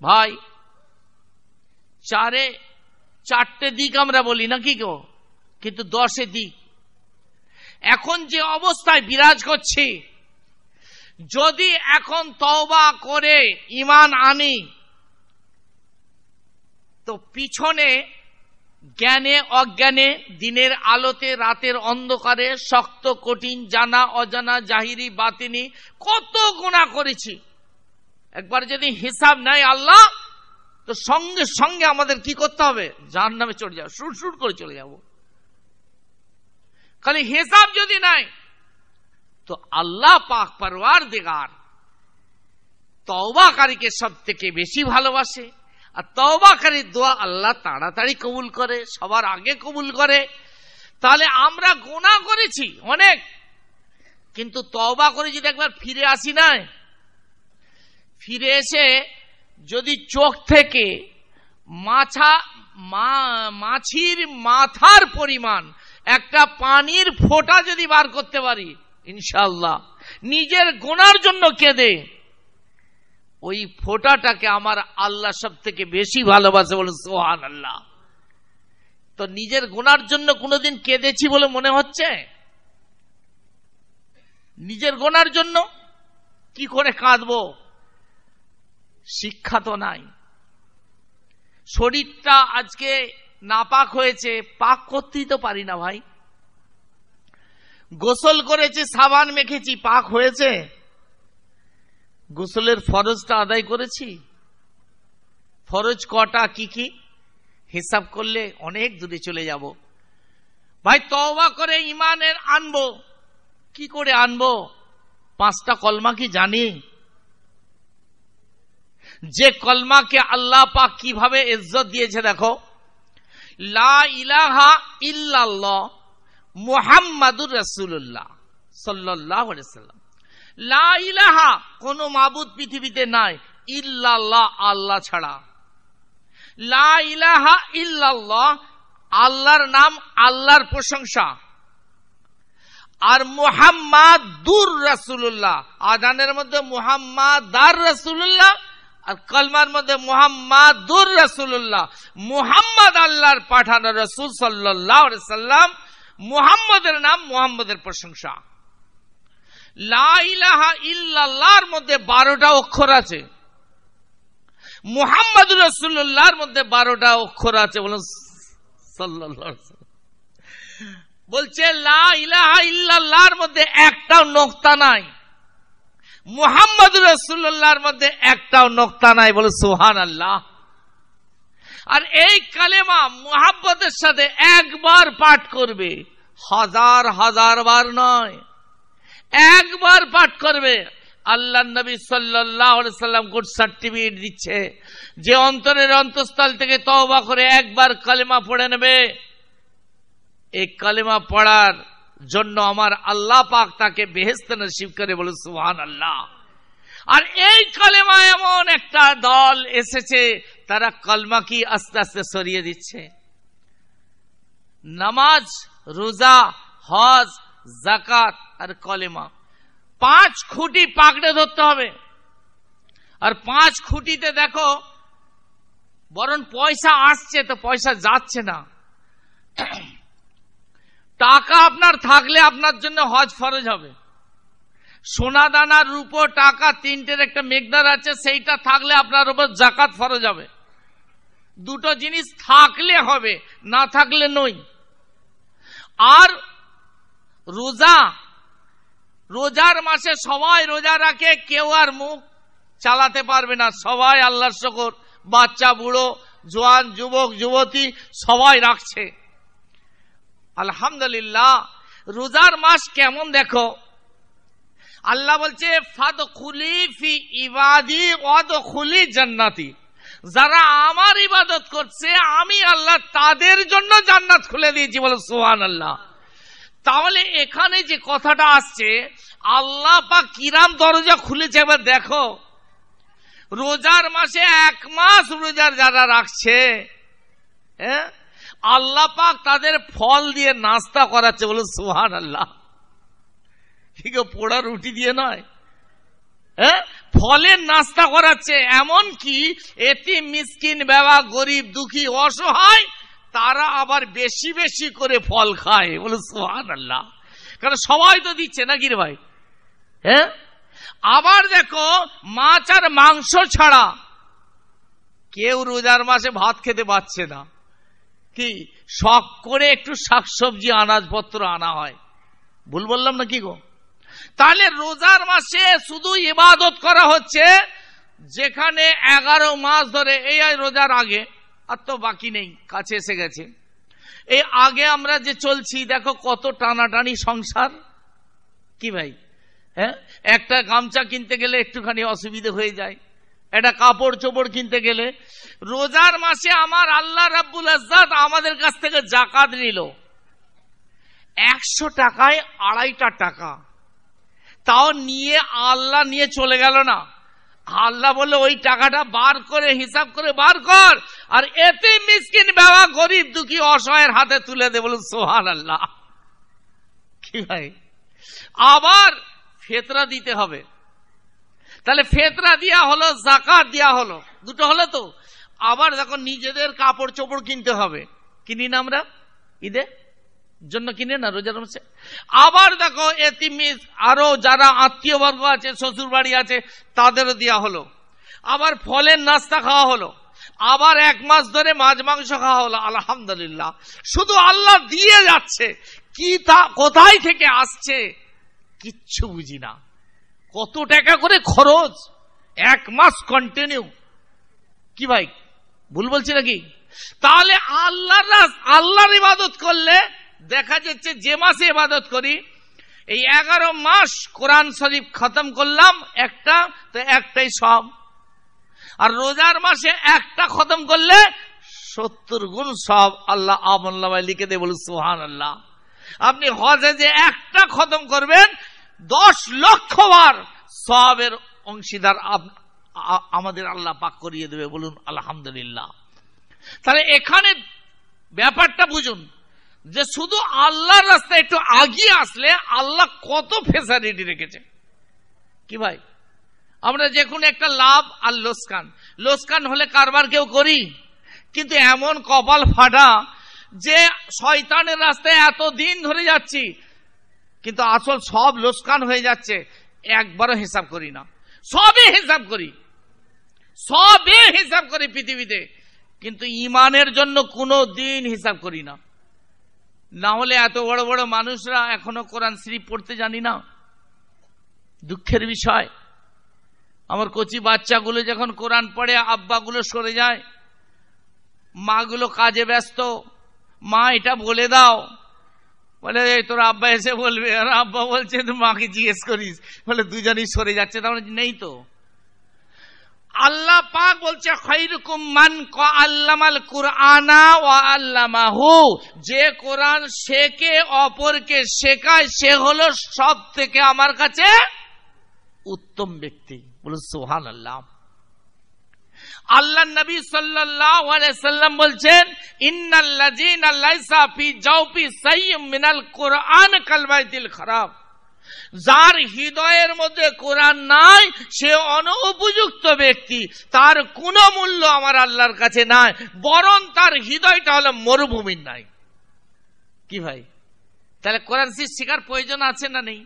Speaker 3: ভাই চারে চারটে দিক আমরা বলি নাকি কেউ কিন্তু দশে দিক এখন যে অবস্থায় বিরাজ করছি যদি এখন তওবা করে ইমান আনি তো পিছনে জ্ঞানে অজ্ঞানে দিনের আলোতে রাতের অন্ধকারে শক্ত কঠিন জানা অজানা জাহিরি বাতিনি কত গুণা করেছি একবার যদি হিসাব নেয় আল্লাহ তো সঙ্গে সঙ্গে আমাদের কি করতে হবে যার নামে চলে যাবো সুর সুর করে চলে যাব খালি হিসাব যদি নাই তো আল্লাহ পাক পারোয়ার দেগার তবাকারীকে সব থেকে বেশি ভালোবাসে আর তবাকারী দোয়া আল্লাহ তাড়াতাড়ি কবুল করে সবার আগে কবুল করে তাহলে আমরা গোনা করেছি অনেক কিন্তু তবা করে যদি একবার ফিরে আসি নাই ফিরে এসে যদি চোখ থেকে মাছা মাছির মাথার পরিমাণ একটা পানির ফোঁটা যদি বার করতে পারি ইনশাল্লাহ নিজের গোনার জন্য কেঁদে ওই ফোটাটাকে আমার আল্লাহ সব থেকে বেশি ভালোবাসে বলে সোহান আল্লাহ তো নিজের গোনার জন্য কোনোদিন কেঁদেছি বলে মনে হচ্ছে নিজের গোনার জন্য কি করে কাঁদব শিক্ষা তো নাই শরীরটা আজকে নাপাক হয়েছে পাক করতেই তো পারি না ভাই গোসল করেছে সাবান মেখেছি পাক হয়েছে গোসলের ফরজটা আদায় করেছি ফরজ কটা কি কি হিসাব করলে অনেক দূরে চলে যাব ভাই তওবা করে ইমানের আনবো কি করে আনবো পাঁচটা কলমা কি জানি যে কলমাকে আল্লাহ পাক কিভাবে ইজ্জত দিয়েছে দেখো লা ইলাহা ইল্লাল্লাহ মুহাম্মাদুর রাসূলুল্লাহ সাল্লাল্লাহু আলাইহি সাল্লাম লা কোন মাবুদ পৃথিবীতে নাই ইল্লাল্লাহ আল্লাহ ছাড়া লা ইলাহা ইল্লাল্লাহ আল্লাহর নাম আল্লাহর প্রশংসা আর মুহাম্মাদ দুর রাসুল্লাহ আজানের মধ্যে মোহাম্মদ দার রাসুল্লাহ আর কলমার মধ্যে মোহাম্মদ দুর রাসুল্লাহ মোহাম্মদ আল্লাহর পাঠানো রসুল সাল্লাহ সাল্লাম মুহাম্মদের নাম মোহাম্মদের প্রশংসা লাহা ইল্লাল্লাহর মধ্যে বারোটা অক্ষর আছে মুহাম্মদ রসুল্লাহর মধ্যে বারোটা অক্ষর আছে বলুন বলছে ইল্লাল্লাহর মধ্যে একটাও নক্তা নাই মুহাম্মদ রসুল্লাহর মধ্যে একটাও নক্তা নাই বলে সোহান আল্লাহ আর এই কালেমা মোহাম্মদের সাথে একবার পাঠ করবে হাজার হাজার বার নয় একবার পাঠ করবে আল্লাহ নবী সাল্লাম গুড সার্টিফিকেট দিচ্ছে যে অন্তরের অন্তঃস্থল থেকে তওবা করে একবার কালেমা পড়ে নেবে এই কালেমা পড়ার জন্য আমার আল্লাহ পাক তাকে বেহেস্ত নসিব করে বলে সুহান আল্লাহ আর এই কালেমা এমন একটা দল এসেছে তারা কালমা কি আস্তে আস্তে সরিয়ে দিচ্ছে নামাজ রোজা হজ জাকাত আর কলেমা পাঁচ খুঁটি পাকড়ে ধরতে হবে আর পাঁচ খুঁটিতে দেখো বরং পয়সা আসছে তো পয়সা যাচ্ছে না টাকা আপনার থাকলে আপনার জন্য হজ ফরজ হবে সোনা দানার রূপ টাকা তিনটের একটা মেঘদার আছে সেইটা থাকলে আপনার উপর জাকাত ফরজ হবে দুটো জিনিস থাকলে হবে না থাকলে নই আর রোজা রোজার মাসে সবাই রোজা রাখে কেউ আর মুখ চালাতে পারবে না সবাই আল্লাহর শকর বাচ্চা বুড়ো জোয়ান যুবক যুবতী সবাই রাখছে আলহামদুলিল্লাহ রোজার মাস কেমন দেখো আল্লাহ বলছে ফাদ খুলি ফি ইবাদি অদ খুলি জান্নাতি যারা আমার ইবাদত করছে আমি আল্লাহ তাদের জন্য জান্নাত খুলে দিয়েছি বলো সোহান আল্লাহ তাহলে এখানে যে কথাটা আসছে আল্লাহ পা কিরাম দরজা খুলেছে এবার দেখো রোজার মাসে এক মাস রোজার যারা রাখছে হ্যাঁ আল্লাহ পাক তাদের ফল দিয়ে নাস্তা করাচ্ছে বলো সোহান আল্লাহ ঠিক পোড়া রুটি দিয়ে নয় হ্যাঁ ফলের নাস্তা করাচ্ছে এমন কি এটি মিসকিন ব্যবা গরিব দুঃখী অসহায় তারা আবার বেশি বেশি করে ফল খায় বলে সোহান আল্লাহ কারণ সবাই তো দিচ্ছে না গির ভাই হ্যাঁ আবার দেখো মাছ আর মাংস ছাড়া কেউ রোজার মাসে ভাত খেতে পাচ্ছে না কি শখ করে একটু শাকসবজি আনাজপত্র আনা হয় ভুল বললাম না কি গো তাহলে রোজার মাসে শুধু ইবাদত করা হচ্ছে যেখানে এগারো মাস ধরে এই রোজার আগে আর তো বাকি নেই কাছে এসে গেছে এই আগে আমরা যে চলছি দেখো কত টানাটানি সংসার কি ভাই হ্যাঁ একটা গামছা কিনতে গেলে একটুখানি অসুবিধে হয়ে যায় একটা কাপড় চোপড় কিনতে গেলে রোজার মাসে আমার আল্লাহ রাব্বুল আজাদ আমাদের কাছ থেকে জাকাত নিল একশো টাকায় আড়াইটা টাকা তাও নিয়ে আল্লাহ নিয়ে চলে গেল না আল্লাহ বলে ওই টাকাটা বার করে হিসাব করে বার কর আর এতে মিসকিন বাবা গরিব দুঃখী অসহায়ের হাতে তুলে দে বলুন সোহান আল্লাহ কি ভাই আবার ফেতরা দিতে হবে তাহলে ফেতরা দেওয়া হলো জাকাত দেওয়া হলো দুটো হলো তো আবার দেখো নিজেদের কাপড় চোপড় কিনতে হবে কিনি না আমরা ঈদে জন্য কিনে না রোজা রমছে আবার দেখো এতিমিস আরো যারা আত্মীয় বর্গ আছে শ্বশুর বাড়ি আছে তাদেরও দেওয়া হলো আবার ফলের নাস্তা খাওয়া হলো আবার এক মাস ধরে মাছ মাংস খাওয়া হলো আলহামদুলিল্লাহ শুধু আল্লাহ দিয়ে যাচ্ছে কি তা কোথায় থেকে আসছে কিচ্ছু বুঝি না কত টাকা করে খরচ এক মাস কন্টিনিউ কি ভাই ভুল বলছি নাকি তাহলে আল্লাহর আল্লাহর ইবাদত করলে দেখা যাচ্ছে যে মাসে ইবাদত করি এই এগারো মাস কোরআন শরীফ খতম করলাম একটা তো একটাই সব আর রোজার মাসে একটা খতম করলে সত্তর গুণ সব আল্লাহ আবুল্লাহ লিখে দেবে বলুন সোহান আল্লাহ আপনি হজে যে একটা খতম করবেন দশ লক্ষ বার সবের অংশীদার আমাদের আল্লাহ পাক করিয়ে দেবে বলুন আলহামদুলিল্লাহ তাহলে এখানে ব্যাপারটা বুঝুন যে শুধু আল্লাহর রাস্তায় একটু আগিয়ে আসলে আল্লাহ কত ফেসারিটি রেখেছে কি ভাই আমরা যে কোনো একটা লাভ আর লোসকান লোসকান হলে কারবার কেউ করি কিন্তু এমন কপাল ফাটা যে শয়তানের রাস্তায় এত দিন ধরে যাচ্ছি কিন্তু আসল সব লোসকান হয়ে যাচ্ছে একবারও হিসাব করি না সবে হিসাব করি সবে হিসাব করি পৃথিবীতে কিন্তু ইমানের জন্য কোনো দিন হিসাব করি না না হলে এত বড় বড় মানুষরা এখনো কোরআন শ্রী পড়তে জানি না দুঃখের বিষয় আমার কচি বাচ্চাগুলো যখন কোরআন পড়ে আব্বাগুলো সরে যায় মাগুলো কাজে ব্যস্ত মা এটা বলে দাও বলে তোর আব্বা এসে বলবে আর আব্বা বলছে মাকে জিজ্ঞেস করিস বলে দুজনই সরে যাচ্ছে তাহলে মানে নেই তো আল্লাহ পাক বলছে খৈরকুম মান ক আল্লামাল কুরআনা ও আল্লামাহু যে কোরআন শেখে অপরকে শেখায় সে হলো সব থেকে আমার কাছে উত্তম ব্যক্তি বলে সোহান আল্লাহ আল্লাহ নবী সাল্লাল্লাহু আলাইহি সাল্লাম বলছেন ইন্নাল্লাযিনা লাইসা ফি জাওফি সাইয়্যিম মিনাল কুরআন কালবাইতিল খারাপ যার হৃদয়ের মধ্যে কোরআন নাই সে অনুপযুক্ত ব্যক্তি তার কোন মূল্য আমার আল্লাহর কাছে নাই বরং তার হৃদয়টা হলো মরুভূমির নাই কি ভাই তাহলে কোরআন শিক্ষার প্রয়োজন আছে না নেই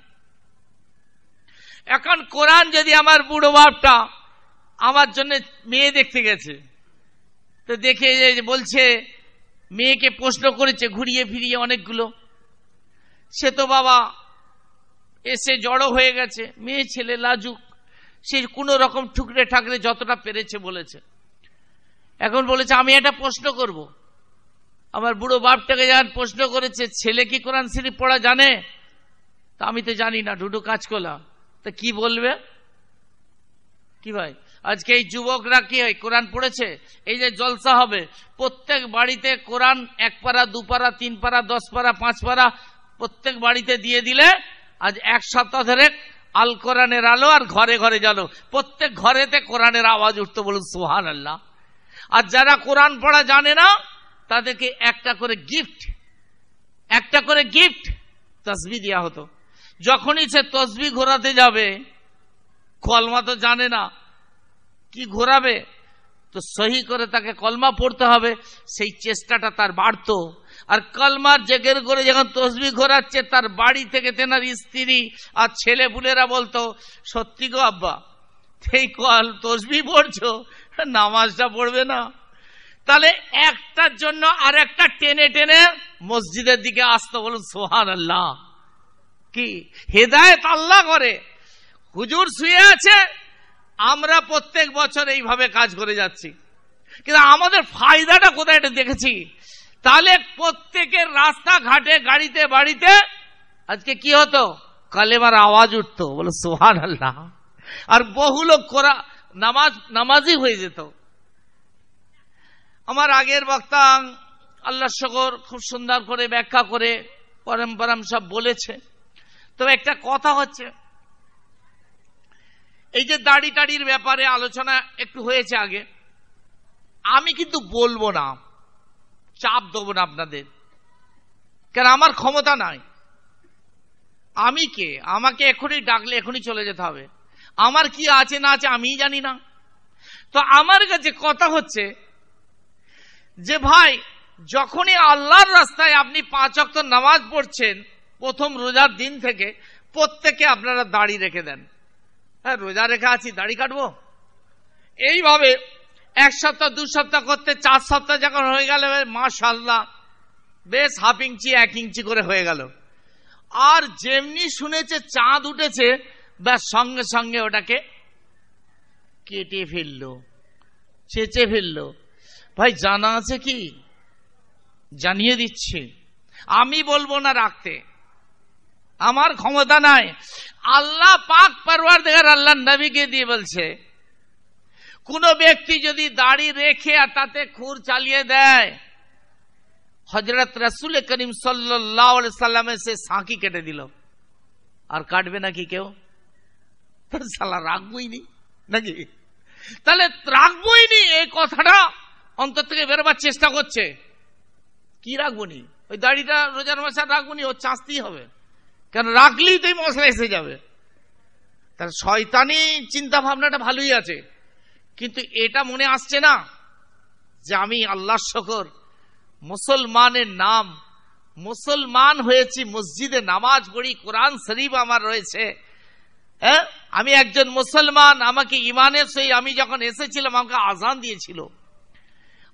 Speaker 3: এখন কোরআন যদি আমার বুড়ো বাপটা আমার জন্য মেয়ে দেখতে গেছে তো দেখে বলছে মেয়েকে প্রশ্ন করেছে ঘুরিয়ে ফিরিয়ে অনেকগুলো সে তো বাবা এসে জড়ো হয়ে গেছে মেয়ে ছেলে লাজুক সে কোনো রকম ঠুকরে ঠাকরে যতটা পেরেছে বলেছে এখন বলেছে আমি এটা প্রশ্ন করব। আমার বুড়ো বাপটাকে যান প্রশ্ন করেছে ছেলে কি কোরআন শরীফ পড়া জানে তা আমি তো জানি না ডুডু কাজ করলাম তা কি বলবে কি ভাই আজকে এই যুবকরা কি হয় কোরআন পড়েছে এই যে জলসা হবে প্রত্যেক বাড়িতে কোরআন এক পারা দু পারা তিন পারা দশ পারা পাঁচ পারা প্রত্যেক বাড়িতে দিয়ে দিলে আজ এক সপ্তাহ ধরে আল কোরআনের আলো আর ঘরে ঘরে জানো প্রত্যেক ঘরেতে কোরআনের আওয়াজ উঠতো বলুন সোহান আল্লাহ আর যারা কোরআন পড়া জানে না তাদেরকে একটা করে গিফট একটা করে গিফট তসবি দেওয়া হতো যখনই সে তসবি ঘোরাতে যাবে কলমা তো জানে না কি ঘোরাবে তো সহি করে তাকে কলমা পড়তে হবে সেই চেষ্টাটা তার বাড়তো আর কলমার জেগের করে যখন তসবি ঘোরাচ্ছে তার বাড়ি থেকে তেনার স্ত্রী আর ছেলে পুলেরা বলতো সত্যি গো আব্বা সেই কল তসবি পড়ছো নামাজটা পড়বে না তাহলে একটার জন্য আর একটা টেনে টেনে মসজিদের দিকে আসতো বলুন সোহান আল্লাহ কি হেদায়ত আল্লাহ করে হুজুর শুয়ে আছে আমরা প্রত্যেক বছর এইভাবে কাজ করে যাচ্ছি কিন্তু আমাদের ফায়দাটা কোথায় এটা দেখেছি তাহলে প্রত্যেকের রাস্তাঘাটে গাড়িতে বাড়িতে আজকে কি হতো কালেমার আওয়াজ উঠতো বলো সোহান আল্লাহ আর বহু লোক করা নামাজ নামাজই হয়ে যেত আমার আগের বক্তা আল্লাহ শকর খুব সুন্দর করে ব্যাখ্যা করে পরম্পরাম সব বলেছে তবে একটা কথা হচ্ছে এই যে দাড়ি টাড়ির ব্যাপারে আলোচনা একটু হয়েছে আগে আমি কিন্তু বলবো না চাপ দেবো না আপনাদের কেন আমার ক্ষমতা নাই আমি কে আমাকে এখনই ডাকলে এখনই চলে যেতে হবে আমার কি আছে না আছে আমি জানি না তো আমার কাছে কথা হচ্ছে যে ভাই যখনই আল্লাহর রাস্তায় আপনি পাঁচ অক্ত নামাজ পড়ছেন প্রথম রোজার দিন থেকে প্রত্যেকে আপনারা দাড়ি রেখে দেন হ্যাঁ রোজা রেখে আছি দাড়ি কাটবো এইভাবে এক সপ্তাহ দু সপ্তাহ করতে চার সপ্তাহ যখন হয়ে গেল মাশাল্লাহ বেশ হাফ ইঞ্চি এক ইঞ্চি করে হয়ে গেল আর যেমনি শুনেছে চাঁদ উঠেছে ব্যাস সঙ্গে সঙ্গে ওটাকে কেটে ফেলল চেঁচে ফেলল ভাই জানা আছে কি জানিয়ে দিচ্ছে আমি বলবো না রাখতে আমার ক্ষমতা নাই আল্লাহ পাক পারওয়ার দেখার আল্লাহ নবীকে দিয়ে বলছে কোন ব্যক্তি যদি দাড়ি রেখে আর তাতে খুর চালিয়ে দেয় হজরত রাসুল করিম সাল্লামে সে সাঁকি কেটে দিল আর কাটবে নাকি কেউ সালা রাখবই নি নাকি তাহলে রাখবই নি এই কথাটা অন্তর থেকে বেরোবার চেষ্টা করছে কি রাখবনি ওই দাড়িটা রোজার মাসে রাখবনি ও চাঁচতেই হবে কেন রাখলেই তো মশলা এসে যাবে তার শয়তানি চিন্তা ভাবনাটা ভালোই আছে কিন্তু এটা মনে আসছে না যে আমি আল্লাহ শখর মুসলমানের নাম মুসলমান হয়েছি মসজিদে নামাজ পড়ি কোরআন শরীফ আমার রয়েছে হ্যাঁ আমি একজন মুসলমান আমাকে ইমানের সেই আমি যখন এসেছিলাম আমাকে আজান দিয়েছিল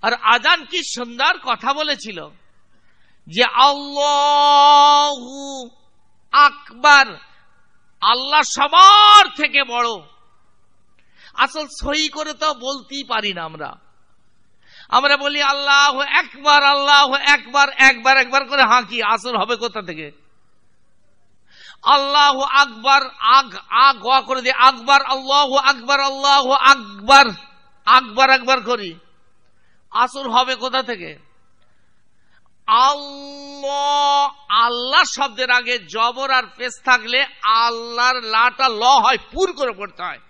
Speaker 3: আর আজান কি সুন্দর কথা বলেছিল যে আল্লাহ আকবার আল্লাহ সবার থেকে বড় আসল সহি করে তো বলতেই পারি না আমরা আমরা বলি আল্লাহ একবার আল্লাহ একবার একবার একবার করে হাঁকি আসল হবে কোথা থেকে আল্লাহ আকবার আগ আগ করে দিয়ে আকবার আল্লাহ আকবার আল্লাহ আকবার আকবার একবার করি আসল হবে কোথা থেকে আল্লাহ আল্লাহ শব্দের আগে জবর আর পেস থাকলে আল্লাহর লাটা ল হয় পুর করে পড়তে হয়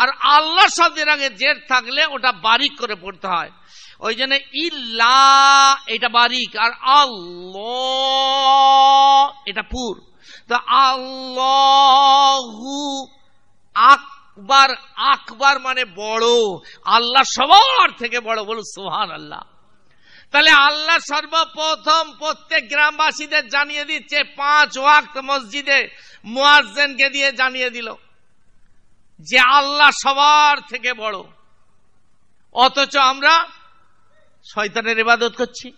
Speaker 3: আর আল্লাহ শব্দের আগে জের থাকলে ওটা বারিক করে পড়তে হয় ওই জন্য ইল্লা এটা বারিক আর আল্লাহ এটা পুর তো আল্লাহু আকবার আকবার মানে বড় আল্লাহ সবার থেকে বড় বলুন সোহান আল্লাহ তাহলে আল্লাহ সর্বপ্রথম প্রত্যেক গ্রামবাসীদের জানিয়ে দিচ্ছে পাঁচ ওয়াক্ত মসজিদে মুয়াজ্জেনকে দিয়ে জানিয়ে দিল যে আল্লাহ সবার থেকে বড় অথচ আমরা শয়তানের ইবাদত করছি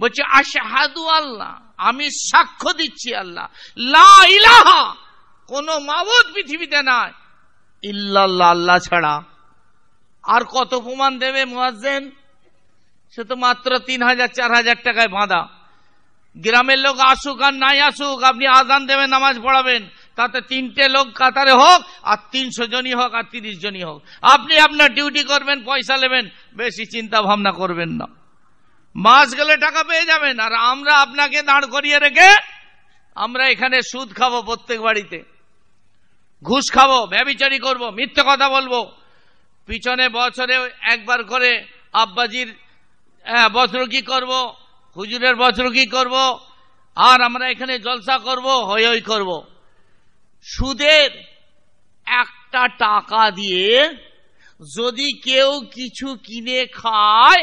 Speaker 3: বলছি আশাহাদু আল্লাহ আমি সাক্ষ্য দিচ্ছি আল্লাহ লা ইলাহা কোন মাবুদ পৃথিবীতে নাই ইল্লাল্লাহ আল্লাহ ছাড়া আর কত প্রমাণ দেবে মোয়াজেন সে তো মাত্র তিন হাজার চার হাজার টাকায় বাঁধা গ্রামের লোক আসুক আর নাই আসুক আপনি আজান দেবেন নামাজ পড়াবেন তাতে তিনটে লোক কাতারে হোক আর তিনশো জনই হোক আর তিরিশ জনই হোক আপনি আপনার ডিউটি করবেন পয়সা নেবেন বেশি চিন্তা ভাবনা করবেন না মাস গেলে টাকা পেয়ে যাবেন আর আমরা আপনাকে দাঁড় করিয়ে রেখে আমরা এখানে সুদ খাবো প্রত্যেক বাড়িতে ঘুষ খাবো ব্যবিচারি করব মিথ্যে কথা বলবো পিছনে বছরে একবার করে আব্বাজির হ্যাঁ, বছর কি করব হুজুরের বছর কি করব আর আমরা এখানে জলসা করব হই হই করবো সুদের একটা টাকা দিয়ে যদি কেউ কিছু কিনে খায়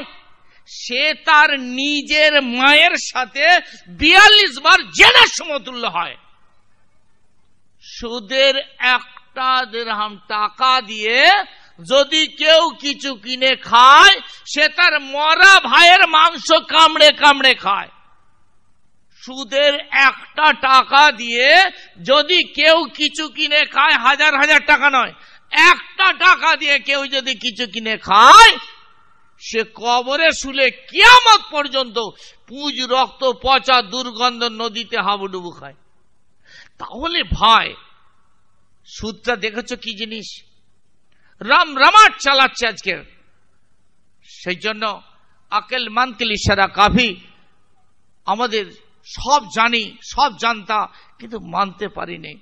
Speaker 3: সে তার নিজের মায়ের সাথে বিয়াল্লিশ বার জেনার সমতুল্য হয় সুদের একটা দেড় টাকা দিয়ে যদি কেউ কিছু কিনে খায় সে তার মরা ভাইয়ের মাংস কামড়ে কামড়ে খায় সুদের একটা টাকা দিয়ে যদি কেউ কিছু কিনে খায় হাজার হাজার টাকা নয় একটা টাকা দিয়ে কেউ যদি কিছু কিনে খায় সে কবরে শুলে কিয়ামত পর্যন্ত পুঁজ রক্ত পচা দুর্গন্ধ নদীতে হাবুডুবু খায় তাহলে ভাই সুদটা দেখেছো কি জিনিস রাম রামাট চালাচ্ছে আজকের সেই জন্য আকেল মানকেল সারা কাভি আমাদের সব জানি সব জানতা কিন্তু মানতে পারিনি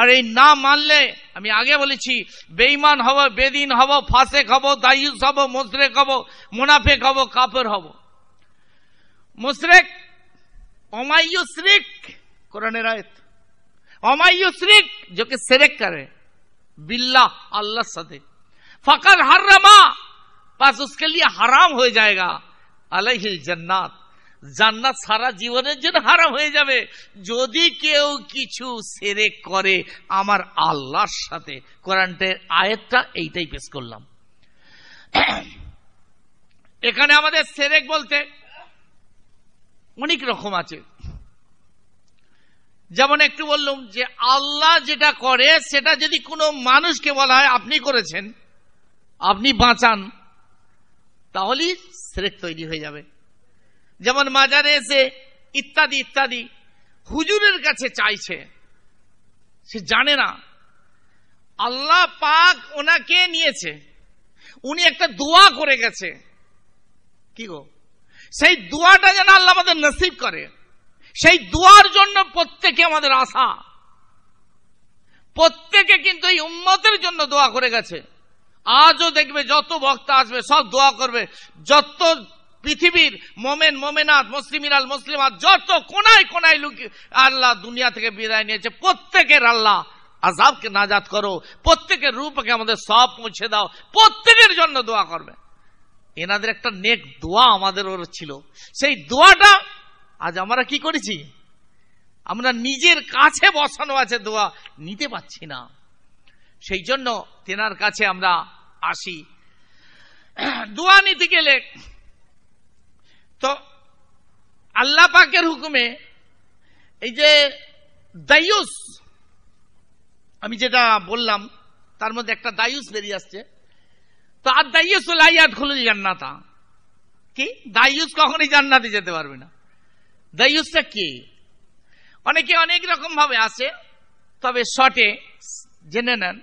Speaker 3: আর এই না মানলে আমি আগে বলেছি বেইমান হব বেদিন হব ফাঁসেক হব দায়ুস হব মুশরেক হব মুনাফেক হব কাপের হব অমায়ু অমায়ুশ্রিক কোরআনের অমায়ু অমায়ুশ্রিক যোকে সেরেক করে বিল্লাহ আল্লাহর সাথে ফকর হার रमा পাস उसके लिए हराम हो जाएगा अलहिल जन्नात জান্নাত সারা জীবনের জন্য হারাম হয়ে যাবে যদি কেউ কিছু সেরে করে আমার আল্লাহর সাথে কোরআনটের আয়েরটা এইটাই পেশ করলাম এখানে আমাদের সেরেক বলতে অনেক রকম আছে যেমন একটু বললাম যে আল্লাহ যেটা করে সেটা যদি কোনো মানুষকে বলা হয় আপনি করেছেন আপনি বাঁচান তাহলেই সেরেক তৈরি হয়ে যাবে যেমন মাজারে এসে ইত্যাদি ইত্যাদি হুজুরের কাছে চাইছে সে জানে না আল্লাহ পাক ওনাকে নিয়েছে উনি একটা দোয়া করে গেছে কি গো সেই দোয়াটা যেন আল্লাহ আমাদের নসিব করে সেই দোয়ার জন্য প্রত্যেকে আমাদের আশা প্রত্যেকে কিন্তু এই উম্মতের জন্য দোয়া করে গেছে আজও দেখবে যত বক্তা আসবে সব দোয়া করবে যত পৃথিবীর মোমেন মোমেনাথ ইরাল মুসলিমাত যত কোনায় কোনায় আল্লাহ দুনিয়া থেকে বিদায় নিয়েছে প্রত্যেকের আল্লাহ আজাবকে নাজাত করো প্রত্যেকের রূপকে আমাদের সব পৌঁছে দাও প্রত্যেকের জন্য দোয়া করবে এনাদের একটা নেক দোয়া আমাদের ওর ছিল সেই দোয়াটা আজ আমরা কি করেছি আমরা নিজের কাছে বসানো আছে দোয়া নিতে পারছি না সেই জন্য তেনার কাছে আমরা আসি দোয়া নিতে গেলে তো আল্লাহ পাকের হুকুমে এই যে দায়ুস আমি যেটা বললাম তার মধ্যে একটা দায়ুস বেরিয়ে আসছে তো আর দায়ুস লাইয়াত খুলে জান্নাতা কি দায়ুস কখনই জান্নাতে যেতে পারবে না দায়ুসটা কি অনেকে অনেক রকম ভাবে আসে তবে শটে জেনে নেন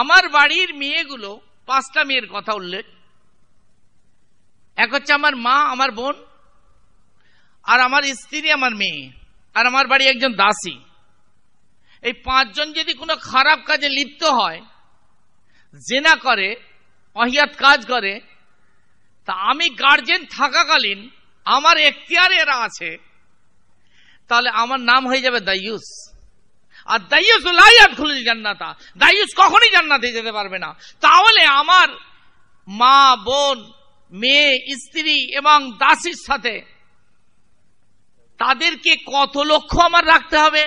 Speaker 3: আমার বাড়ির মেয়েগুলো পাঁচটা মেয়ের কথা উল্লেখ এক হচ্ছে আমার মা আমার বোন আর আমার স্ত্রী আমার মেয়ে আর আমার বাড়ি একজন দাসী এই পাঁচজন যদি কোনো খারাপ কাজে লিপ্ত হয় জেনা করে অহিয়াত কাজ করে তা আমি গার্জেন থাকাকালীন আমার এখতিয়ারে এরা আছে তাহলে আমার নাম হয়ে যাবে দায়ুস আর দায়ুস লাইয়াত খুলে জান্নাতা দায়ুস কখনই জান্নাতে যেতে পারবে না তাহলে আমার মা বোন মেয়ে স্ত্রী এবং দাসীর সাথে তাদেরকে কত লক্ষ্য আমার রাখতে হবে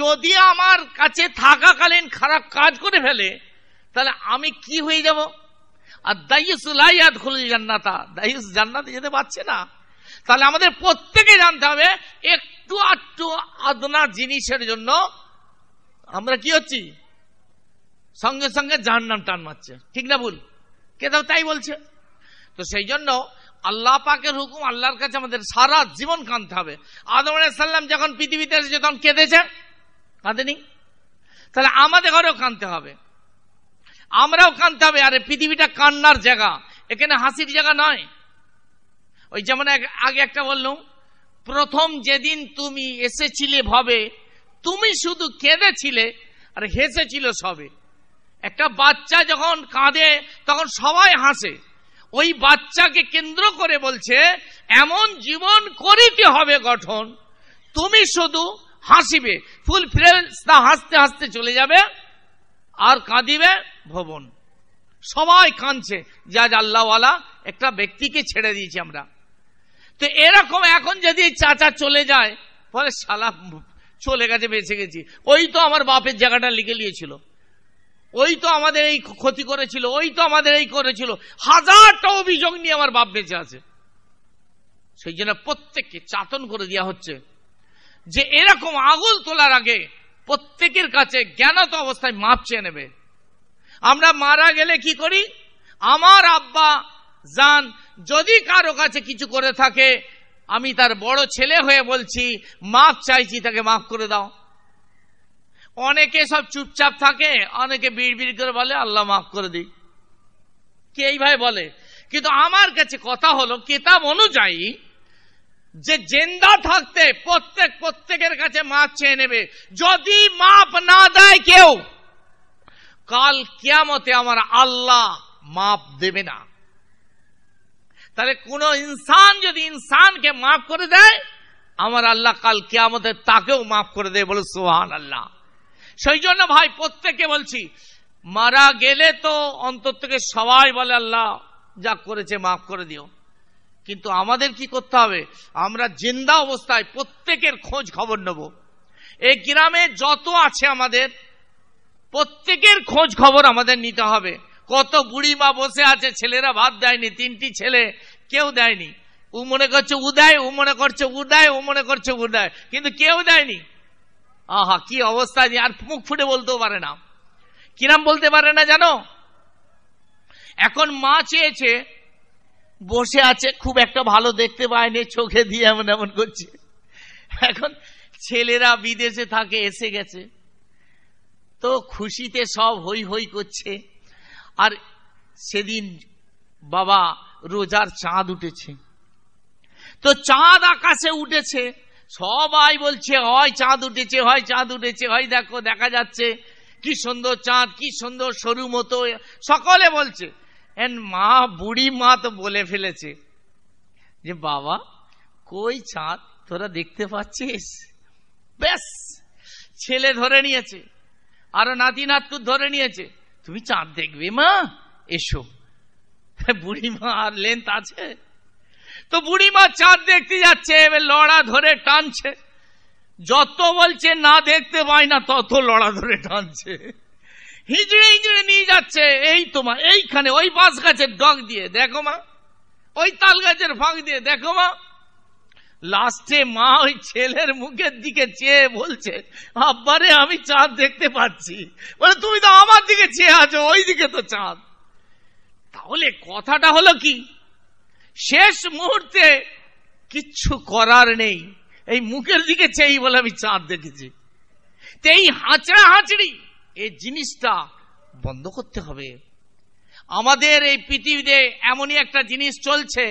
Speaker 3: যদি আমার কাছে থাকাকালীন খারাপ কাজ করে ফেলে তাহলে আমি কি হয়ে যাব আর দাইস লাইয়াত খুল জান্নাতা দাইস জান্নাতে যেতে পারছে না তাহলে আমাদের প্রত্যেকে জানতে হবে একটু আটটু আদনা জিনিসের জন্য আমরা কি হচ্ছি সঙ্গে সঙ্গে জাহান্নাম টান মারছে ঠিক না ভুল কেদাও তাই বলছে তো সেই জন্য আল্লাহ পাকের হুকুম আল্লাহর কাছে আমাদের সারা জীবন কাঁদতে হবে আদম সাল্লাম যখন পৃথিবীতে এসেছে তখন কেঁদেছে কাঁদেনি তাহলে আমাদের ঘরেও কাঁদতে হবে আমরাও কাঁদতে হবে আরে পৃথিবীটা কান্নার জায়গা এখানে হাসির জায়গা নয় ওই যেমন আগে একটা বললুম প্রথম যেদিন তুমি এসেছিলে ভবে তুমি শুধু কেঁদেছিলে আর হেসেছিল সবে একটা বাচ্চা যখন কাঁদে তখন সবাই হাসে ওই বাচ্চাকে কেন্দ্র করে বলছে এমন জীবন করিতে হবে গঠন তুমি শুধু হাসিবে ফুল তা হাসতে হাসতে চলে যাবে আর কাঁদিবে ভবন সবাই কাঁদছে যা আজ আল্লাহওয়ালা একটা ব্যক্তিকে ছেড়ে দিয়েছি আমরা তো এরকম এখন যদি চাচা চলে যায় ফলে সালা চলে গেছে বেঁচে গেছি ওই তো আমার বাপের জায়গাটা লিখে নিয়েছিল ওই তো আমাদের এই ক্ষতি করেছিল ওই তো আমাদের এই করেছিল হাজারটা অভিযোগ নিয়ে আমার বাপ বেঁচে আছে সেই জন্য প্রত্যেককে চাতন করে দেওয়া হচ্ছে যে এরকম আগুল তোলার আগে প্রত্যেকের কাছে জ্ঞানত অবস্থায় মাপ চেয়ে নেবে আমরা মারা গেলে কি করি আমার আব্বা যান যদি কারো কাছে কিছু করে থাকে আমি তার বড় ছেলে হয়ে বলছি মাপ চাইছি তাকে মাফ করে দাও অনেকে সব চুপচাপ থাকে অনেকে বিড় করে বলে আল্লাহ মাফ করে দিই কে ভাই বলে কিন্তু আমার কাছে কথা হলো কেতাব অনুযায়ী যে জেন্দা থাকতে প্রত্যেক প্রত্যেকের কাছে মাপ চেয়ে নেবে যদি মাপ না দেয় কেউ কাল কিয়ামতে আমার আল্লাহ মাপ দেবে না তাহলে কোন ইনসান যদি ইনসানকে মাফ করে দেয় আমার আল্লাহ কাল কিয়ামতে তাকেও মাফ করে দেয় বলে সোহান আল্লাহ সেই জন্য ভাই প্রত্যেকে বলছি মারা গেলে তো অন্তর থেকে সবাই বলে আল্লাহ যা করেছে মাফ করে দিও কিন্তু আমাদের কি করতে হবে আমরা জিন্দা অবস্থায় প্রত্যেকের খোঁজ খবর নেব এই গ্রামে যত আছে আমাদের প্রত্যেকের খোঁজ খবর আমাদের নিতে হবে কত বুড়ি মা বসে আছে ছেলেরা ভাত দেয়নি তিনটি ছেলে কেউ দেয়নি ও মনে করছে উদয় ও মনে করছে উদয় ও মনে করছে উদয় কিন্তু কেউ দেয়নি আহা কি অবস্থা আর মুখ ফুটে বলতেও পারে না কিরাম বলতে পারে না জানো এখন মা চেয়েছে বসে আছে খুব একটা ভালো দেখতে পায়নি চোখে দিয়ে এমন এমন করছে এখন ছেলেরা বিদেশে থাকে এসে গেছে তো খুশিতে সব হই হই করছে আর সেদিন বাবা রোজার চাঁদ উঠেছে তো চাঁদ আকাশে উঠেছে সবাই বলছে হয় চাঁদ উঠেছে হয় চাঁদ উঠেছে হয় দেখো দেখা যাচ্ছে কি সুন্দর চাঁদ কি সুন্দর সরু মতো সকলে বলছে মা বুড়ি মা তো বলে ফেলেছে যে বাবা কই চাঁদ তোরা দেখতে পাচ্ছিস ব্যাস ছেলে ধরে নিয়েছে আরো নাতি নাতকুর ধরে নিয়েছে তুমি চাঁদ দেখবে মা এসো বুড়ি মা আর লেন্থ আছে তো বুড়িমা চাঁদ দেখতে যাচ্ছে এবার লড়া ধরে টানছে যত বলছে না দেখতে পাই না তত লড়া ধরে টানছে হিজড়ে হিজড়ে নিয়ে যাচ্ছে এই তোমা এইখানে ওই বাঁশ গাছের ডগ দিয়ে দেখো মা ওই তাল গাছের ফাঁক দিয়ে দেখো মা লাস্টে মা ওই ছেলের মুখের দিকে চেয়ে বলছে আব্বারে আমি চাঁদ দেখতে পাচ্ছি বলে তুমি তো আমার দিকে চেয়ে আছো ওই দিকে তো চাঁদ তাহলে কথাটা হলো কি শেষ মুহূর্তে কিচ্ছু করার নেই এই মুখের দিকে চেয়ে বলে আমি চাঁদ দেখেছি তো এই হাঁচড়া হাঁচড়ি এই জিনিসটা বন্ধ করতে হবে আমাদের এই পৃথিবীতে এমনই একটা জিনিস চলছে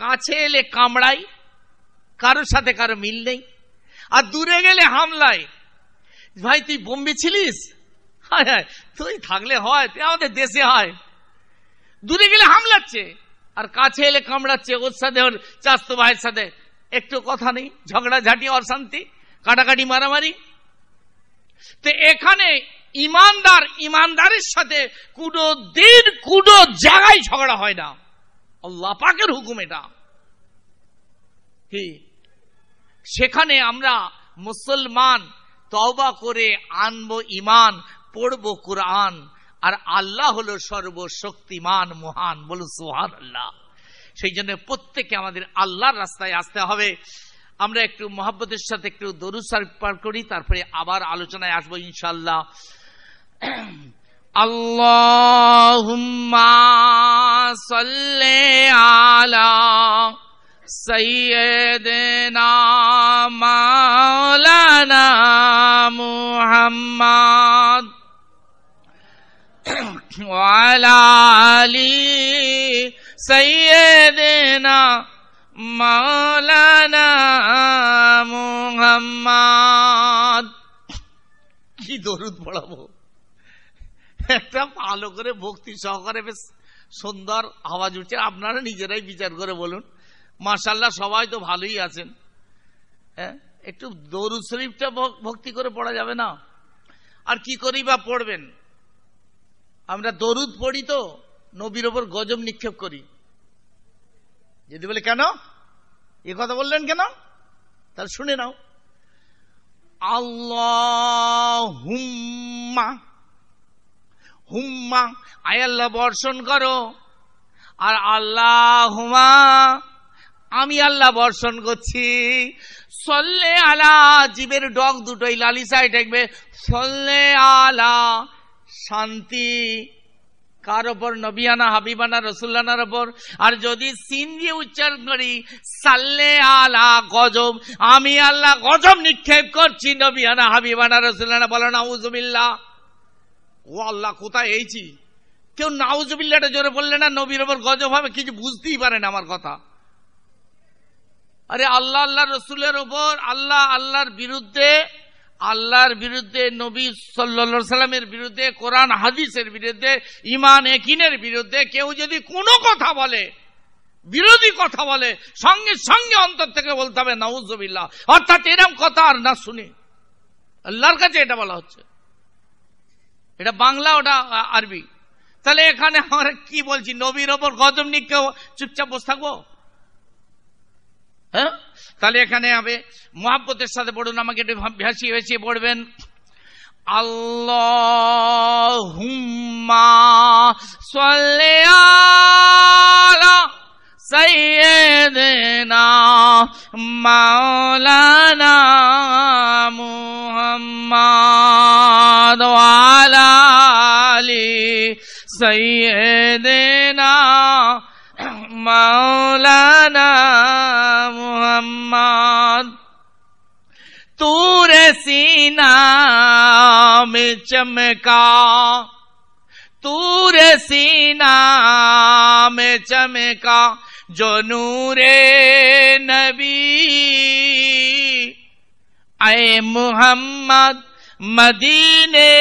Speaker 3: কাছে এলে কামড়াই কারোর সাথে কারো মিল নেই আর দূরে গেলে হামলায় ভাই তুই বোম্বে ছিলিস হ্যাঁ হ্যাঁ তুই থাকলে হয় তুই আমাদের দেশে হয় দূরে গেলে হামলাচ্ছে আর কাছে এলে কামড়াচ্ছে ওর সাথে ওর চাস্তো ভাইয়ের সাথে একটু কথা নেই ঝগড়াঝাটি অশান্তি কাটাকাটি মারামারি তো এখানে ইমানদার ইমানদারের সাথে কোনো দিন কোনো জায়গায় ঝগড়া হয় না লাপাকের হুকুম এটা সেখানে আমরা মুসলমান তবা করে আনবো ইমান পড়বো কোরআন আর আল্লাহ হলো সর্বশক্তিমান মহান বলু সোহান আল্লাহ সেই জন্য প্রত্যেকে আমাদের আল্লাহর রাস্তায় আসতে হবে আমরা একটু মহাব্বতের সাথে একটু দরুসার পার করি তারপরে আবার আলোচনায় আসবো ইনশাল্লাহ আল্লাহ সাল্লি আলা সাইয়্যিদিনা মাওলানা মুহাম্মদ وعلى علي سيدنا مولانا মুহাম্মদ কি দরুদ পড়াবো একটা ভালো করে ভক্তি সহকারে বেশ সুন্দর আওয়াজ উঠছে আপনারা নিজেরাই বিচার করে বলুন মার্শাল্লাহ সবাই তো ভালোই আছেন হ্যাঁ একটু দরুদ শরীফটা ভক্তি করে পড়া যাবে না আর কি করি বা পড়বেন আমরা দরুদ পড়ি তো নবীর ওপর গজব নিক্ষেপ
Speaker 2: করি যদি বলে কেন এ কথা বললেন কেন তার শুনে নাও আল্লাহ হুম্মা
Speaker 3: হুম্মা আল্লাহ বর্ষণ করো আর আল্লাহ হুমা আমি আল্লাহ বর্ষণ করছি সল্লে আলা জীবের ডগ দুটোই লালিসায় ডেকবে সল্লে আলা শান্তি কার ওপর নবিয়ানা হাবিবানা রসুল্লানার ওপর আর যদি সিন দিয়ে উচ্চারণ করি সাল্লে আলা গজব আমি আল্লাহ গজব নিক্ষেপ করছি নবিয়ানা হাবিবানা রসুল্লানা বলো না উজবিল্লা ও আল্লাহ কোথায় এইছি কেউ নাউজবিল্লাটা জোরে বললে না নবীর ওপর গজব হবে কিছু বুঝতেই পারে না আমার কথা আরে আল্লাহ আল্লাহ রসুলের ওপর আল্লাহ আল্লাহর বিরুদ্ধে আল্লাহর বিরুদ্ধে নবী সাল্লা সাল্লামের বিরুদ্ধে কোরআন হাদিসের বিরুদ্ধে ইমান একিনের বিরুদ্ধে কেউ যদি কোনো কথা বলে বিরোধী কথা বলে সঙ্গে সঙ্গে অন্তর থেকে বলতে হবে নাউজবিল্লা অর্থাৎ এরম কথা আর না শুনে আল্লাহর কাছে এটা বলা হচ্ছে এটা বাংলা ওটা আরবি তাহলে এখানে আমরা কি বলছি নবীর ওপর গজম নিয়ে চুপচাপ বসে থাকবো হ্যাঁ তাহলে এখানে হবে মোহাব্বতের সাথে পড়ুন আমাকে একটু ভাসিয়ে ভাসিয়ে পড়বেন আল্লাহুম্মা সাল্লি আলা সাইয়্যিদিনা মাওলানা মুহাম্মাদ ওয়া আলা আলি মাওলানা تور سینا میں چمکا تور سینا میں چمکا جو نور نبی اے محمد مدینے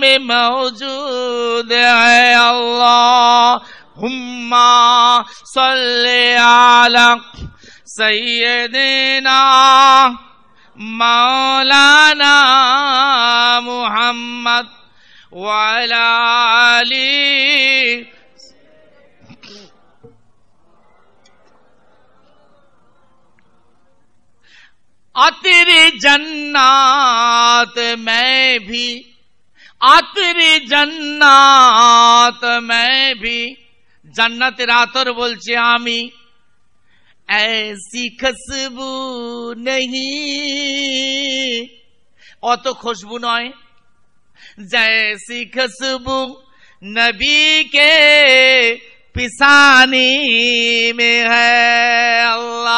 Speaker 3: میں موجود ہے اللہ ہما صلی علی دینا مولانا محمد علی اتیری جنات میں بھی اتیر جنات میں بھی جنت راتر بول چی ایسی خوشبو نہیں تو خوشبو نئے جیسی خوشبو نبی کے پسانی میں ہے اللہ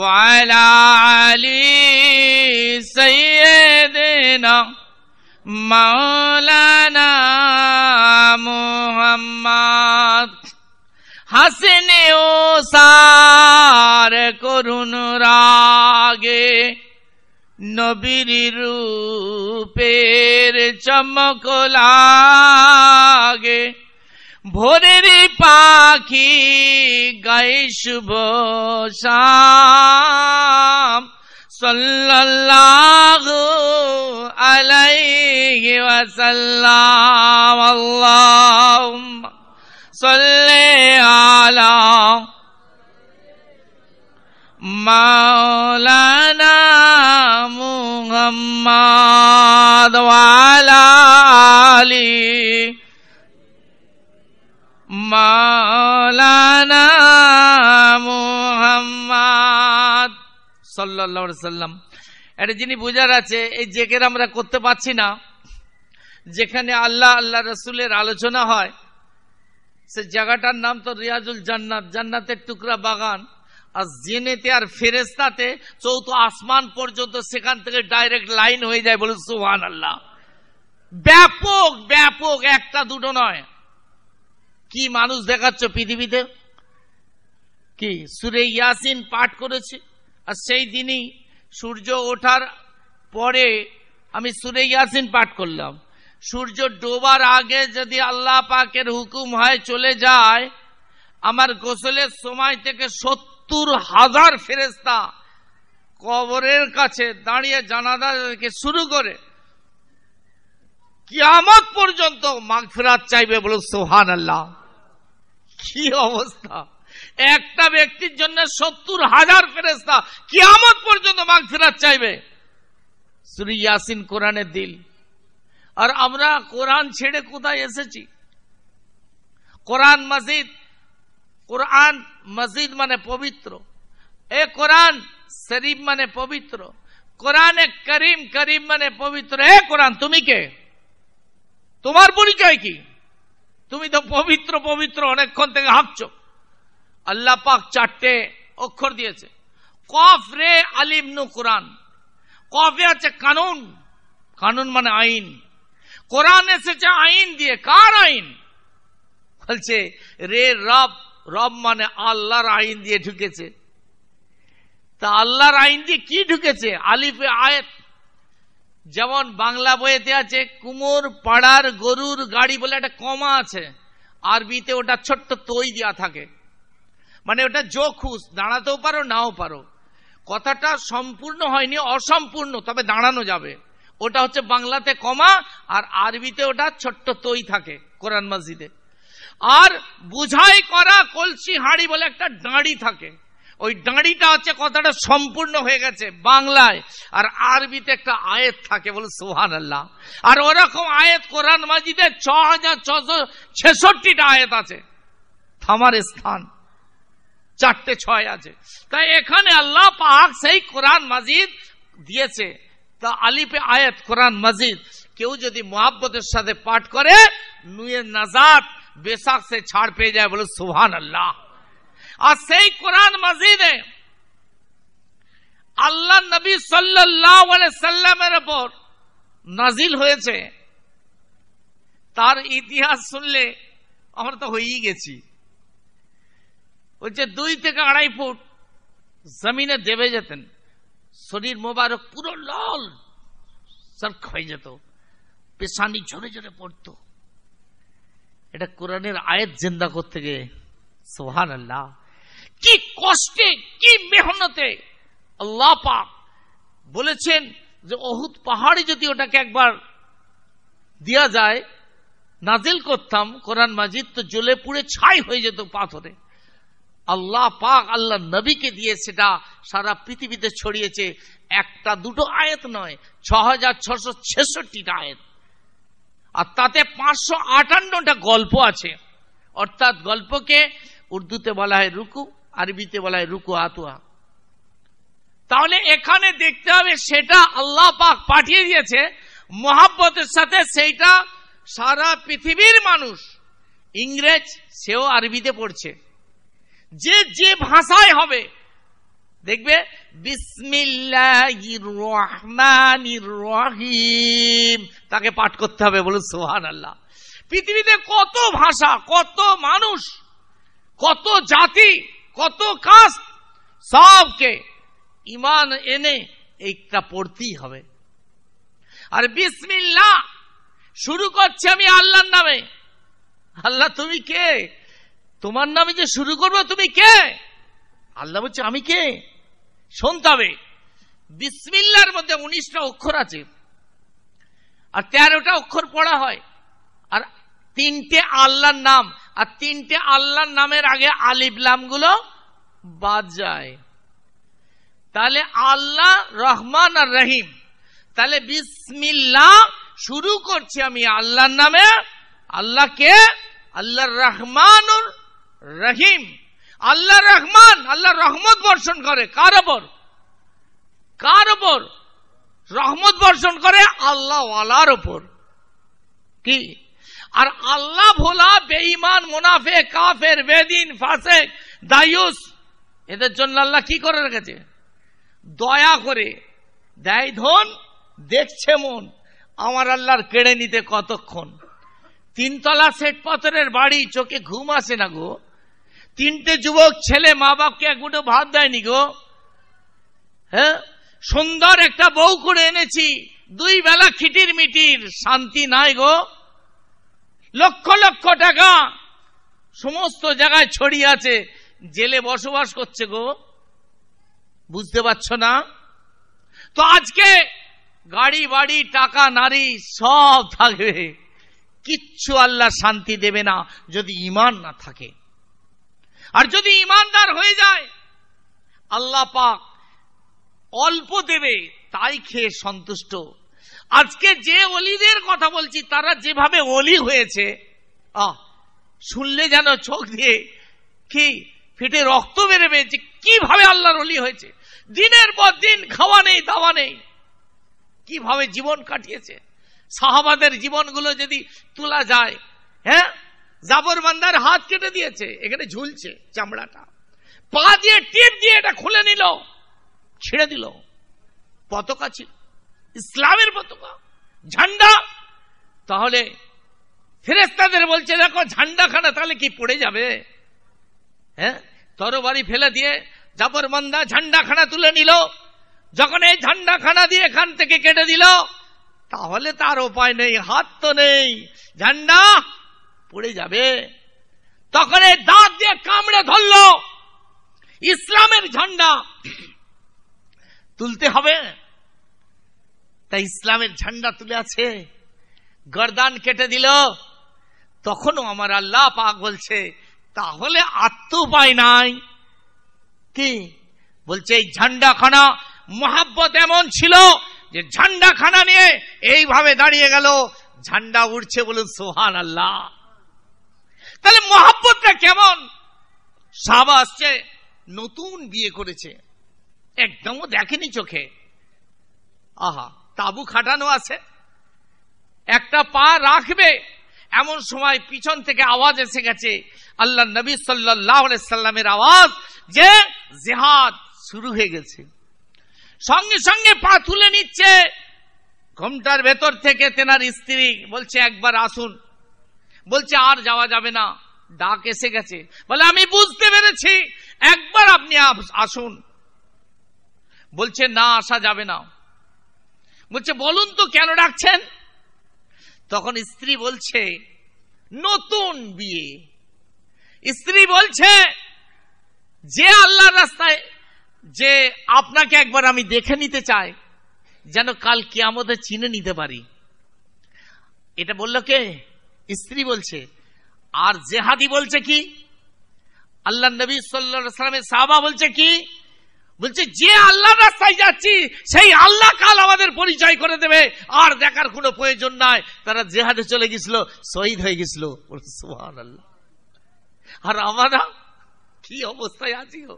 Speaker 3: وعلی علی سيدنا মৌলানা মোহাম্মদ হাসনে ও সার করুন রাগে নবীর রূপের চমক লাগে ভোরের পাখি গাই শুভ সাম சொல்லல்லாஹு அலை வசல்லாம் சொல்லே ஆலாம் مولانا محمد সাল্লা সাল্লাম এটা যিনি বোঝার আছে এই জেকের আমরা করতে পারছি না যেখানে আল্লাহ আল্লাহ রসুলের আলোচনা হয় সে জায়গাটার নাম তো রিয়াজুল জান্নাত জান্নাতের টুকরা বাগান আর জেনেতে আর ফেরেস্তাতে চৌথ আসমান পর্যন্ত সেখান থেকে ডাইরেক্ট লাইন হয়ে যায় বলে সুহান আল্লাহ ব্যাপক ব্যাপক একটা দুটো নয় কি মানুষ দেখাচ্ছ পৃথিবীতে কি সুরে ইয়াসিন পাঠ করেছে আর সেই দিনই সূর্য ওঠার পরে আমি সুরে ইয়াসিন পাঠ করলাম সূর্য ডোবার আগে যদি আল্লাহ পাকের হুকুম হয় চলে যায় আমার গোসলের সময় থেকে সত্তর হাজার ফেরেস্তা কবরের কাছে দাঁড়িয়ে জানাজা শুরু করে কিয়ামত পর্যন্ত ফেরাত চাইবে বলো সোহান আল্লাহ কি অবস্থা একটা ব্যক্তির জন্য সত্তর হাজার ফেরেস্তা কিয়ামত পর্যন্ত মাগ ফেরাত চাইবে শ্রী ইয়াসিন কোরআনের দিল আর আমরা কোরআন ছেড়ে কোথায় এসেছি কোরআন মসজিদ কোরআন মসজিদ মানে পবিত্র এ কোরআন শরীফ মানে পবিত্র এ করিম করিম মানে পবিত্র এ কোরআন তুমি কে তোমার পরিচয় কি তুমি তো পবিত্র পবিত্র অনেকক্ষণ থেকে হাঁপছো আল্লাহ পাক চারটে অক্ষর দিয়েছে কফ রে আলিম নু কোরআন কফে আছে কানুন কানুন মানে আইন কোরআন এসেছে আইন দিয়ে কার আইন বলছে রে রব রব মানে আল্লাহর আইন দিয়ে ঢুকেছে তা আল্লাহর আইন দিয়ে কি ঢুকেছে আলিফে আয়েত যেমন বাংলা বইয়েতে আছে কুমোর পাড়ার গরুর গাড়ি বলে একটা কমা আছে আরবিতে ওটা ছোট্ট তৈ দেওয়া থাকে মানে ওটা জোখুস দাঁড়াতেও পারো নাও পারো কথাটা সম্পূর্ণ হয়নি অসম্পূর্ণ তবে দাঁড়ানো যাবে ওটা হচ্ছে বাংলাতে কমা আর আরবিতে ওটা ছোট্ট তৈ থাকে কোরআন মসজিদে আর বুঝাই করা কলসি হাঁড়ি বলে একটা ডাঁড়ি থাকে ওই ডাঁড়িটা হচ্ছে কথাটা সম্পূর্ণ হয়ে গেছে বাংলায় আর আরবিতে একটা আয়েত থাকে বলে সোহান আল্লাহ আর ওরকম আয়েত কোরআন মাজিদে ছ হাজার ছশো ছেষট্টিটা আয়েত আছে থামার স্থান চারটে ছয় আছে তাই এখানে আল্লাহ পাক সেই কোরআন মাজিদ দিয়েছে তা আলিপে আয়াত কোরআন মাজিদ কেউ যদি মোহাব্বতের সাথে পাঠ করে নুয়ে নাজাত বেশাক সে ছাড় পেয়ে যায় বলে সুহান আল্লাহ আর সেই কোরআন মাজিদে আল্লাহ নবী সাল্লাহ সাল্লামের ওপর নাজিল হয়েছে তার ইতিহাস শুনলে আমরা তো হয়েই গেছি বলছে দুই থেকে আড়াই ফুট জমিনে দেবে যেতেন শরীর মোবারক পুরো লাল সার্ক হয়ে যেত পেশানি ঝরে ঝরে পড়তো এটা কোরআনের আয়ের জিন্দা করতে গিয়ে সোহান আল্লাহ কি কষ্টে কি মেহনতে আল্লাহ পাক বলেছেন যে অহুত পাহাড়ে যদি ওটাকে একবার দিয়া যায় নাজিল করতাম কোরআন মাজিদ তো জ্বলে পুড়ে ছাই হয়ে যেত পাথরে আল্লাহ পাক আল্লাহ নবীকে দিয়ে সেটা সারা পৃথিবীতে ছড়িয়েছে একটা দুটো আয়াত নয় ছ হাজার ছশো ছেষট্টিটা আয়াত আর তাতে পাঁচশো আটান্নটা গল্প আছে অর্থাৎ গল্পকে উর্দুতে বলা হয় রুকু আরবিতে বলা হয় রুকু আতুয়া তাহলে এখানে দেখতে হবে সেটা আল্লাহ পাক পাঠিয়ে দিয়েছে মহাব্বতের সাথে সেইটা সারা পৃথিবীর মানুষ ইংরেজ সেও আরবিতে পড়ছে যে যে ভাষায় হবে দেখবে রহিম তাকে পাঠ করতে হবে বলুন সোহান আল্লাহ পৃথিবীতে কত ভাষা কত মানুষ কত জাতি কত কাস্ট সবকে ইমান এনে এইটা পড়তেই হবে আর বিসমিল্লা শুরু করছি আমি আল্লাহর নামে আল্লাহ তুমি কে তোমার নামে যে শুরু করবো তুমি কে আল্লাহ বলছে আমি কে হবে বিসমিল্লার মধ্যে উনিশটা অক্ষর আছে আর তেরোটা অক্ষর পড়া হয় আর তিনটে আল্লাহর নাম আর তিনটে আল্লাহর নামের আগে গুলো বাদ যায় তাহলে আল্লাহ রহমান আর রহিম তাহলে বিসমিল্লা শুরু করছি আমি আল্লাহর নামে আল্লাহকে আল্লাহ রহমানুর রহিম আল্লাহ রহমান আল্লাহ রহমত বর্ষণ করে কার ওপর কার ওপর রহমত বর্ষণ করে আল্লাহ ওয়ালার ওপর কি আর আল্লাহ ভোলা বেঈমান মুনাফে কাফের বেদিন ফাসে দায়ুস এদের জন্য আল্লাহ কি করে রেখেছে দয়া করে দেয় ধন দেখছে মন আমার আল্লাহর কেড়ে নিতে কতক্ষণ তিনতলা শেট পাথরের বাড়ি চোখে ঘুম আসে না গো তিনটে যুবক ছেলে মা বাপকে এক গুটো ভাত দেয়নি গো হ্যাঁ সুন্দর একটা বউ করে এনেছি দুই বেলা খিটির মিটির শান্তি নাই গো লক্ষ লক্ষ টাকা সমস্ত জায়গায় ছড়িয়ে আছে জেলে বসবাস করছে গো বুঝতে পারছ না তো আজকে গাড়ি বাড়ি টাকা নারী সব থাকবে কিচ্ছু আল্লাহ শান্তি দেবে না যদি ইমান না থাকে আর যদি ইমানদার হয়ে যায় আল্লাহ পাক অল্প দেবে তাই খেয়ে সন্তুষ্ট আজকে যে অলিদের কথা বলছি তারা যেভাবে অলি হয়েছে আহ শুনলে যেন চোখ দিয়ে কি ফেটে রক্ত বেরোবে যে কিভাবে আল্লাহর অলি হয়েছে দিনের পর দিন খাওয়া নেই দাওয়া নেই কিভাবে জীবন কাটিয়েছে সাহাবাদের জীবনগুলো যদি তোলা যায় হ্যাঁ জাফর বান্দার হাত কেটে দিয়েছে এখানে ঝুলছে চামড়াটা পা দিয়ে টিপ দিয়ে এটা খুলে নিল ছিঁড়ে দিল পতাকা ছিল ইসলামের পতাকা ঝান্ডা তাহলে ফেরেস্তাদের বলছে দেখো ঝান্ডা খানা তাহলে কি পড়ে যাবে হ্যাঁ তরবারি ফেলে দিয়ে জাফর বান্দা ঝান্ডা খানা তুলে নিল যখন এই ঝান্ডা খানা দিয়ে এখান থেকে কেটে দিল তাহলে তার উপায় নেই হাত তো নেই ঝান্ডা পড়ে যাবে তখন এই দাঁত দিয়ে কামড়ে ধরল ইসলামের ঝান্ডা তুলতে হবে তাই ইসলামের ঝান্ডা তুলে আছে গরদান কেটে দিল তখনও আমার আল্লাহ পাক বলছে তাহলে আত্ম উপায় নাই কি বলছে এই ঝান্ডাখানা মহাব্বত এমন ছিল যে ঝান্ডাখানা নিয়ে এইভাবে দাঁড়িয়ে গেল ঝান্ডা উড়ছে বলুন সোহান আল্লাহ তাহলে মহাব্বতটা কেমন সাবা আসছে নতুন বিয়ে করেছে একদমও দেখেনি চোখে আহা তাবু খাটানো আছে একটা পা রাখবে এমন সময় পিছন থেকে আওয়াজ এসে গেছে আল্লাহ নবী সাল্লামের আওয়াজ যে জেহাদ শুরু হয়ে গেছে সঙ্গে সঙ্গে পা তুলে নিচ্ছে ঘুমটার ভেতর থেকে তেনার স্ত্রী বলছে একবার আসুন বলছে আর যাওয়া যাবে না ডাক এসে গেছে বলে আমি বুঝতে পেরেছি একবার আপনি আসুন বলছে না আসা যাবে না বলছে বলুন তো কেন ডাকছেন তখন স্ত্রী বলছে নতুন বিয়ে স্ত্রী বলছে যে আল্লাহর রাস্তায় যে আপনাকে একবার আমি দেখে নিতে চাই যেন কাল আমাদের চিনে নিতে পারি এটা বললো কে স্ত্রী বলছে আর জেহাদি বলছে কি আল্লাহ নবী সাল্লামের সাহাবা বলছে কি বলছে যে আল্লাহ রাস্তায় যাচ্ছি সেই আল্লাহ কাল আমাদের পরিচয় করে দেবে আর দেখার কোনো প্রয়োজন নাই তারা জেহাদে চলে গেছিল শহীদ হয়ে গেছিল আল্লাহ আর আমরা কি অবস্থায় আছি গো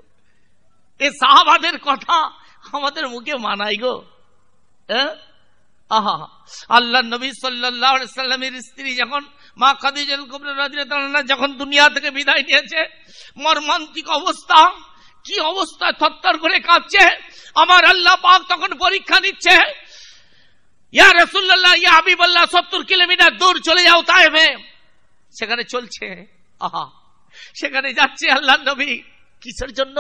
Speaker 3: এ সাহাবাদের কথা আমাদের মুখে মানাই গো হ্যাঁ আহা আল্লাহ নবী সাল্লামের স্ত্রী যখন মা খাদিজাল কবরা যখন দুনিয়া থেকে বিদায় নিয়েছে মর্মান্তিক অবস্থা কি অবস্থা থত্তর করে কাঁপছে আমার আল্লাহ পাক তখন পরীক্ষা নিচ্ছে ইয়া রসুল্লাহ ইয়া হাবিবাল্লাহ সত্তর কিলোমিটার দূর চলে যাও তাইবে সেখানে চলছে আহা সেখানে যাচ্ছে আল্লাহ নবী কিসের জন্য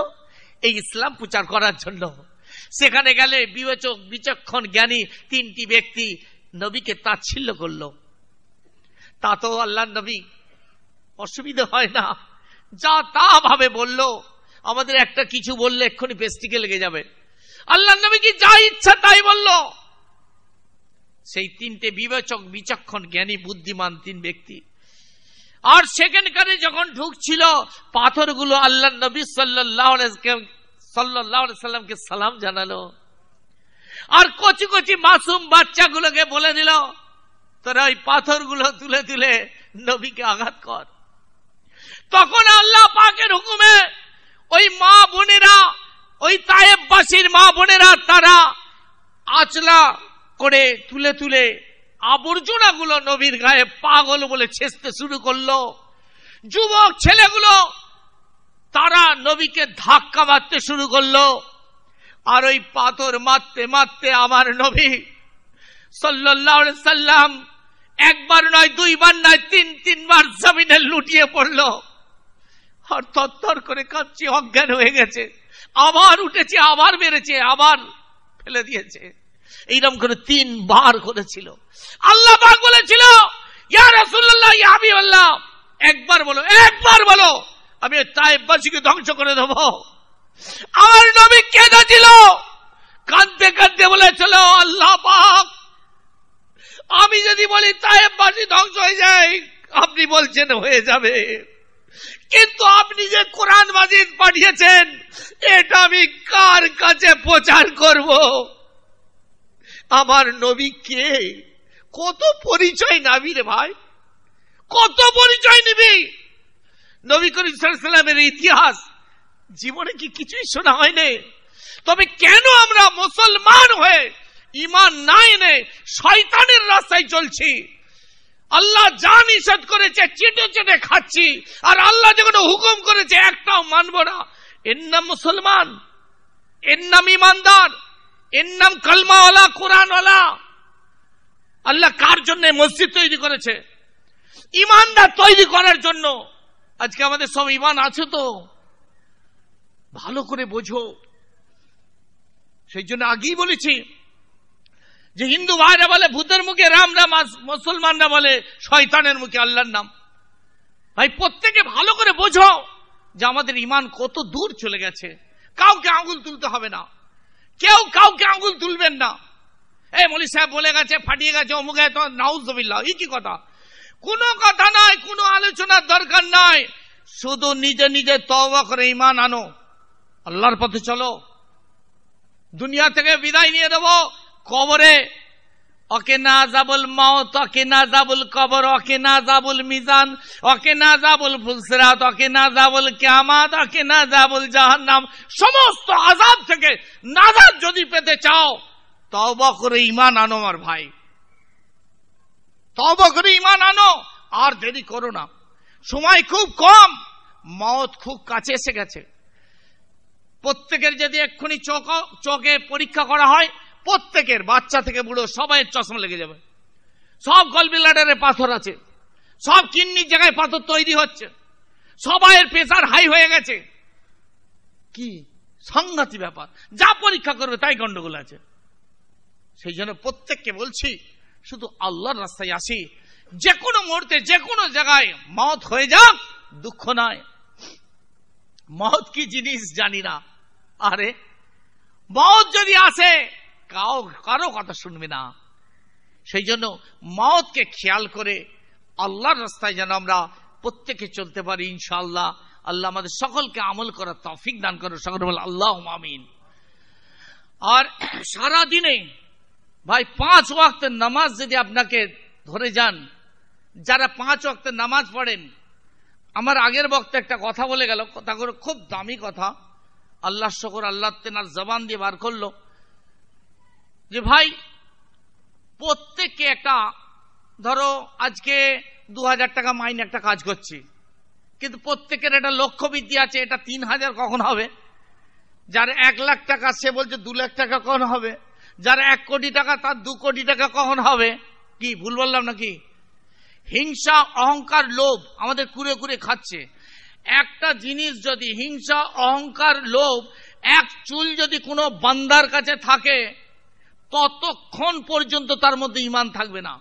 Speaker 3: এই ইসলাম প্রচার করার জন্য সেখানে গেলে বিবেচক বিচক্ষণ জ্ঞানী তিনটি ব্যক্তি নবীকে তাচ্ছিল্য করল তো আল্লাহ নবী অসুবিধে হয় না যা তা ভাবে বলল আমাদের একটা কিছু বললে এক্ষুনি পেস্টিকে লেগে যাবে আল্লাহ নবী কি যা ইচ্ছা তাই বলল সেই তিনটে বিবেচক বিচক্ষণ জ্ঞানী বুদ্ধিমান তিন ব্যক্তি আর সেখানকারে যখন ঢুকছিল পাথরগুলো আল্লাহ নবী সাল্লাহ সাল্লাহ সাল্লামকে সালাম জানালো আর কচি কচি মাসুম বাচ্চাগুলোকে বলে দিল তোরা ওই পাথরগুলো তুলে তুলে নবীকে আঘাত কর তখন আল্লাহ পাকের হুকুমে ওই মা বোনেরা ওই তায়েববাসীর মা বোনেরা তারা আচলা করে তুলে তুলে আবর্জনাগুলো নবীর গায়ে পাগল বলে ছেঁচতে শুরু করলো যুবক ছেলেগুলো তারা নবীকে ধাক্কা মারতে শুরু করলো আর ওই পাথর মারতে মারতে আমার নবী সাল্লাম একবার নয় দুইবার নয় তিন তিনবার জমিনে লুটিয়ে পড়ল আর তত্তর করে কাঁদছি অজ্ঞান হয়ে গেছে আবার উঠেছে আবার মেরেছে আবার ফেলে দিয়েছে এইরকম করে তিনবার করেছিল আল্লাহ বলেছিল একবার বলো একবার বলো আমি তাইবাসীকে ধ্বংস করে দেব আমার নবী দিল কাঁদতে কাঁদতে বলেছিল আল্লাহ পাক আমি যদি বলি তাইবাসী ধ্বংস হয়ে যায় আপনি বলছেন হয়ে যাবে কিন্তু আপনি যে কোরআন মাজিদ পাঠিয়েছেন এটা আমি কার কাছে প্রচার করব আমার নবী কে কত পরিচয় নাবি রে ভাই কত পরিচয় নিবি নবী করিম সাল্লামের ইতিহাস জীবনে কি কিছুই শোনা হয়নি তবে কেন আমরা মুসলমান হয়ে ইমান না এনে শয়তানের রাস্তায় চলছি আল্লাহ যা নিষেধ করেছে চেটে চেটে খাচ্ছি আর আল্লাহ যেগুলো হুকুম করেছে একটাও মানব না এর নাম মুসলমান এর নাম ইমানদার এর নাম কালমাওয়ালা কোরআনওয়ালা আল্লাহ কার জন্য মসজিদ তৈরি করেছে ইমানদার তৈরি করার জন্য আজকে আমাদের সব ইমান আছে তো ভালো করে বোঝো সেই জন্য আগেই বলেছি যে হিন্দু ভাইরা বলে ভূতের মুখে রাম রাম মুসলমানরা বলে শয়তানের মুখে আল্লাহর নাম ভাই প্রত্যেকে ভালো করে বোঝো যে আমাদের ইমান কত দূর চলে গেছে কাউকে আঙুল তুলতে হবে না কেউ কাউকে আঙুল তুলবেন না এই মলি সাহেব বলে গেছে ফাটিয়ে গেছে অমুক নাউজ এই কি কথা কোনো কথা নাই কোনো আলোচনার দরকার নাই শুধু নিজে নিজে তবা করে ইমান আনো আল্লাহর পথে চলো দুনিয়া থেকে বিদায় নিয়ে দেব কবরে অকে না যাবুল মত অকে না যাবুল কবর অকে না যাবুল মিজান অকে না যাবুল ফুলসরাত অকে না যাবুল ক্যামাত অকে না যাবুল জাহান্নাম সমস্ত আজাদ থেকে নাজাদ যদি পেতে চাও তবা করে ইমান আনো আমার ভাই তবা করে ইমান আনো আর দেরি করো না সময় খুব কম মত খুব কাছে এসে গেছে প্রত্যেকের যদি এক্ষুনি চোখ চোখে পরীক্ষা করা হয় প্রত্যেকের বাচ্চা থেকে বুড়ো সবাই চশমা লেগে যাবে সব গলবিলাডারে পাথর আছে সব কিডনির জায়গায় পাথর তৈরি হচ্ছে সবাইয়ের প্রেশার হাই হয়ে গেছে কি সাংঘাতিক ব্যাপার যা পরীক্ষা করবে তাই গন্ডগোল আছে সেই জন্য প্রত্যেককে বলছি শুধু আল্লাহর রাস্তায় আসি যে কোনো মুহূর্তে যে কোনো জায়গায় মত হয়ে যাক দুঃখ নয় মত কি জিনিস জানি না আরে মত যদি আসে কাউ কারো কথা শুনবে না সেই জন্য মতকে খেয়াল করে আল্লাহর রাস্তায় যেন আমরা প্রত্যেকে চলতে পারি ইনশাআল্লাহ আল্লাহ আমাদের সকলকে আমল করার তফিক দান করো সকল আল্লাহ মামিন আর সারা দিনে ভাই পাঁচ ওয়াক্তের নামাজ যদি আপনাকে ধরে যান যারা পাঁচ ওয়াক্তের নামাজ পড়েন আমার আগের বক্তে একটা কথা বলে গেল কথা করে খুব দামি কথা আল্লাহ শকর আল্লাহ তেনার জবান দিয়ে বার করল যে ভাই প্রত্যেককে একটা ধরো আজকে দু হাজার টাকা মাইনে একটা কাজ করছি কিন্তু প্রত্যেকের একটা লক্ষ্য বৃদ্ধি আছে এটা তিন হাজার কখন হবে যার এক লাখ টাকা সে বলছে দু লাখ টাকা কখন হবে যার এক কোটি টাকা তার দু কোটি টাকা কখন হবে কি ভুল বললাম নাকি হিংসা অহংকার লোভ আমাদের কুরে কুরে খাচ্ছে একটা জিনিস যদি হিংসা অহংকার লোভ এক চুল যদি কোনো বান্দার কাছে থাকে ততক্ষণ পর্যন্ত তার মধ্যে ইমান থাকবে না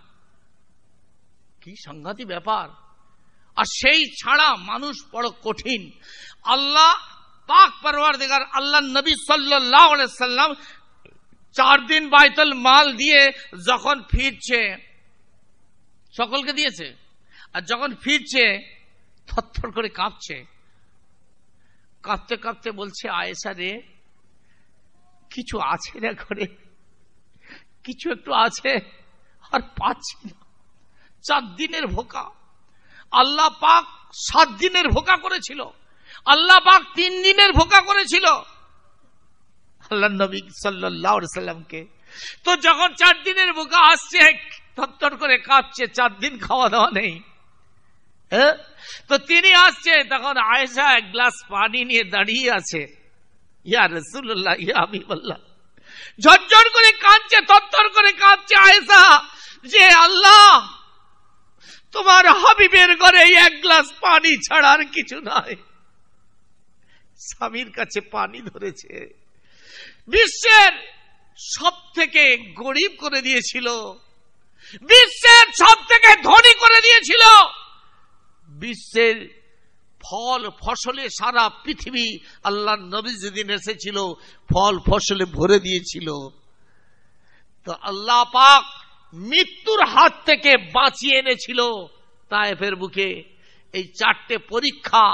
Speaker 3: কি সাংঘাতিক ব্যাপার আর সেই ছাড়া মানুষ বড় কঠিন আল্লাহ পাক পরওয়ার দেখার আল্লাহ নবী সাল্লাহ সাল্লাম চার দিন বাইতল মাল দিয়ে যখন ফিরছে সকলকে দিয়েছে আর যখন ফিরছে থরথর করে কাঁপছে কাঁপতে কাঁপতে বলছে আয়েসা রে কিছু আছে না করে কিছু একটু আছে আর পাচ্ছি না চার দিনের ভোকা আল্লাহ পাক সাত দিনের ভোকা করেছিল আল্লাহ পাক তিন দিনের ভোকা করেছিল আল্লাহ নবী সাল্লাহ সাল্লামকে তো যখন চার দিনের বুকা আসছে থর করে কাঁপছে চার দিন খাওয়া দাওয়া নেই হ্যাঁ? তো তিনি আসছে তখন আয়েশা এক গ্লাস পানি নিয়ে দাঁড়িয়ে আছে ইয়া রসুল্লাহ ইয়া আমি বললাম ঝরঝর করে কাঁদছে থরথর করে কাঁদছে আয়েশা যে আল্লাহ তোমার হাবিবের ঘরে এক গ্লাস পানি ছাড়ার কিছু নাই স্বামীর কাছে পানি ধরেছে বিশ্বের সব থেকে গরিব করে দিয়েছিল বিশ্বের সব থেকে ধনী করে দিয়েছিল বিশ্বের ফল ফসলে সারা পৃথিবী আল্লাহ নবী যেদিন এসেছিল ফল ফসলে
Speaker 2: ভরে দিয়েছিল
Speaker 3: তো আল্লাহ পাক মৃত্যুর হাত থেকে বাঁচিয়ে এনেছিল তায়েফের বুকে এই চারটে পরীক্ষা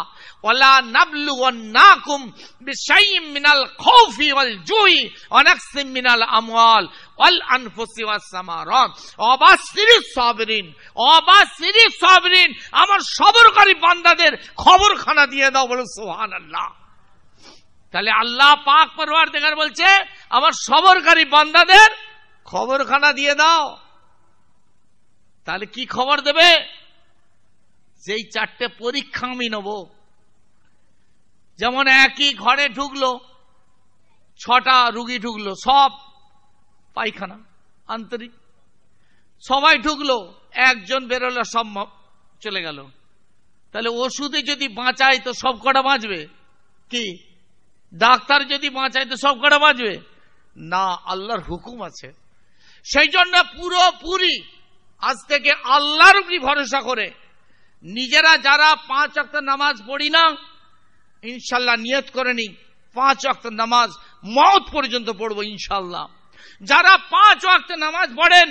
Speaker 3: ওলা নাবলু নাকুম বিশাইম মিনাল খৌফি ওয়াল জুই অনাকসিম মিনাল আমওয়াল ওয়াল আনফুসি ওয়াস সামারাত অবাসিরি সাবরিন অবাসিরি সাবরিন আমার সবরকারী বান্দাদের খবরখানা দিয়ে দাও বলো সুবহানাল্লাহ তাহলে আল্লাহ পাক পরওয়ার দেখার বলছে আমার সবরকারী বান্দাদের খবরখানা দিয়ে দাও তাহলে কি খবর দেবে সেই চারটে পরীক্ষা আমি নেব যেমন একই ঘরে ঢুকলো ছটা রুগী ঢুকলো সব পায়খানা আন্তরিক সবাই ঢুকলো একজন বেরোলে সম্ভব চলে গেল তাহলে ওষুধে যদি বাঁচায় তো সব কটা বাঁচবে কি ডাক্তার যদি বাঁচায় তো সব কটা বাঁচবে না আল্লাহর হুকুম আছে সেই জন্য পুরোপুরি আজ থেকে আল্লাহর উপরই ভরসা করে নিজেরা যারা পাঁচ অক্ত নামাজ পড়ি না ইনশাল্লাহ নিয়ত করে নি পাঁচ অক্ত নামাজ মত পর্যন্ত পড়বো ইনশাল্লাহ যারা পাঁচ অক্ত নামাজ পড়েন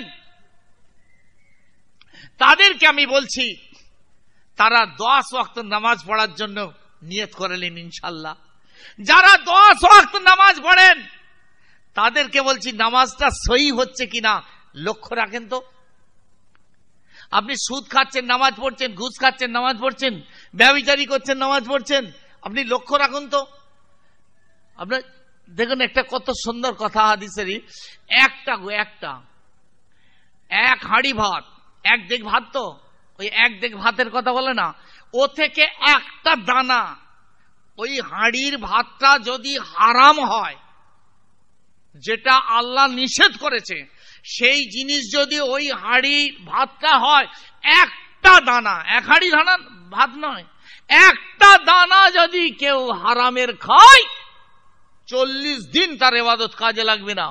Speaker 3: তাদেরকে আমি বলছি তারা দশ অক্ত নামাজ পড়ার জন্য নিয়ত করেলেন ইনশাল্লাহ যারা দশ অক্ত নামাজ পড়েন তাদেরকে বলছি নামাজটা সই হচ্ছে কিনা লক্ষ্য রাখেন তো আপনি সুদ খাচ্ছেন নামাজ পড়ছেন ঘুষ খাচ্ছেন নামাজ পড়ছেন ব্যবচারি করছেন নামাজ পড়ছেন আপনি লক্ষ্য রাখুন তো আপনার দেখুন একটা কত সুন্দর কথা হাদিসেরই একটা গো একটা এক হাঁড়ি ভাত এক দেখ ভাত তো ওই এক দেখ ভাতের কথা বলে না ও থেকে একটা দানা ওই হাঁড়ির ভাতটা যদি হারাম হয় যেটা আল্লাহ নিষেধ করেছে সেই জিনিস যদি ওই হাড়ি ভাতটা হয় একটা দানা এক হাড়ি দানা ভাত নয় একটা দানা যদি কেউ হারামের খায় চল্লিশ দিন তার এবাদত কাজে লাগবে না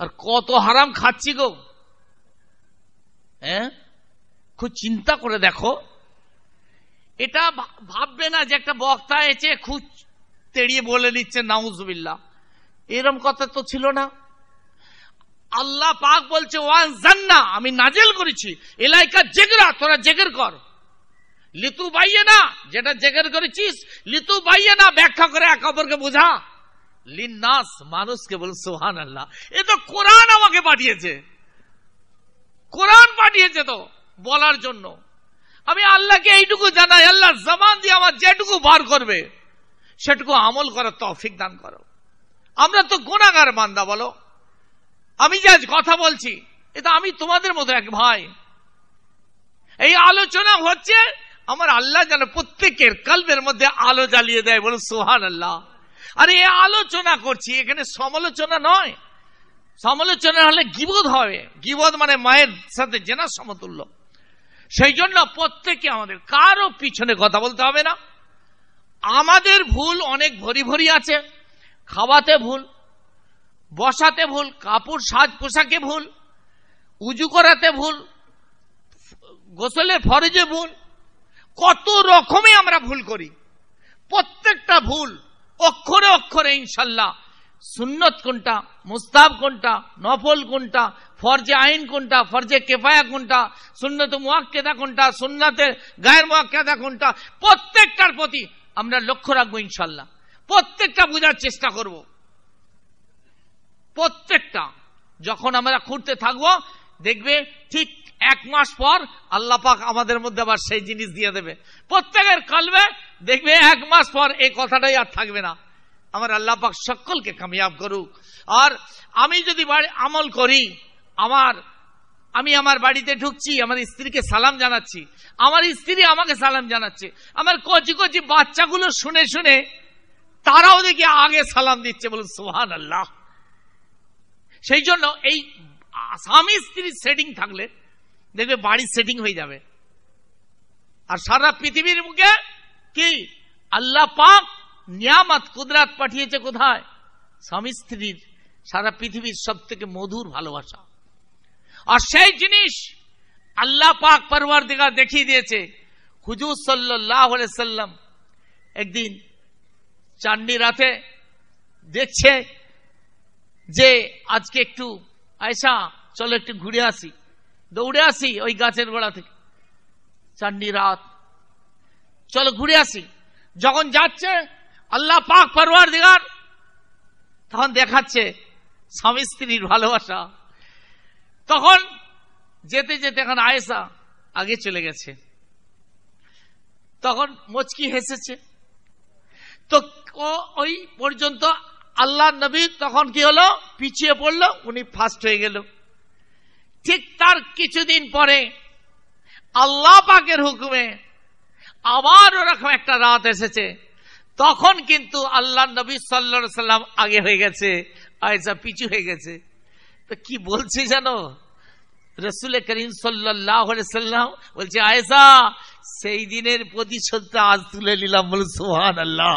Speaker 3: আর কত হারাম খাচ্ছি গো হ্যাঁ খুব চিন্তা করে দেখো এটা ভাববে না যে একটা বক্তা এসে খুব তেড়িয়ে বলে দিচ্ছে নাউজবিল্লা এরম কথা তো ছিল না আল্লাহ পাক বলছে ওয়ান জান্না আমি নাজেল করেছি এলাইকা জেগরা তোরা জেগের কর লিতু বাইয়ে না যেটা জেগের করেছিস লিতু বাইয়ে না ব্যাখ্যা করে এক অপরকে বোঝা লিন্নাস মানুষকে বল সোহান আল্লাহ এ তো কোরআন আমাকে পাঠিয়েছে কোরআন পাঠিয়েছে তো বলার জন্য আমি আল্লাহকে এইটুকু জানাই আল্লাহ জামান দিয়ে আমার যেটুকু বার করবে সেটুকু আমল করার তফিক দান করো আমরা তো গোনাগার বান্দা বলো আমি যে আজ কথা বলছি এটা আমি তোমাদের মতো এক ভাই এই আলোচনা হচ্ছে আমার আল্লাহ যেন প্রত্যেকের কালবের মধ্যে আলো জ্বালিয়ে দেয় বলুন সোহান আল্লাহ আরে এ আলোচনা করছি এখানে সমালোচনা নয় সমালোচনা হলে গিবোধ হবে গিবোধ মানে মায়ের সাথে জেনা সমতুল্য সেই জন্য প্রত্যেকে আমাদের কারো পিছনে কথা বলতে হবে না আমাদের ভুল অনেক ভরি ভরি আছে খাওয়াতে ভুল বসাতে ভুল কাপড় সাজ পোশাকে ভুল উজু করাতে ভুল গোসলের ফরজে ভুল কত রকমে আমরা ভুল করি প্রত্যেকটা ভুল অক্ষরে অক্ষরে ইনশাল্লাহ সুন্নত কোনটা মুস্তাব কোনটা নফল কোনটা ফরজে আইন কোনটা ফরজে কেফায়া কোনটা সুন্নত মুয়াক্কেদা কোনটা সুন্নতের গায়ের মুয়াক্কেদা কোনটা প্রত্যেকটার প্রতি আমরা লক্ষ্য রাখবো ইনশাল্লাহ প্রত্যেকটা বোঝার চেষ্টা করবো প্রত্যেকটা যখন আমরা খুঁড়তে থাকবো দেখবে ঠিক এক মাস পর আল্লাপাক আমাদের মধ্যে আবার সেই জিনিস দিয়ে দেবে প্রত্যেকের কলবে দেখবে এক মাস পর এই কথাটাই আর থাকবে না আমার আল্লাপাক সকলকে কামিয়াব করুক আর আমি যদি আমল করি আমার আমি আমার বাড়িতে ঢুকছি আমার স্ত্রীকে সালাম জানাচ্ছি আমার স্ত্রী আমাকে সালাম জানাচ্ছে আমার কচি কচি বাচ্চাগুলো শুনে শুনে তারাও দেখি আগে সালাম দিচ্ছে বলুন সোহান আল্লাহ সেই জন্য এই স্বামী স্ত্রীর সেটিং থাকলে দেখবে বাড়ির সেটিং হয়ে যাবে আর সারা পৃথিবীর মুখে কি আল্লাহ পাক নিয়ামত কুদরাত পাঠিয়েছে কোথায় স্বামী স্ত্রীর সারা পৃথিবীর সব থেকে মধুর ভালোবাসা আর সেই জিনিস আল্লাহ পাক পরবার দিঘা দেখিয়ে দিয়েছে হুজুর সাল্লাহ সাল্লাম একদিন চান্ডি রাতে দেখছে যে আজকে একটু আয়সা চলো একটু ঘুরে আসি দৌড়ে আসি ওই গাছের গোড়া থেকে চান্ডি রাত চলো ঘুরে আসি যখন যাচ্ছে আল্লাহ পাক পারোয়ার দিগার তখন দেখাচ্ছে স্বামী স্ত্রীর ভালোবাসা তখন যেতে যেতে এখন আয়েসা আগে চলে গেছে তখন মচকি হেসেছে তো ওই পর্যন্ত আল্লাহ নবী তখন কি হলো পিছিয়ে পড়লো উনি ফার্স্ট হয়ে গেল ঠিক তার কিছুদিন পরে আল্লাহ পাকের হুকুমে আবার ওরকম একটা রাত এসেছে তখন কিন্তু আল্লাহ নবী সাল্লা সাল্লাম আগে হয়ে গেছে আয়সা পিছু হয়ে গেছে তো কি বলছে যেন রসুল করিম সাল্লাহ সাল্লাম বলছে আয়সা সেই দিনের প্রতিশোধটা
Speaker 2: আজ তুলে নিলাম বল সোহান আল্লাহ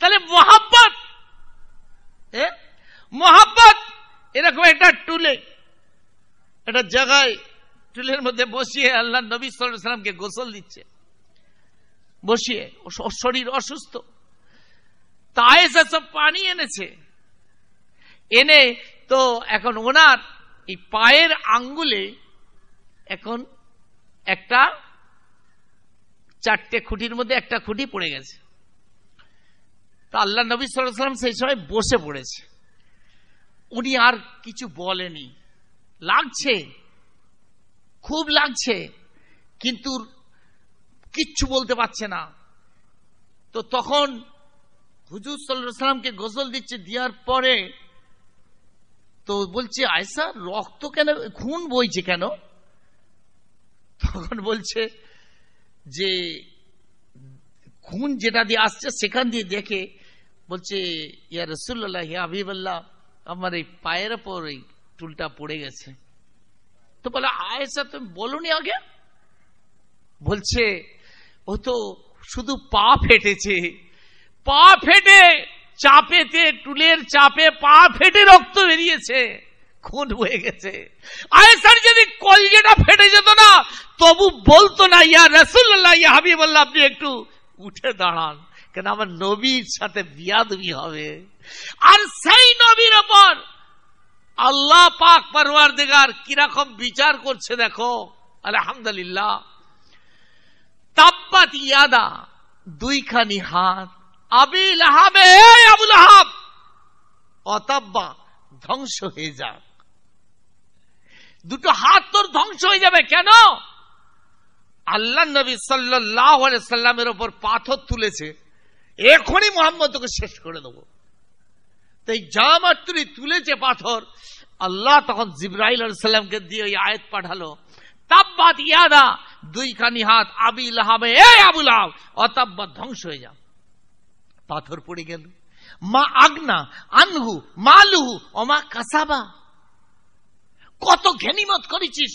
Speaker 3: তাহলে মহাব্বত মহাব্বত এরকম একটা টুলে একটা জায়গায় টুলের মধ্যে বসিয়ে আল্লাহ নবী সাল্লামকে গোসল দিচ্ছে বসিয়ে শরীর অসুস্থ তায়েসা সব পানি এনেছে এনে তো এখন ওনার এই পায়ের আঙ্গুলে এখন একটা চারটে খুঁটির মধ্যে একটা খুঁটি পড়ে গেছে তা আল্লাহ নবী সাল্লাম সেই
Speaker 2: সময় বসে পড়েছে উনি আর কিছু বলেনি লাগছে খুব লাগছে কিন্তু কিচ্ছু বলতে পারছে না তো তখন হুজুর সাল্লাহ সাল্লামকে গোসল দিচ্ছে দেওয়ার পরে তো বলছে আয়সা রক্ত কেন খুন বইছে কেন তখন বলছে যে খুন যেটা দিয়ে আসছে সেখান দিয়ে দেখে বলছে
Speaker 3: ইয়া রসুল্লাহ ইয়া হাবিবাল্লাহ আমার এই পায়ের ওপর এই টুলটা পড়ে গেছে তো বলে আয়েসা তুমি বলনি আগে বলছে ও তো শুধু পা ফেটেছে পা ফেটে চাপেতে টুলের চাপে পা ফেটে রক্ত বেরিয়েছে খুন হয়ে গেছে আয়েসার যদি কলজেটা ফেটে যেত না তবু বলতো না ইয়া রসুল্লাহ ইয়া হাবিবাল্লাহ আপনি একটু উঠে দাঁড়ান কেন আমার নবীর সাথে বিয়াদবি হবে আর সেই নবীর ওপর আল্লাহ পাক পারোয়ার দেগার কিরকম বিচার করছে দেখো আলহামদুলিল্লাহ তাপ্পাত ইয়াদা দুইখানি হাত আবিল লাহাবে আবুল হাব অতাব্বা ধ্বংস হয়ে যাক দুটো হাত তোর ধ্বংস হয়ে যাবে কেন আল্লাহ নবী সাল্লাহ সাল্লামের ওপর পাথর তুলেছে এখনই মোহাম্মদ তোকে শেষ করে দেবো তাই যা মাত্র তুলেছে পাথর আল্লাহ তখন জিব্রাহিল সাল্লামকে দিয়ে ওই আয়াত পাঠালো তাব্বাত ইয়াদা দুইখানি হাত আবিল হাবে এ আবুল আহ অতাব্বাত ধ্বংস হয়ে যা পাথর পড়ে গেল মা আগনা আনহু মালুহু অমা কাসাবা কত ঘেনিমত করেছিস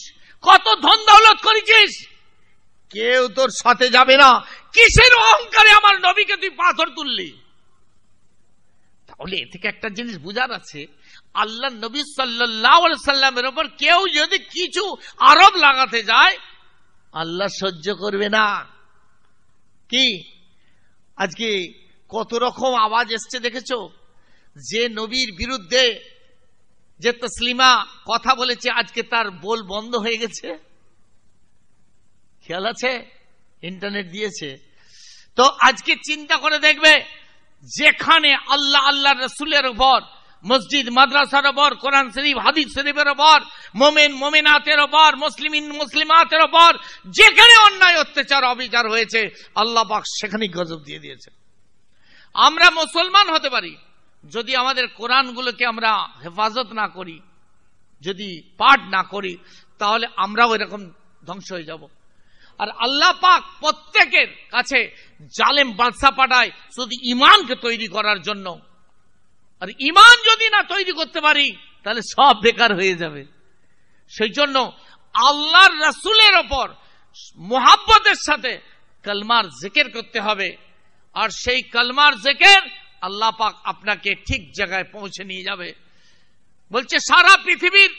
Speaker 3: কত ধন দৌলত করেছিস কেউ তোর সাথে যাবে না কিসের অহংকারে আমার নবীকে তুই পাথর তুললি তাহলে এ থেকে একটা জিনিস বুঝার আছে আল্লাহ নবী সাল্লামের ওপর কেউ যদি কিছু আরব লাগাতে যায়
Speaker 2: আল্লাহ সহ্য করবে না কি আজকে কত রকম আওয়াজ এসছে দেখেছো
Speaker 3: যে নবীর বিরুদ্ধে যে তসলিমা কথা বলেছে আজকে তার বোল বন্ধ হয়ে গেছে খেয়াল আছে ইন্টারনেট দিয়েছে তো আজকে চিন্তা করে দেখবে যেখানে আল্লাহ আল্লাহ রসুলের উপর মসজিদ মাদ্রাসার ওপর কোরআন শরীফ হাদিস শরীফের ওপর মোমেন মোমেনাতের ওপর মুসলিম মুসলিমাতের ওপর যেখানে অন্যায় অত্যাচার অবিচার হয়েছে আল্লাহ পাক সেখানেই
Speaker 2: গজব দিয়ে দিয়েছে
Speaker 3: আমরা মুসলমান হতে পারি যদি আমাদের গুলোকে আমরা হেফাজত না করি যদি পাঠ না করি তাহলে আমরাও এরকম ধ্বংস হয়ে যাবো আর আল্লাহ পাক প্রত্যেকের কাছে জালেম বাদশা পাঠায় শুধু ইমানকে তৈরি করার জন্য আর ইমান যদি না তৈরি করতে পারি তাহলে সব বেকার হয়ে যাবে সেই জন্য আল্লাহর রাসুলের ওপর মোহাব্বতের সাথে কালমার জেকের করতে হবে আর সেই কালমার জেকের আল্লাহ পাক আপনাকে ঠিক জায়গায় পৌঁছে নিয়ে যাবে বলছে সারা পৃথিবীর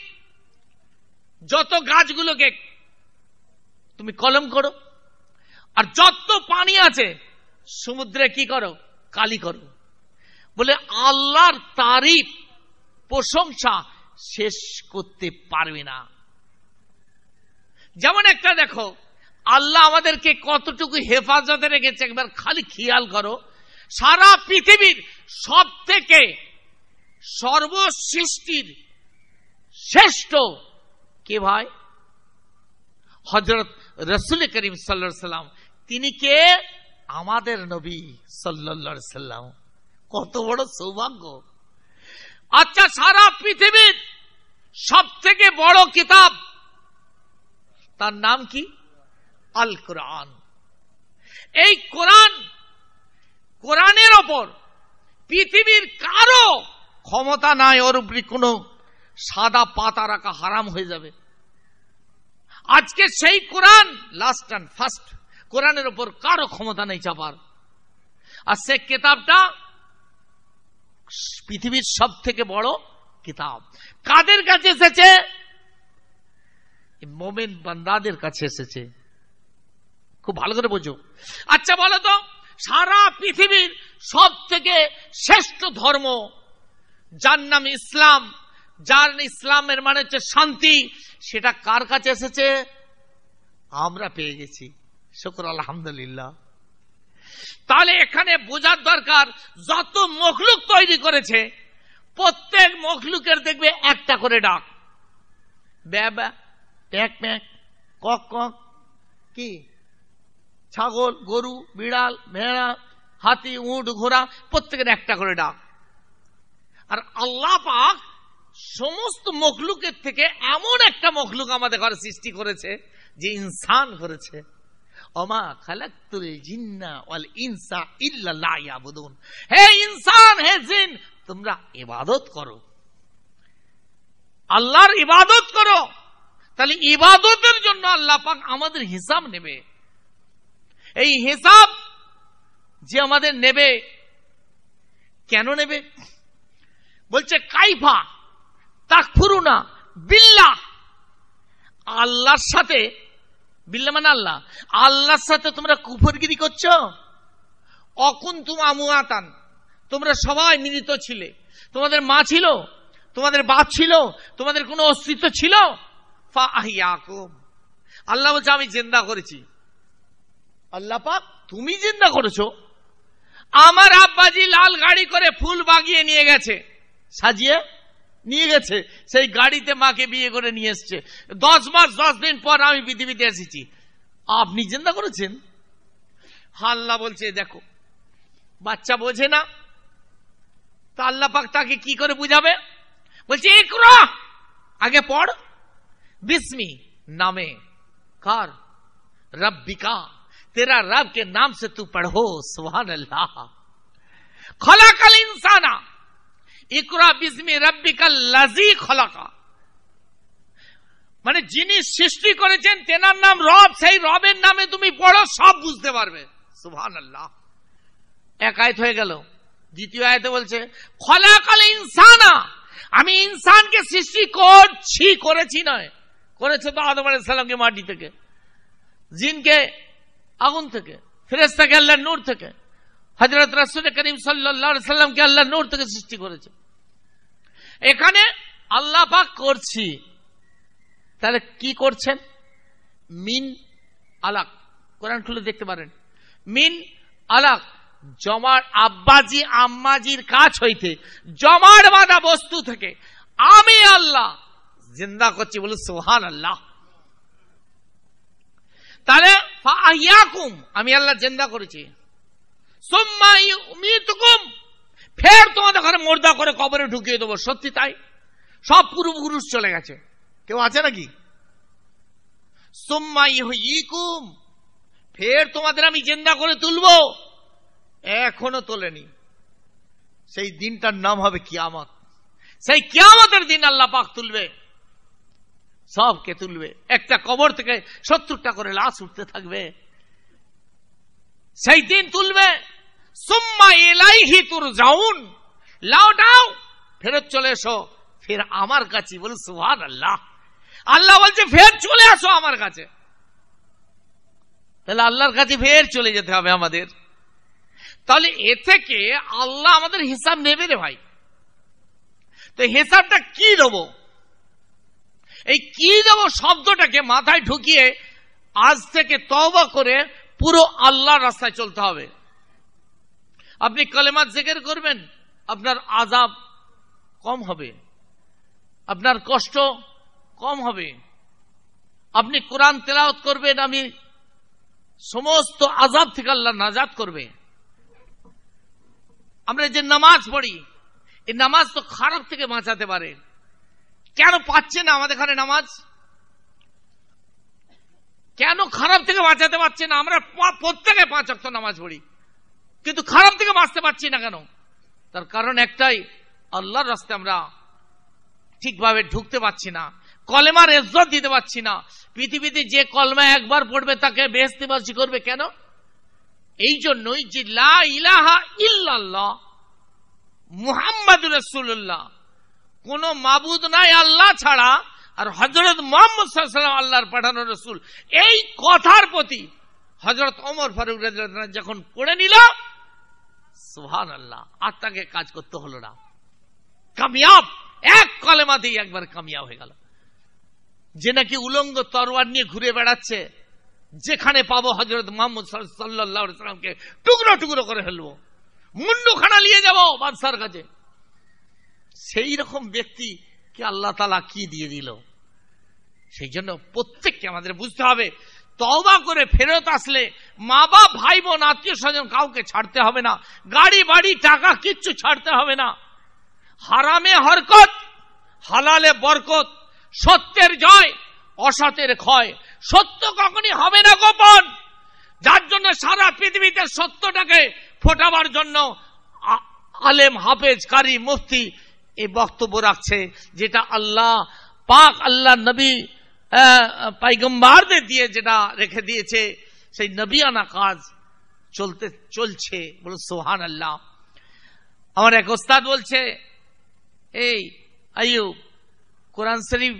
Speaker 3: যত গাছগুলোকে তুমি কলম করো আর যত পানি আছে সমুদ্রে কি করো কালি করো বলে আল্লাহর তারিফ প্রশংসা শেষ করতে পারবে না যেমন একটা দেখো আল্লাহ আমাদেরকে কতটুকু হেফাজতে রেখেছে একবার খালি খেয়াল করো সারা পৃথিবীর সব থেকে সর্বসৃষ্টির শ্রেষ্ঠ কে ভাই হজরত রসুল করিম সাল্লা সাল্লাম তিনি কে আমাদের নবী সাল্লা সাল্লাম কত বড় সৌভাগ্য আচ্ছা সারা পৃথিবীর সব থেকে বড় কিতাব তার নাম কি আল কোরআন এই কোরআন কোরআনের ওপর পৃথিবীর কারো ক্ষমতা নাই ওর উপরে কোনো সাদা পাতা রাখা হারাম হয়ে যাবে আজকে সেই কোরআন লাস্ট অ্যান্ড ফার্স্ট কোরআনের ওপর কারো ক্ষমতা নেই চাপার আর সে কেতাবটা পৃথিবীর সব থেকে বড় কিতাব কাদের কাছে এসেছে মোমেন বান্দাদের কাছে এসেছে খুব ভালো করে বোঝো আচ্ছা বলো তো সারা পৃথিবীর সব থেকে শ্রেষ্ঠ ধর্ম যার নাম ইসলাম যার ইসলামের মানে হচ্ছে শান্তি
Speaker 2: সেটা কার কাছে এসেছে আমরা পেয়ে গেছি শুক্র আলহামদুলিল্লাহ
Speaker 3: তাহলে এখানে বোঝার দরকার যত মখলুক তৈরি করেছে প্রত্যেক মখলুকের দেখবে একটা করে ডাক কক কক কি ছাগল গরু বিড়াল ভেড়া হাতি উঁট ঘোড়া প্রত্যেকের একটা করে ডাক আর আল্লাহ পাক সমস্ত মখলুকের থেকে এমন একটা মখলুক আমাদের ঘরে সৃষ্টি করেছে যে ইনসান করেছে অমা খালাকুল জিন্না ইনসা ইয়াবুদুন হে ইনসান হে জিন তোমরা ইবাদত করো আল্লাহর ইবাদত করো তাহলে ইবাদতের জন্য আল্লাহ পাক আমাদের হিসাব নেবে এই হিসাব যে আমাদের নেবে কেন নেবে বলছে কাইফা তাকফুরুনা বিল্লা আল্লাহর সাথে বিল্লা মানে আল্লাহ আল্লাহর সাথে তোমরা কুফরগিরি করছো অকুন্তুম আমুয়াতান তোমরা সবাই মিলিত ছিলে তোমাদের মা ছিল তোমাদের বাপ ছিল তোমাদের কোনো অস্তিত্ব ছিল আল্লাহ বলছে আমি জেন্দা করেছি আল্লাহ পাক তুমি জেন্দা করেছো আমার আব্বাজি লাল গাড়ি করে ফুল বাগিয়ে নিয়ে গেছে সাজিয়ে নিয়ে গেছে সেই গাড়িতে মাকে বিয়ে করে নিয়ে এসছে দশ মাস দশ দিন পর আমি পৃথিবীতে এসেছি আপনি চিন্তা করেছেন হাল্লা বলছে দেখো বাচ্চা বোঝে না তা আল্লাহ পাক তাকে কি করে বুঝাবে বলছে একরা আগে পড় বিস্মি নামে কার রব্বিকা তেরা রবকে কে নাম সে তু পড়ো সোহান আল্লাহ খলাকাল ইনসানা লাজি খলাকা মানে যিনি সৃষ্টি করেছেন তেনার নাম রব সেই রবের নামে তুমি পড়ো সব বুঝতে পারবে সুহান আল্লাহ হয়ে গেল দ্বিতীয় আয়তে বলছে খলাকাল ইনসানা আমি ইনসানকে সৃষ্টি করছি করেছি নয় করেছে তো আদম আলাইসালামকে মাটি থেকে জিনকে আগুন থেকে ফেরেস্তাকে আল্লাহ নূর থেকে হজরত রাসুল করিম সাল্লামকে আল্লাহ নূর থেকে সৃষ্টি করেছে এখানে আল্লাহ পাক করছি তাহলে কি করছেন মিন আলাক কোরআন খুলে দেখতে পারেন মিন আলাক জমার আব্বাজি আম্মাজির কাজ হইতে জমার বাঁধা বস্তু থেকে আমি আল্লাহ জিন্দা করছি বলে সোহান আল্লাহ তাহলে আমি আল্লাহ জিন্দা করেছি ফের তোমাদের ঘরে মোর্দা করে কবরে ঢুকিয়ে দেবো সত্যি তাই সব পূর্বপুরুষ চলে গেছে কেউ আছে নাকি ফের তোমাদের আমি জেন্দা করে তুলব এখনো তোলেনি সেই দিনটার নাম হবে কিয়ামত সেই কিয়ামতের দিন আল্লাহ পাক তুলবে সবকে তুলবে একটা কবর থেকে সত্তরটা করে লাশ উঠতে থাকবে সেই দিন তুলবে সুম্মা ইলাইহি তুর যাউন লাউটাও ফেরত চলে এসো ফের আমার কাছে বল সুহান আল্লাহ আল্লাহ বলছে ফের চলে আসো আমার কাছে তাহলে আল্লাহর কাছে ফের চলে যেতে হবে আমাদের তাহলে এ থেকে আল্লাহ আমাদের হিসাব নেবে রে ভাই তো হিসাবটা কি দেবো এই কি দেবো শব্দটাকে মাথায় ঢুকিয়ে আজ থেকে তবা করে পুরো আল্লাহ রাস্তায় চলতে হবে আপনি কলেমা জেগের করবেন আপনার আজাব কম হবে আপনার কষ্ট কম হবে আপনি কোরআন তেলাওত করবেন আমি সমস্ত আজাব থেকে আল্লাহ নাজাদ করবে আমরা যে নামাজ পড়ি এই নামাজ তো খারাপ থেকে বাঁচাতে পারে কেন পাচ্ছে না আমাদের এখানে নামাজ কেন খারাপ থেকে বাঁচাতে পারছে না আমরা প্রত্যেকে পাঁচ অক্ত নামাজ পড়ি কিন্তু খারাপ থেকে বাঁচতে পারছি না কেন তার কারণ একটাই আল্লাহর রাস্তে আমরা ঠিকভাবে ঢুকতে পারছি না কলেমার এজত দিতে পারছি না পৃথিবীতে যে কলমা একবার পড়বে তাকে বেহস্তিবাসী করবে কেন এই জন্যই যে ইলাহা ইল্লাল্লাহ মুহাম্মদ রসুল্লাহ কোন মাবুদ নাই আল্লাহ ছাড়া আর হজরত মোহাম্মদ আল্লাহর পাঠানো রসুল এই কথার প্রতি হজরত অমর ফারুক যখন করে নিল সুহান আল্লাহ আর তাকে কাজ করতে হলো না কামিয়াব এক কলেমা দিয়ে একবার কামিয়াব হয়ে গেল যে নাকি উলঙ্গ তরোয়ার নিয়ে ঘুরে বেড়াচ্ছে যেখানে পাবো হজরত মোহাম্মদ সাল্লাহামকে টুকরো টুকরো করে ফেলবো মুন্ডুখানা নিয়ে যাবো বাদশার কাছে সেই রকম ব্যক্তি কে আল্লাহ তালা কি দিয়ে দিল সেই জন্য প্রত্যেককে আমাদের বুঝতে হবে তবা করে ফেরত আসলে মা বাপ ভাই বোন আত্মীয় স্বজন কাউকে ছাড়তে হবে না গাড়ি বাড়ি টাকা কিচ্ছু ছাড়তে হবে না হারামে হরকত হালালে বরকত সত্যের জয় অসতের ক্ষয় সত্য কখনই হবে না গোপন যার জন্য সারা পৃথিবীতে সত্যটাকে ফোটাবার জন্য আলেম হাফেজ কারি মুফতি এই বক্তব্য রাখছে যেটা আল্লাহ পাক আল্লাহ নবী পাইগম্বারদের দিয়ে যেটা রেখে দিয়েছে সেই নবিয়ানা কাজ চলতে চলছে বলো সোহান আল্লাহ আমার এক ওস্তাদ বলছে এই আয়ুব কোরআন শরীফ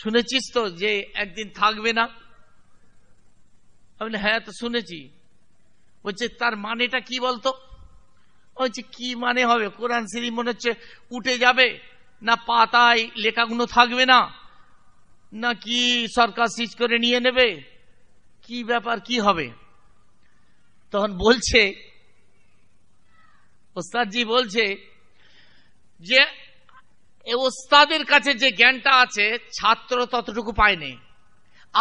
Speaker 3: শুনেছিস তো যে একদিন থাকবে না আমি হ্যাঁ তো শুনেছি বলছে তার মানেটা কি বলতো বলছে কি মানে হবে কোরআন শরীফ মনে হচ্ছে উঠে যাবে না পাতায় লেখাগুলো থাকবে না নাকি সরকার সিজ করে নিয়ে নেবে কি ব্যাপার কি হবে তখন বলছে ওস্তাদজি বলছে যে ওস্তাদের কাছে যে জ্ঞানটা আছে ছাত্র ততটুকু পায়নি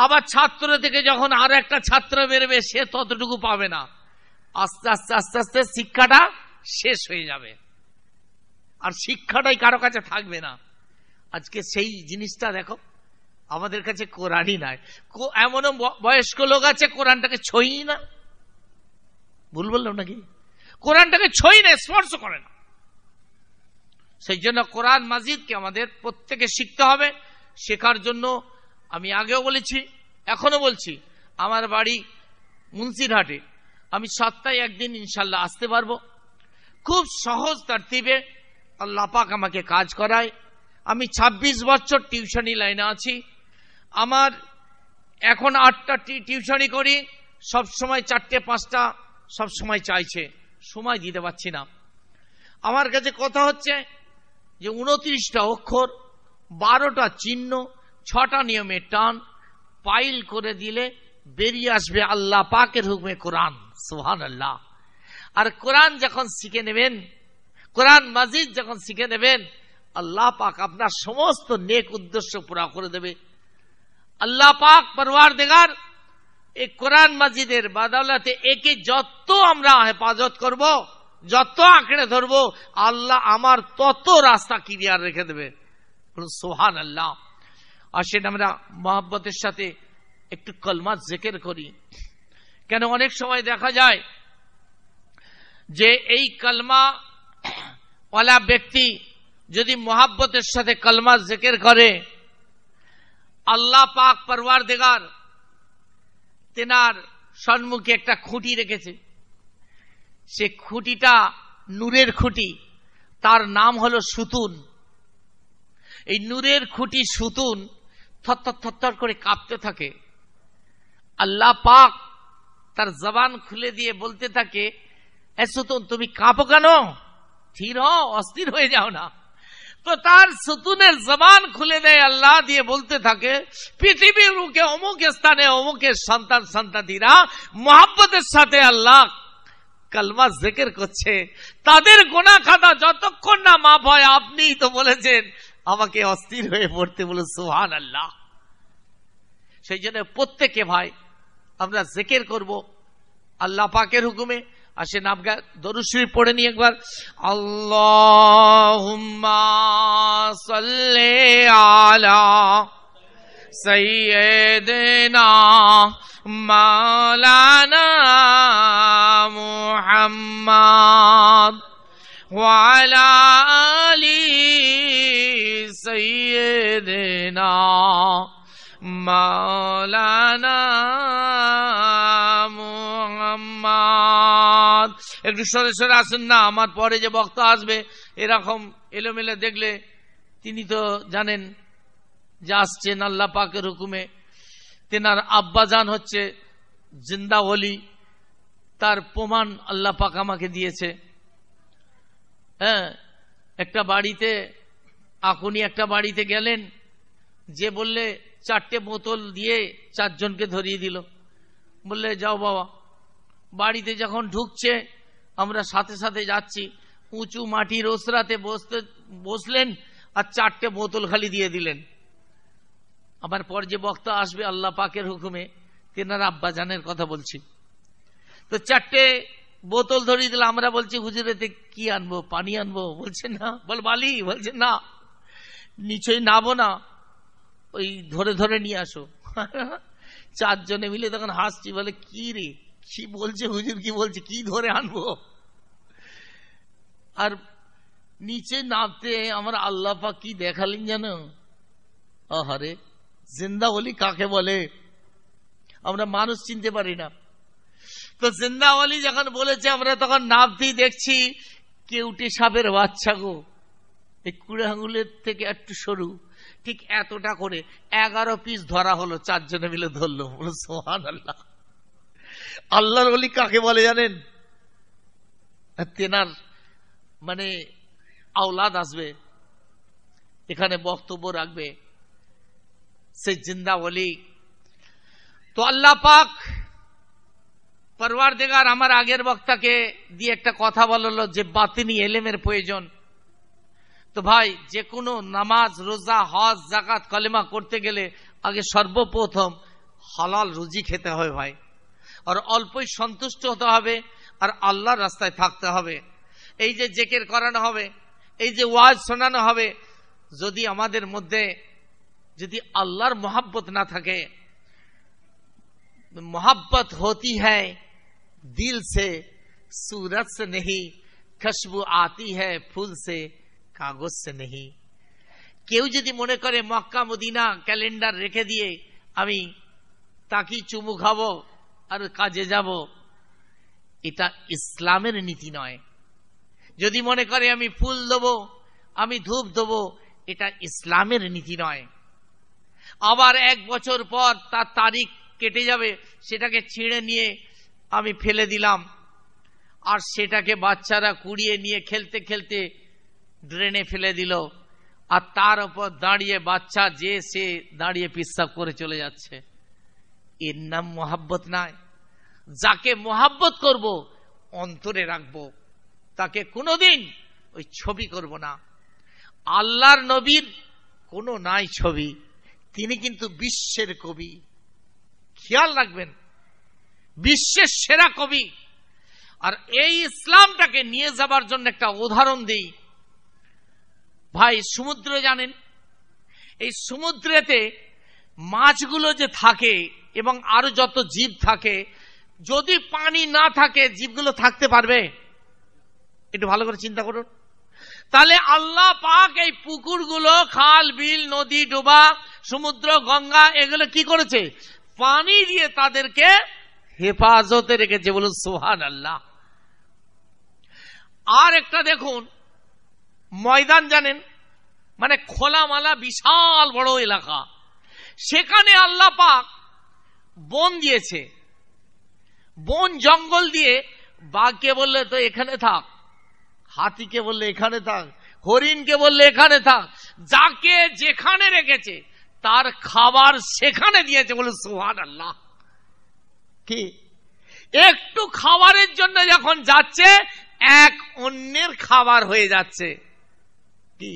Speaker 3: আবার ছাত্র থেকে যখন আর একটা ছাত্র বেরবে সে ততটুকু পাবে না আস্তে আস্তে আস্তে আস্তে শিক্ষাটা শেষ হয়ে যাবে আর শিক্ষাটাই কারো কাছে থাকবে না আজকে সেই জিনিসটা দেখো আমাদের কাছে কোরআনই নাই এমনও বয়স্ক লোক আছে কোরআনটাকে ছই না ভুল বললাম নাকি কোরআনটাকে ছই না স্পর্শ করে না সেই জন্য কোরআন মাজিদকে আমাদের প্রত্যেকে শিখতে হবে শেখার জন্য আমি আগেও বলেছি এখনো বলছি আমার বাড়ি মুন্সিরহাটে আমি সপ্তাহে একদিন ইনশাল্লাহ আসতে পারবো খুব সহজ তার তিবে আল্লাপাক আমাকে কাজ করায় আমি ২৬ বছর টিউশনি লাইনে আছি আমার এখন আটটা টিউশনই করি সব সময় চারটে পাঁচটা সব সময় চাইছে সময় দিতে পারছি না আমার কাছে কথা হচ্ছে যে উনত্রিশটা অক্ষর বারোটা চিহ্ন ছটা নিয়মে টান পাইল করে দিলে বেরিয়ে আসবে আল্লাহ পাকের হুকমে কোরআন সোহান আল্লাহ আর কোরআন যখন শিখে নেবেন কোরআন মাজিদ যখন শিখে নেবেন আল্লাহ পাক আপনার সমস্ত নেক উদ্দেশ্য পুরা করে দেবে আল্লাহ পাক পরওয়ার দেগার এই কোরআন মাজিদের বাদালাতে একে যত আমরা হেফাজত করব যত আঁকড়ে ধরব আল্লাহ আমার তত রাস্তা ক্লিয়ার রেখে দেবে সোহান আল্লাহ আর সেটা আমরা মহাব্বতের সাথে একটু কলমা জেকের করি কেন অনেক সময় দেখা যায় যে এই কলমা ওলা ব্যক্তি যদি মহাব্বতের সাথে কলমা জেকের করে আল্লাহ পাক পরওয়ার দেগার তেনার সন্মুখে একটা খুঁটি রেখেছে সে খুঁটিটা নূরের খুঁটি তার নাম হলো সুতুন এই নূরের খুঁটি সুতুন থরথর থরথর করে কাঁপতে থাকে আল্লাহ পাক তার জবান খুলে দিয়ে বলতে থাকে এ সুতুন তুমি কাঁপো কেন স্থির হও অস্থির হয়ে যাও না তো তার সুতুনের জবান খুলে দেয় আল্লাহ দিয়ে বলতে থাকে পৃথিবীর মুখে অমুক স্থানে অমুকের সন্তান সন্তানীরা মোহাব্বতের সাথে আল্লাহ কালমা জেকের করছে তাদের গোনা খাতা যতক্ষণ না মাফ হয় আপনিই তো বলেছেন আমাকে অস্থির হয়ে পড়তে বলে সোহান আল্লাহ সেই জন্য প্রত্যেকে ভাই আমরা জেকের করব আল্লাহ পাকের হুকুমে আসেন আপগা দরুশ্রী পড়ে নি একবার আল্লাহ আলা সৈয়দনা মালানা মুহাম্মদ وعلى آل سيدنا একটু সরে সরে আসুন না আমার পরে যে বক্ত আসবে এরকম এলোমেলে দেখলে তিনি তো জানেন যে আসছেন আল্লাহ পাকের হুকুমে তেনার আব্বাজান হচ্ছে জিন্দা অলি তার প্রমাণ আল্লাহ পাক আমাকে দিয়েছে হ্যাঁ একটা বাড়িতে আকুনি একটা বাড়িতে গেলেন যে বললে চারটে বোতল দিয়ে চারজনকে ধরিয়ে দিল বললে যাও বাবা বাড়িতে যখন ঢুকছে আমরা সাথে সাথে যাচ্ছি উঁচু মাটির ওসরাতে বসতে বসলেন আর চারটে বোতল খালি দিয়ে দিলেন আবার পর যে বক্তা আসবে আল্লাহ পাকের হুকুমে তেনার আব্বাজানের কথা বলছি তো চারটে বোতল ধরিয়ে দিলাম আমরা বলছি হুজুরেতে কি আনবো পানি আনবো বলছে না বল বালি বলছে না নিচেই নাবো না ওই ধরে ধরে নিয়ে আসো চারজনে মিলে তখন হাসছি বলে কি রে কি বলছে হুজুর
Speaker 2: কি বলছে কি ধরে আনবো আর নিচে নামতে আমার আল্লাহ পাক কি দেখালেন জানো আহারে জিন্দা অলি কাকে বলে আমরা মানুষ চিনতে পারি না তো জিন্দা
Speaker 3: অলি যখন বলেছে আমরা তখন নামতেই দেখছি কেউটি সাপের বাচ্চা গো এই কুড়ে আঙুলের থেকে একটু সরু ঠিক এতটা করে এগারো পিস
Speaker 2: ধরা হলো চারজনে মিলে ধরলো সোহান আল্লাহ আল্লাহর অলি কাকে বলে জানেন হ্যাঁ, তেনার মানে আওলাদ
Speaker 3: আসবে এখানে বক্তব্য রাখবে সে জিন্দা অলি তো আল্লাহ পাক পরওয়ার দেগার আমার আগের বক্তাকে দিয়ে একটা কথা বললো যে বাতিনি এলেমের প্রয়োজন তো ভাই যে কোনো নামাজ রোজা হজ জাকাত কলেমা করতে গেলে আগে সর্বপ্রথম হালাল রুজি খেতে হয় ভাই আর অল্পই সন্তুষ্ট হতে হবে আর আল্লাহর রাস্তায় থাকতে হবে এই যে জেকের করানো হবে এই যে ওয়াজ শোনানো হবে যদি আমাদের মধ্যে যদি আল্লাহর মোহাব্বত না থাকে মোহাব্বত হতি হ্যায় দিল সে সুরত সে নেহি খসবু আতি হ্যায় ফুল সে কাগজ সে নেহি কেউ যদি মনে করে মক্কা মদিনা ক্যালেন্ডার রেখে দিয়ে আমি তাকি চুমু খাবো আর কাজে যাব এটা ইসলামের নীতি নয় যদি মনে করে আমি ফুল দেব আমি ধূপ দেব এটা ইসলামের নীতি নয় আবার এক বছর পর তার তারিখ কেটে যাবে সেটাকে ছিঁড়ে নিয়ে আমি ফেলে দিলাম আর সেটাকে বাচ্চারা কুড়িয়ে নিয়ে খেলতে খেলতে ড্রেনে ফেলে দিল আর তার উপর দাঁড়িয়ে বাচ্চা যে সে দাঁড়িয়ে পিসাব করে চলে যাচ্ছে এর নাম মোহাব্বত নাই যাকে মোহাব্বত করব অন্তরে রাখব তাকে কোনোদিন ওই ছবি করব না আল্লাহর নবীর কোনো নাই ছবি তিনি কিন্তু বিশ্বের কবি খেয়াল রাখবেন বিশ্বের সেরা কবি আর এই ইসলামটাকে নিয়ে যাবার জন্য একটা উদাহরণ দিই ভাই সমুদ্র জানেন এই সমুদ্রেতে মাছগুলো যে থাকে এবং আরো যত জীব থাকে যদি পানি না থাকে জীবগুলো থাকতে পারবে একটু ভালো করে চিন্তা করুন তাহলে আল্লাহ পাক এই পুকুরগুলো খাল বিল নদী ডোবা সমুদ্র গঙ্গা এগুলো কি করেছে পানি দিয়ে তাদেরকে হেফাজতে রেখেছে বলুন সোহান আল্লাহ আর একটা দেখুন ময়দান জানেন মানে খোলামালা বিশাল বড় এলাকা সেখানে আল্লাহ পাক বন দিয়েছে বন জঙ্গল দিয়ে বাঘকে বললে তো এখানে থাক হাতিকে বললে এখানে থাক হরিণকে বললে এখানে থাক যাকে যেখানে রেখেছে তার খাবার সেখানে দিয়েছে বলে সোহান আল্লাহ কি একটু খাবারের জন্য যখন যাচ্ছে এক অন্যের খাবার হয়ে যাচ্ছে কি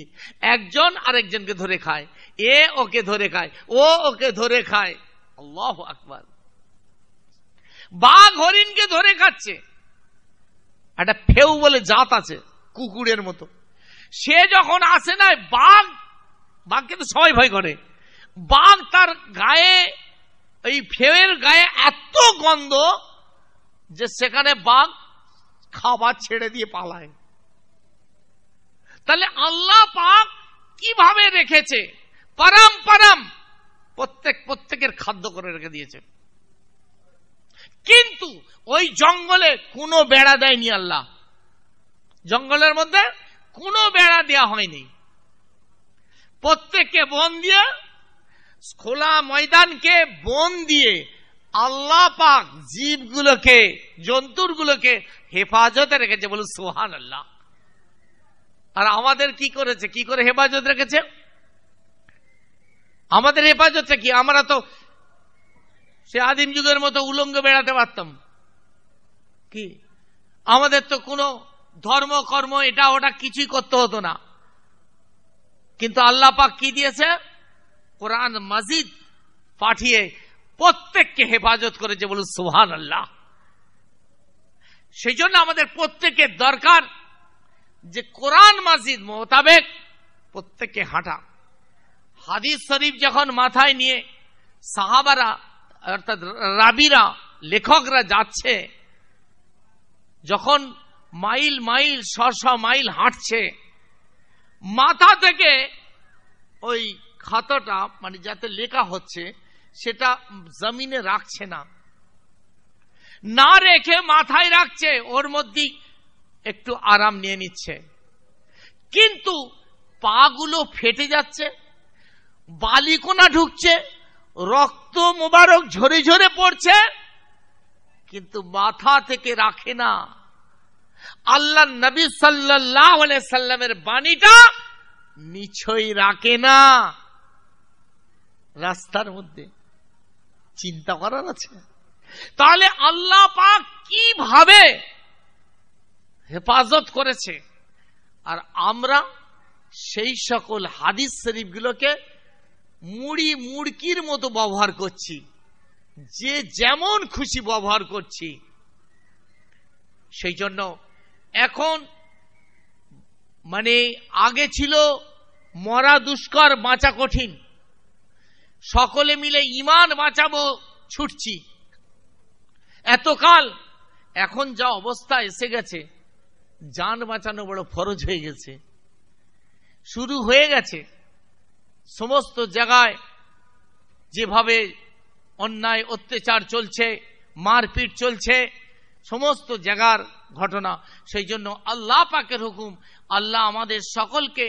Speaker 3: একজন আরেকজনকে ধরে খায় এ ওকে ধরে খায় ও ওকে ধরে খায় আল্লাহ আকবর বাঘ হরিণকে ধরে খাচ্ছে একটা ফেউ বলে জাত আছে কুকুরের মতো সে যখন আসে না বাঘ বাঘকে তো সবাই ভয় করে বাঘ তার গায়ে এই ফেউয়ের গায়ে এত গন্ধ যে সেখানে বাঘ খাবার ছেড়ে দিয়ে পালায় তাহলে আল্লাহ পাক কিভাবে রেখেছে পরম পরম প্রত্যেক প্রত্যেকের খাদ্য করে রেখে দিয়েছে কিন্তু ওই জঙ্গলে কোনো বেড়া দেয়নি আল্লাহ জঙ্গলের মধ্যে কোনো বেড়া দেয়া হয়নি প্রত্যেককে বন দিয়ে খোলা ময়দানকে বন দিয়ে আল্লাহ পাক জীবগুলোকে জন্তুরগুলোকে হেফাজতে রেখেছে বলুন সোহান আল্লাহ আর আমাদের কি করেছে কি করে হেফাজত রেখেছে আমাদের হেফাজতটা কি আমরা তো সে আদিম যুগের মতো উলঙ্গ বেড়াতে পারতাম কি আমাদের তো কোনো ধর্ম কর্ম এটা ওটা কিছুই করতে হতো না কিন্তু আল্লাহ পাক কি দিয়েছে কোরআন মাজিদ পাঠিয়ে প্রত্যেককে হেফাজত করেছে বলুন সুহান আল্লাহ সেই জন্য আমাদের প্রত্যেকের দরকার যে কোরআন মাজিদ মোতাবেক প্রত্যেককে হাঁটা হাদিস শরীফ যখন মাথায় নিয়ে সাহাবারা অর্থাৎ রাবিরা লেখকরা যাচ্ছে যখন মাইল মাইল শ মাইল হাঁটছে মাথা থেকে ওই খাতাটা মানে যাতে লেখা হচ্ছে সেটা জমিনে রাখছে না না রেখে মাথায় রাখছে ওর মধ্যে একটু আরাম নিয়ে নিচ্ছে কিন্তু পাগুলো ফেটে যাচ্ছে বালিকোনা ঢুকছে রক্ত মোবারক ঝরে ঝরে পড়ছে কিন্তু মাথা থেকে রাখে না আল্লাহ নবী সাল্লাহ সাল্লামের বাণীটা
Speaker 2: নিছই রাখে না রাস্তার মধ্যে
Speaker 3: চিন্তা করার আছে তাহলে আল্লাহ পাক কিভাবে হেফাজত করেছে আর আমরা সেই সকল হাদিস গুলোকে মুড়ি মুড়কির মতো ব্যবহার করছি যে যেমন খুশি ব্যবহার করছি সেই জন্য এখন মানে আগে ছিল মরা দুষ্কর বাঁচা কঠিন সকলে মিলে ইমান বাঁচাবো ছুটছি এতকাল এখন যা অবস্থা এসে গেছে যান বাঁচানো বড় ফরজ হয়ে গেছে শুরু হয়ে গেছে সমস্ত জায়গায় যেভাবে অন্যায় অত্যাচার চলছে মারপিট চলছে সমস্ত জায়গার ঘটনা সেই জন্য আল্লাহ পাকের হুকুম আল্লাহ আমাদের সকলকে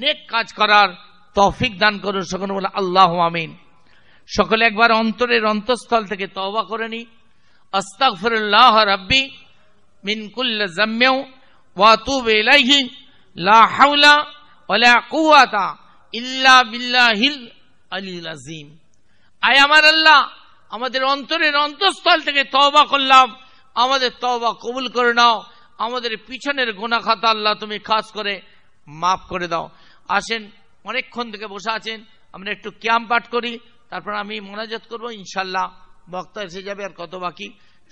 Speaker 3: নেক কাজ করার তফিক দান করুন সকল বলে আল্লাহ আমিন সকলে একবার অন্তরের অন্তঃস্থল থেকে তবা করে নি আস্তাগফিরুল্লাহ রাব্বি মিন কুল্লি জাম্মি ওয়া তুব ইলাইহি লা হাওলা ওয়া লা কুওয়াতা ইল্লা বিল্লাহিল আলিল আজিম আই আমার আল্লাহ আমাদের অন্তরের অন্তঃস্থল থেকে তওবা করলাম আমাদের তওবা কবুল করে নাও আমাদের পিছনের গোনা খাতা আল্লাহ তুমি খাস করে মাফ করে দাও আসেন অনেকক্ষণ থেকে বসে আছেন আমরা একটু ক্যাম্প পাঠ করি তারপর আমি মোনাজাত করব ইনশাল্লাহ বক্তা এসে যাবে আর কত বাকি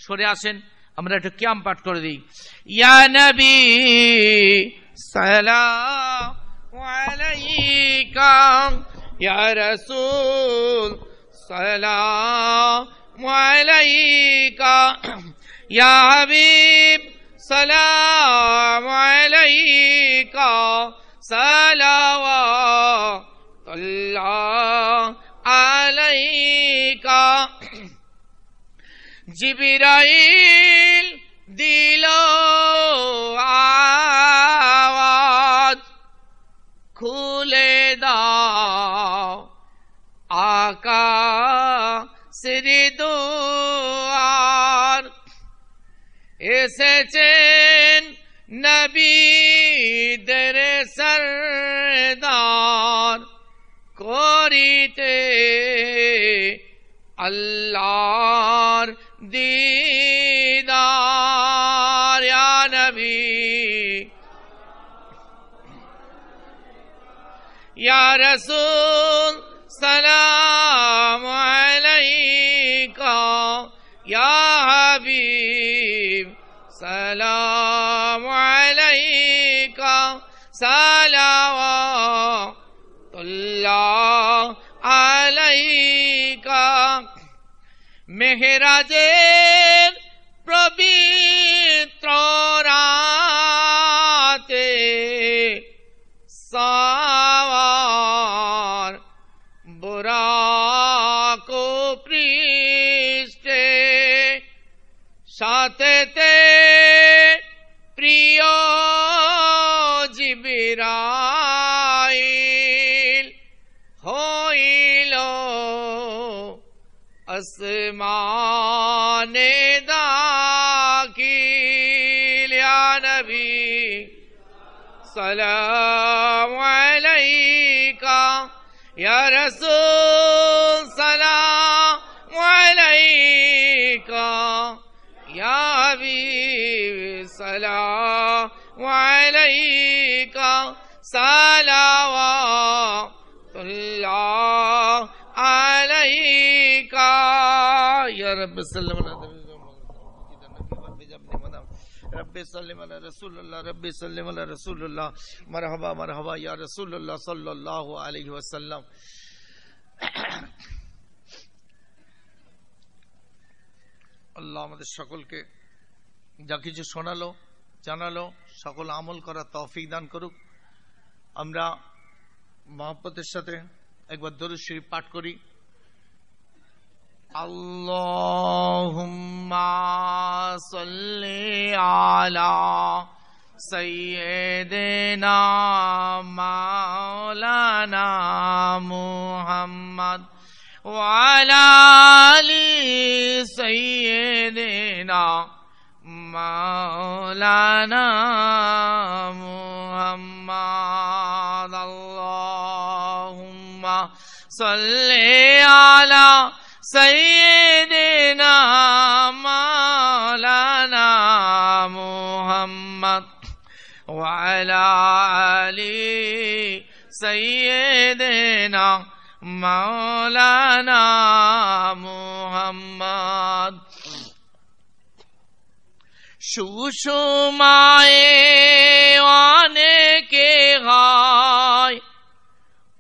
Speaker 3: সরে আসেন আমরা একটু ক্যাম্প পাঠ করে দিই ইয়া নবী সালাম لسول سلاح مل کا یا حبیب سلا ملیکا سلا علئی کا جب رعل دلو seçen নবী দরে সরদার করিতে আল্লাহর দিদার ইয়া নবী ইয়া রাসূল সালাম سلام علیکہ سلوات اللہ علیکہ مہراجے دا کی لیا نبی سلام علیکہ یا رسول سلام علیکہ یا حبیب سلام علیکہ سلام کا আমাদের
Speaker 2: সকলকে যা কিছু শোনালো জানালো সকল আমল করা তফিক দান করুক আমরা মহাপতের সাথে একবার দরুশ্রী পাঠ করি
Speaker 3: اللهم صل على سيدنا مولانا محمد وعلى آل سيدنا مولانا محمد اللهم صل على سيدنا مولانا محمد وعلى علي سيدنا مولانا محمد সুষমায় অনেকে غاي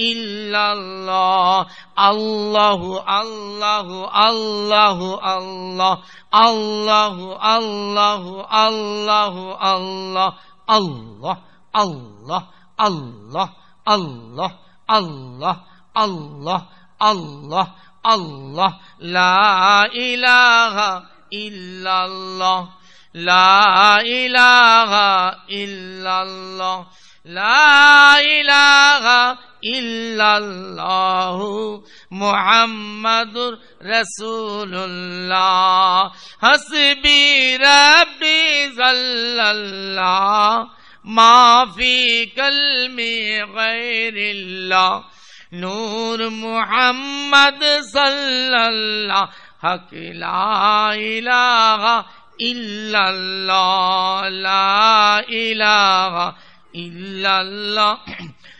Speaker 3: إلا الله الله الله الله الله الله الله الله الله الله الله الله الله الله الله الله الله لا إله إلا الله لا إله إلا الله لا لائی لاہو محمد رسول اللہ حسبی صلی اللہ معافی کل میں ویر اللہ نور محمد حق لا صلّہ حقیلہ عل الا اللہ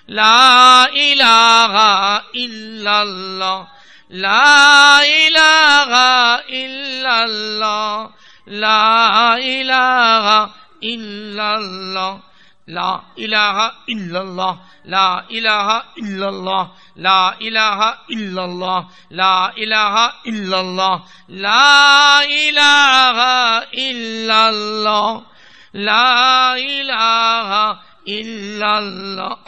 Speaker 3: لا الہ الا اللہ لا الہ الا اللہ لا الہ الا اللہ لا الہ الا اللہ لا الہ الا اللہ لا الہ الا اللہ لا الہ الہ الا الا اللہ اللہ لا لائی لاہ illallah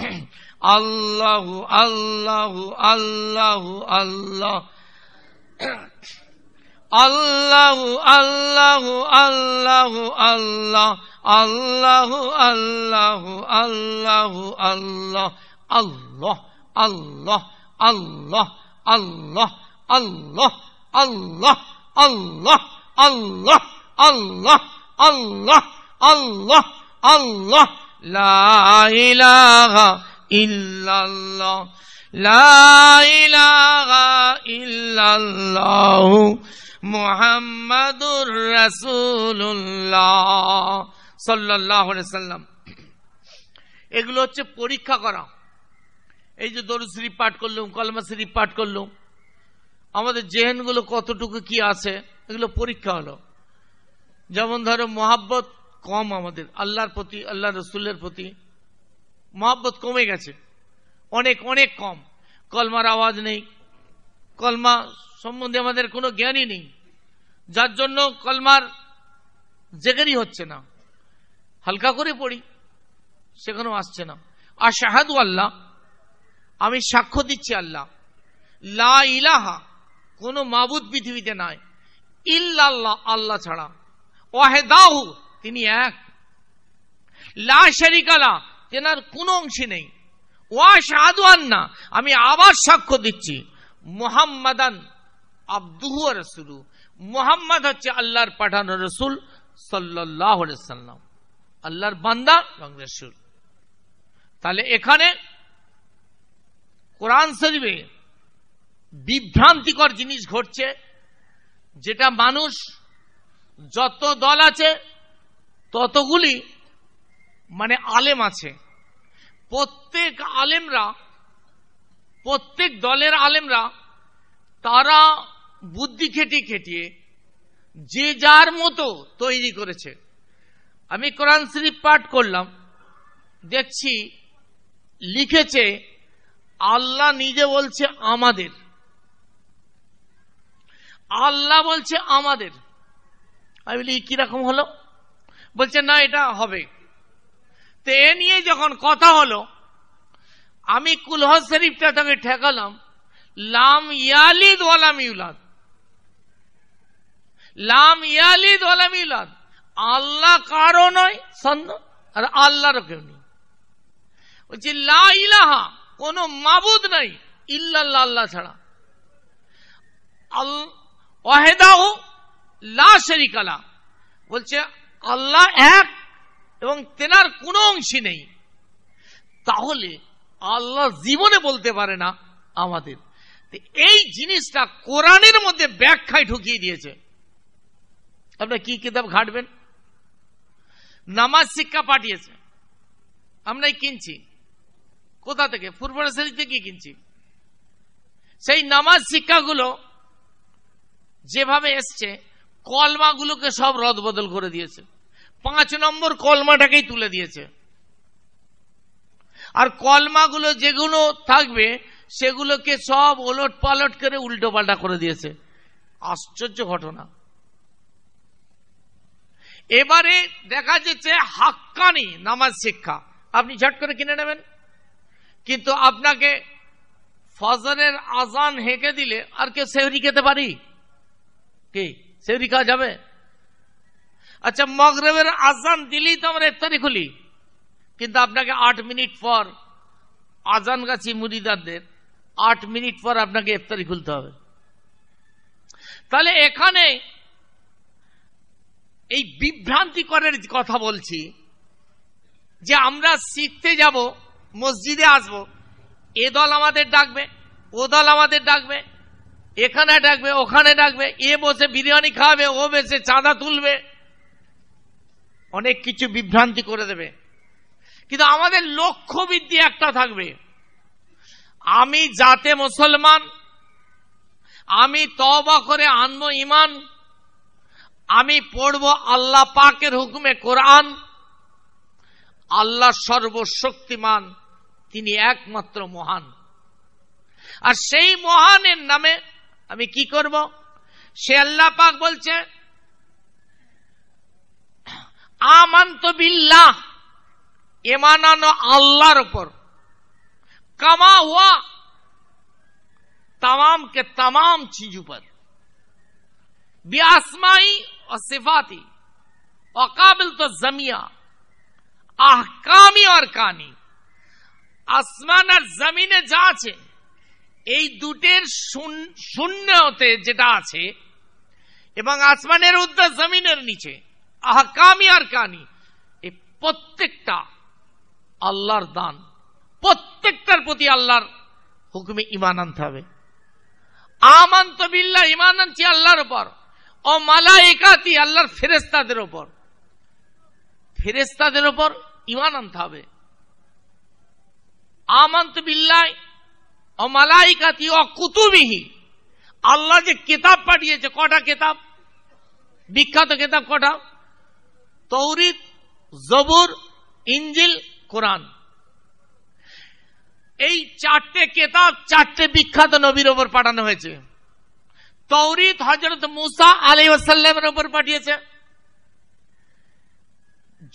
Speaker 3: Allahu Allahu Allahu Allah Allahu Allahu Allahu Allah Allahu Allahu Allahu Allah Allah Allah Allah Allah Allah Allah Allah Allah Allah Allah Allah Allah لا إله إلا الله لا إله إلا الله محمد رسول الله সাল্লাহ সাল্লাম এগুলো হচ্ছে পরীক্ষা করা এই যে দরুদ শ্রী পাঠ করলুম কলমা শ্রী পাঠ করলুম আমাদের জেহেনগুলো কতটুকু কি আছে এগুলো পরীক্ষা হলো যেমন ধরো মোহাব্বত কম আমাদের আল্লাহর প্রতি আল্লাহ রসুল্লের প্রতি মহাব্বত কমে গেছে অনেক অনেক কম কলমার আওয়াজ নেই কলমা সম্বন্ধে আমাদের কোনো জ্ঞানই নেই যার জন্য কলমার জেগেরই হচ্ছে না হালকা করে পড়ি সেখানেও আসছে না আর শাহাদু আল্লাহ আমি সাক্ষ্য দিচ্ছি আল্লাহ লা ইলাহা কোনো মাবুদ পৃথিবীতে নাই ইল্লাল্লাহ আল্লাহ ছাড়া ওয়াহেদাহু তিনি এক লা শরিকালা তেনার কোনো অংশে নেই ওয়া সাধু আন্না আমি আবার সাক্ষ্য দিচ্ছি মোহাম্মদান আব্দুহু রসুলু মোহাম্মদ হচ্ছে আল্লাহর পাঠানো রসুল সাল্লাহ সাল্লাম আল্লাহর বান্দা এবং রসুল তাহলে এখানে কোরআন শরীফে বিভ্রান্তিকর জিনিস ঘটছে যেটা মানুষ যত দল আছে ততগুলি মানে আলেম আছে প্রত্যেক আলেমরা প্রত্যেক দলের আলেমরা তারা বুদ্ধি খেটিয়ে খেটিয়ে যে যার মতো তৈরি করেছে আমি কোরআন শরীফ পাঠ করলাম দেখছি লিখেছে আল্লাহ নিজে বলছে আমাদের আল্লাহ বলছে আমাদের আমি বলি কিরকম হলো বলছে না এটা হবে তো এ নিয়ে যখন কথা হলো আমি কুলহ শরীফটা তাকে ঠেকালাম লাম ইয়ালিদ ওয়ালাম ইউলাদ লাম ইয়ালিদ ওয়ালাম ইউলাদ আল্লাহ কারো নয় সন্ন আর আল্লাহরও কেউ নেই বলছি লা ইলাহা কোন মাবুদ নাই ইল্লাল্লাহ আল্লাহ ছাড়া ওয়াহেদাহ লা শরিকালা বলছে আল্লাহ এক এবং তেনার কোনো অংশ নেই তাহলে আল্লাহ জীবনে বলতে পারে না আমাদের এই জিনিসটা কোরআনের মধ্যে ব্যাখ্যায় ঢুকিয়ে দিয়েছে আপনার কি কিতাব ঘাটবেন নামাজ শিক্ষা পাঠিয়েছে আমরাই কিনছি কোথা থেকে ফুরফুরা থেকে কিনছি সেই নামাজ শিক্ষাগুলো যেভাবে এসছে কলমাগুলোকে সব রদবদল করে দিয়েছে পাঁচ নম্বর কলমাটাকেই তুলে দিয়েছে আর কলমাগুলো যেগুলো থাকবে সেগুলোকে সব ওলট পালট করে উল্টো পাল্টা করে দিয়েছে আশ্চর্য ঘটনা এবারে দেখা যাচ্ছে হাক্কানি নামাজ শিক্ষা আপনি ঝট করে কিনে নেবেন কিন্তু আপনাকে ফজরের আজান হেঁকে দিলে আর কেউ সেহরি খেতে পারি কে সেহরি খাওয়া যাবে আচ্ছা মগরবের আজান দিলেই তো আমরা ইফতারি খুলি কিন্তু আপনাকে আট মিনিট পর আজান গাছি মুদিদারদের আট মিনিট পর আপনাকে ইফতারি খুলতে হবে তাহলে এখানে এই বিভ্রান্তিকরের কথা বলছি যে আমরা শিখতে যাব মসজিদে আসব এ দল আমাদের ডাকবে ও দল আমাদের ডাকবে এখানে ডাকবে ওখানে ডাকবে এ বসে বিরিয়ানি খাবে ও বসে চাঁদা তুলবে অনেক কিছু বিভ্রান্তি করে দেবে কিন্তু আমাদের লক্ষ্য বৃদ্ধি একটা থাকবে আমি যাতে মুসলমান আমি তবা করে আনবো ইমান আমি পড়ব আল্লাহ পাকের হুকুমে কোরআন আল্লাহ সর্বশক্তিমান তিনি একমাত্র মহান আর সেই মহানের নামে আমি কি করব সে আল্লাহ পাক বলছে আমান্ত বিল্লাহ এমানানো আল্লাহর উপর কামা হুয়া তাম কে তাম চিজ উপর বিয়াসমাই ও সিফাতি অকাবিল তো জমিয়া আহকামি আর কানি আসমান আর জমিনে যা আছে এই দুটের শূন্যতে যেটা আছে এবং আসমানের উদ্দার জমিনের নিচে আহকামি আর কানি এই প্রত্যেকটা আল্লাহর দান প্রত্যেকটার প্রতি আল্লাহর হুকুমে ইমান আনতে হবে তো বিল্লা ইমান আনছি আল্লাহর ওপর ও মালা একাতি আল্লাহর ফেরেস্তাদের ওপর ফেরেস্তাদের ওপর ইমান আনতে হবে তো বিল্লায় অমালাইকাতি অকুতুবিহি আল্লাহ যে কেতাব পাঠিয়েছে কটা কেতাব বিখ্যাত কেতাব কটা তৌরিত জবুর ইঞ্জিল কোরআন এই চারটে কেতাব চারটে বিখ্যাত নবীর ওপর পাঠানো হয়েছে তৌরিত হজরত মুসা আলী ওসাল্লামের ওপর পাঠিয়েছে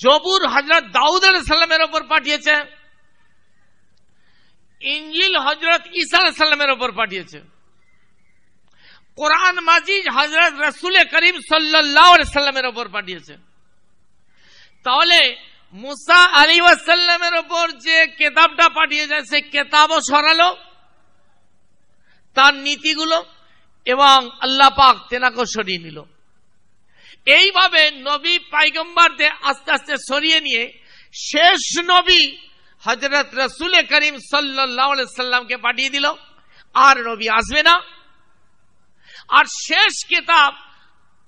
Speaker 3: জবুর হজরত দাউদ সাল্লামের ওপর পাঠিয়েছে ইঞ্জিল হজরত ইসা সাল্লামের ওপর পাঠিয়েছে কোরআন মাজিদ হজরত রসুল করিম সাল্লামের ওপর পাঠিয়েছে তাহলে মুসা আলী ওয়াসাল্লামের ওপর যে কেতাবটা পাঠিয়ে যায় সে কেতাবও সরালো তার নীতিগুলো এবং আল্লাহ পাক তেনাকে সরিয়ে নিল এইভাবে নবী পাইগম্বারদের আস্তে আস্তে সরিয়ে নিয়ে শেষ নবী হজরত রসুল করিম সাল্লামকে পাঠিয়ে দিল আর নবী আসবে না আর শেষ কিতাব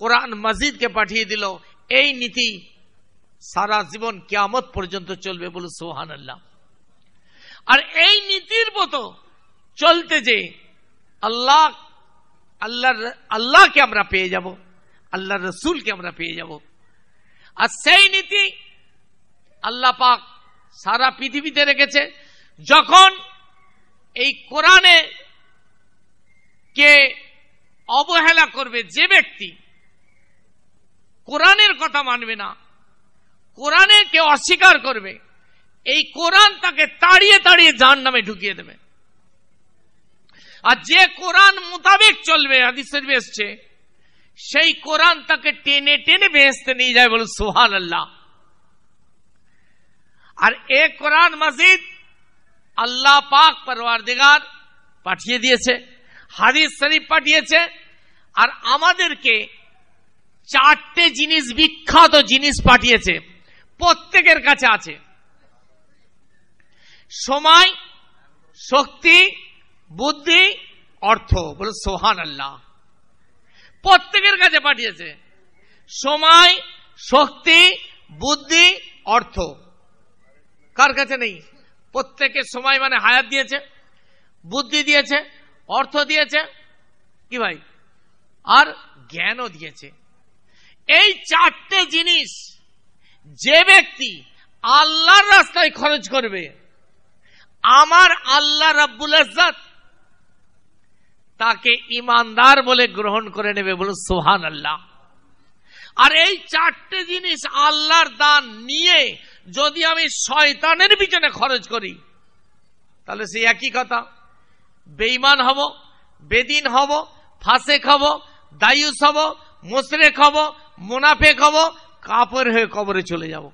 Speaker 3: কোরআন মসজিদকে পাঠিয়ে দিল এই নীতি সারা জীবন কেয়ামত পর্যন্ত চলবে বলে সোহান আল্লাহ আর এই নীতির মতো চলতে যে আল্লাহ আল্লাহর আল্লাহকে আমরা পেয়ে যাব আল্লাহ রসুলকে আমরা পেয়ে যাব আর সেই নীতি আল্লাহ পাক সারা পৃথিবীতে রেখেছে যখন এই কোরআনে কে অবহেলা করবে যে ব্যক্তি কোরআনের কথা মানবে না কোরআনের কে অস্বীকার করবে এই কোরআন তাকে তাড়িয়ে তাড়িয়ে যার নামে ঢুকিয়ে দেবে আর যে কোরআন মোতাবেক চলবে হাদিস শরীফ সেই কোরআন তাকে টেনে টেনে বেহেস্তে নিয়ে যায় বলে সোহান আল্লাহ আর এ কোরআন মসজিদ আল্লাহ পাক পরওয়ারদিগার পাঠিয়ে দিয়েছে হাদিস শরীফ পাঠিয়েছে আর আমাদেরকে চারটে জিনিস বিখ্যাত জিনিস পাঠিয়েছে প্রত্যেকের কাছে আছে সময় শক্তি বুদ্ধি অর্থ বলে সোহান আল্লাহ প্রত্যেকের কাছে পাঠিয়েছে সময় শক্তি বুদ্ধি অর্থ কার কাছে নেই প্রত্যেকের সময় মানে হায়াত দিয়েছে বুদ্ধি দিয়েছে অর্থ দিয়েছে কি ভাই আর জ্ঞানও দিয়েছে এই চারটে জিনিস যে ব্যক্তি আল্লাহর রাস্তায় খরচ করবে আমার আল্লাহ রাব্বুল আজাদ তাকে ইমানদার বলে গ্রহণ করে নেবে বলুন সোহান আল্লাহ আর এই চারটে জিনিস আল্লাহর দান নিয়ে যদি আমি শয়তানের পিছনে খরচ করি তাহলে সেই একই কথা বেইমান হব বেদিন হব ফাঁসে হব দায়ুস হব মোসরে হব মুনাফে হব কাপড় হয়ে কবরে চলে যাব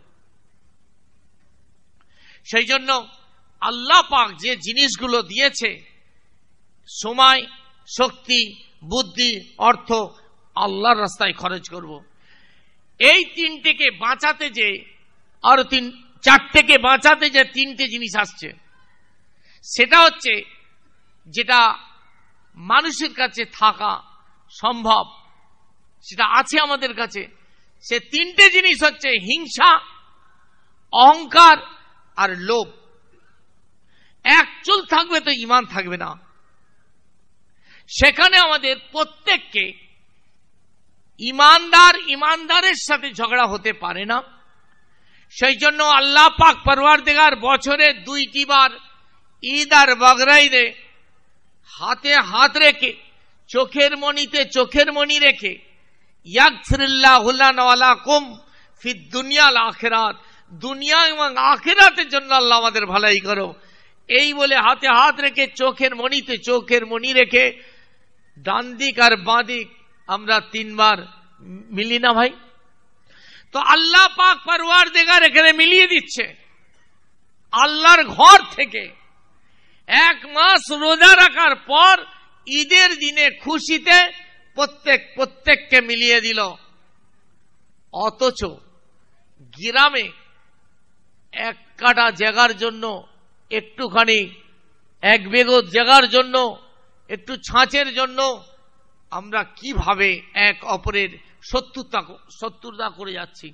Speaker 3: সেই জন্য আল্লাহ পাক যে জিনিসগুলো দিয়েছে সময় শক্তি বুদ্ধি অর্থ আল্লাহর রাস্তায় খরচ করব এই তিনটিকে বাঁচাতে যে আর তিন চারটেকে বাঁচাতে যে তিনটে জিনিস আসছে সেটা হচ্ছে যেটা মানুষের কাছে থাকা সম্ভব সেটা আছে আমাদের কাছে সে তিনটে জিনিস হচ্ছে হিংসা অহংকার আর লোভ এক চুল থাকবে তো ইমান থাকবে না সেখানে আমাদের প্রত্যেককে ইমানদার ইমানদারের সাথে ঝগড়া হতে পারে না সেই জন্য আল্লাহ পাক পরওয়ার দেগার বছরে দুইটি বার ঈদ আর বগরাইদে হাতে হাত রেখে চোখের মনিতে চোখের মনি রেখে ইয়াকফিরুল্লাহুল্লাহকুম ফিদ দুনিয়াল আখেরাত দুনিয়া এবং আখেরাতের জন্য আল্লাহ আমাদের ভালাই করো এই বলে হাতে হাত রেখে চোখের মনিতে চোখের মনি রেখে ডান দিক আর বাঁ দিক আমরা তিনবার মিলি না ভাই তো আল্লাহ পাক পারওয়ার দেগার এখানে মিলিয়ে দিচ্ছে আল্লাহর ঘর থেকে এক মাস রোজা রাখার পর ঈদের দিনে খুশিতে প্রত্যেক প্রত্যেককে মিলিয়ে দিল অথচ গ্রামে এক কাটা জায়গার জন্য একটুখানি এক বেগত জায়গার জন্য একটু ছাঁচের জন্য আমরা কিভাবে এক অপরের শত্রুতা শত্রুতা করে যাচ্ছি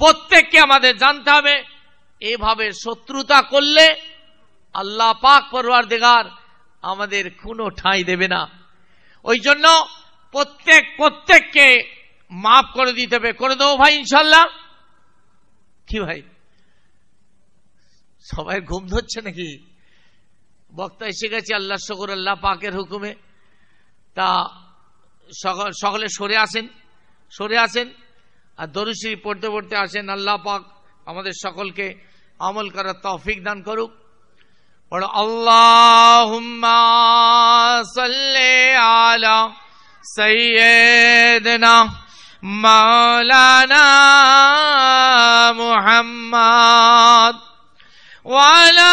Speaker 3: প্রত্যেককে আমাদের জানতে হবে এভাবে শত্রুতা করলে আল্লাহ পাক পরোয়ার দেগার আমাদের কোনো ঠাঁই দেবে না ওই জন্য প্রত্যেক প্রত্যেককে মাফ করে দিতে হবে করে দেবো ভাই ইনশাল্লাহ কি ভাই সবাই ঘুম ধরছে নাকি বক্তা এসে গেছে আল্লাহ শকুর আল্লাহ পাকের হুকুমে তা সকলে সরে আসেন সরে আসেন আর দরুশ্রী পড়তে পড়তে আসেন আল্লাহ পাক আমাদের সকলকে আমল করার তৌফিক দান করুক পড়ো আল্লাহ আলা সৈয়দনা মাওলানা মুহাম্মদ ওয়ালা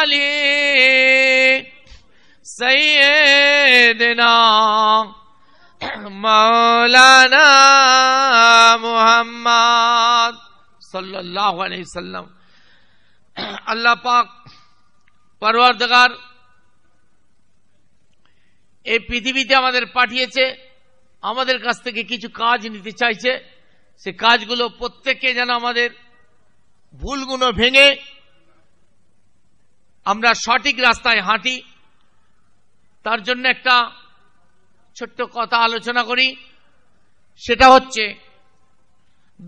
Speaker 3: আলী সৈয়দনা মৌলানা মোহাম্মদ সাল্লাহ সাল্লাম আল্লাহ পাক পরবর্তগার এই পৃথিবীতে আমাদের পাঠিয়েছে আমাদের কাছ থেকে কিছু কাজ নিতে চাইছে সে কাজগুলো প্রত্যেককে যেন আমাদের ভুলগুলো ভেঙে আমরা সঠিক রাস্তায় হাঁটি তার জন্য একটা ছোট্ট কথা আলোচনা করি সেটা হচ্ছে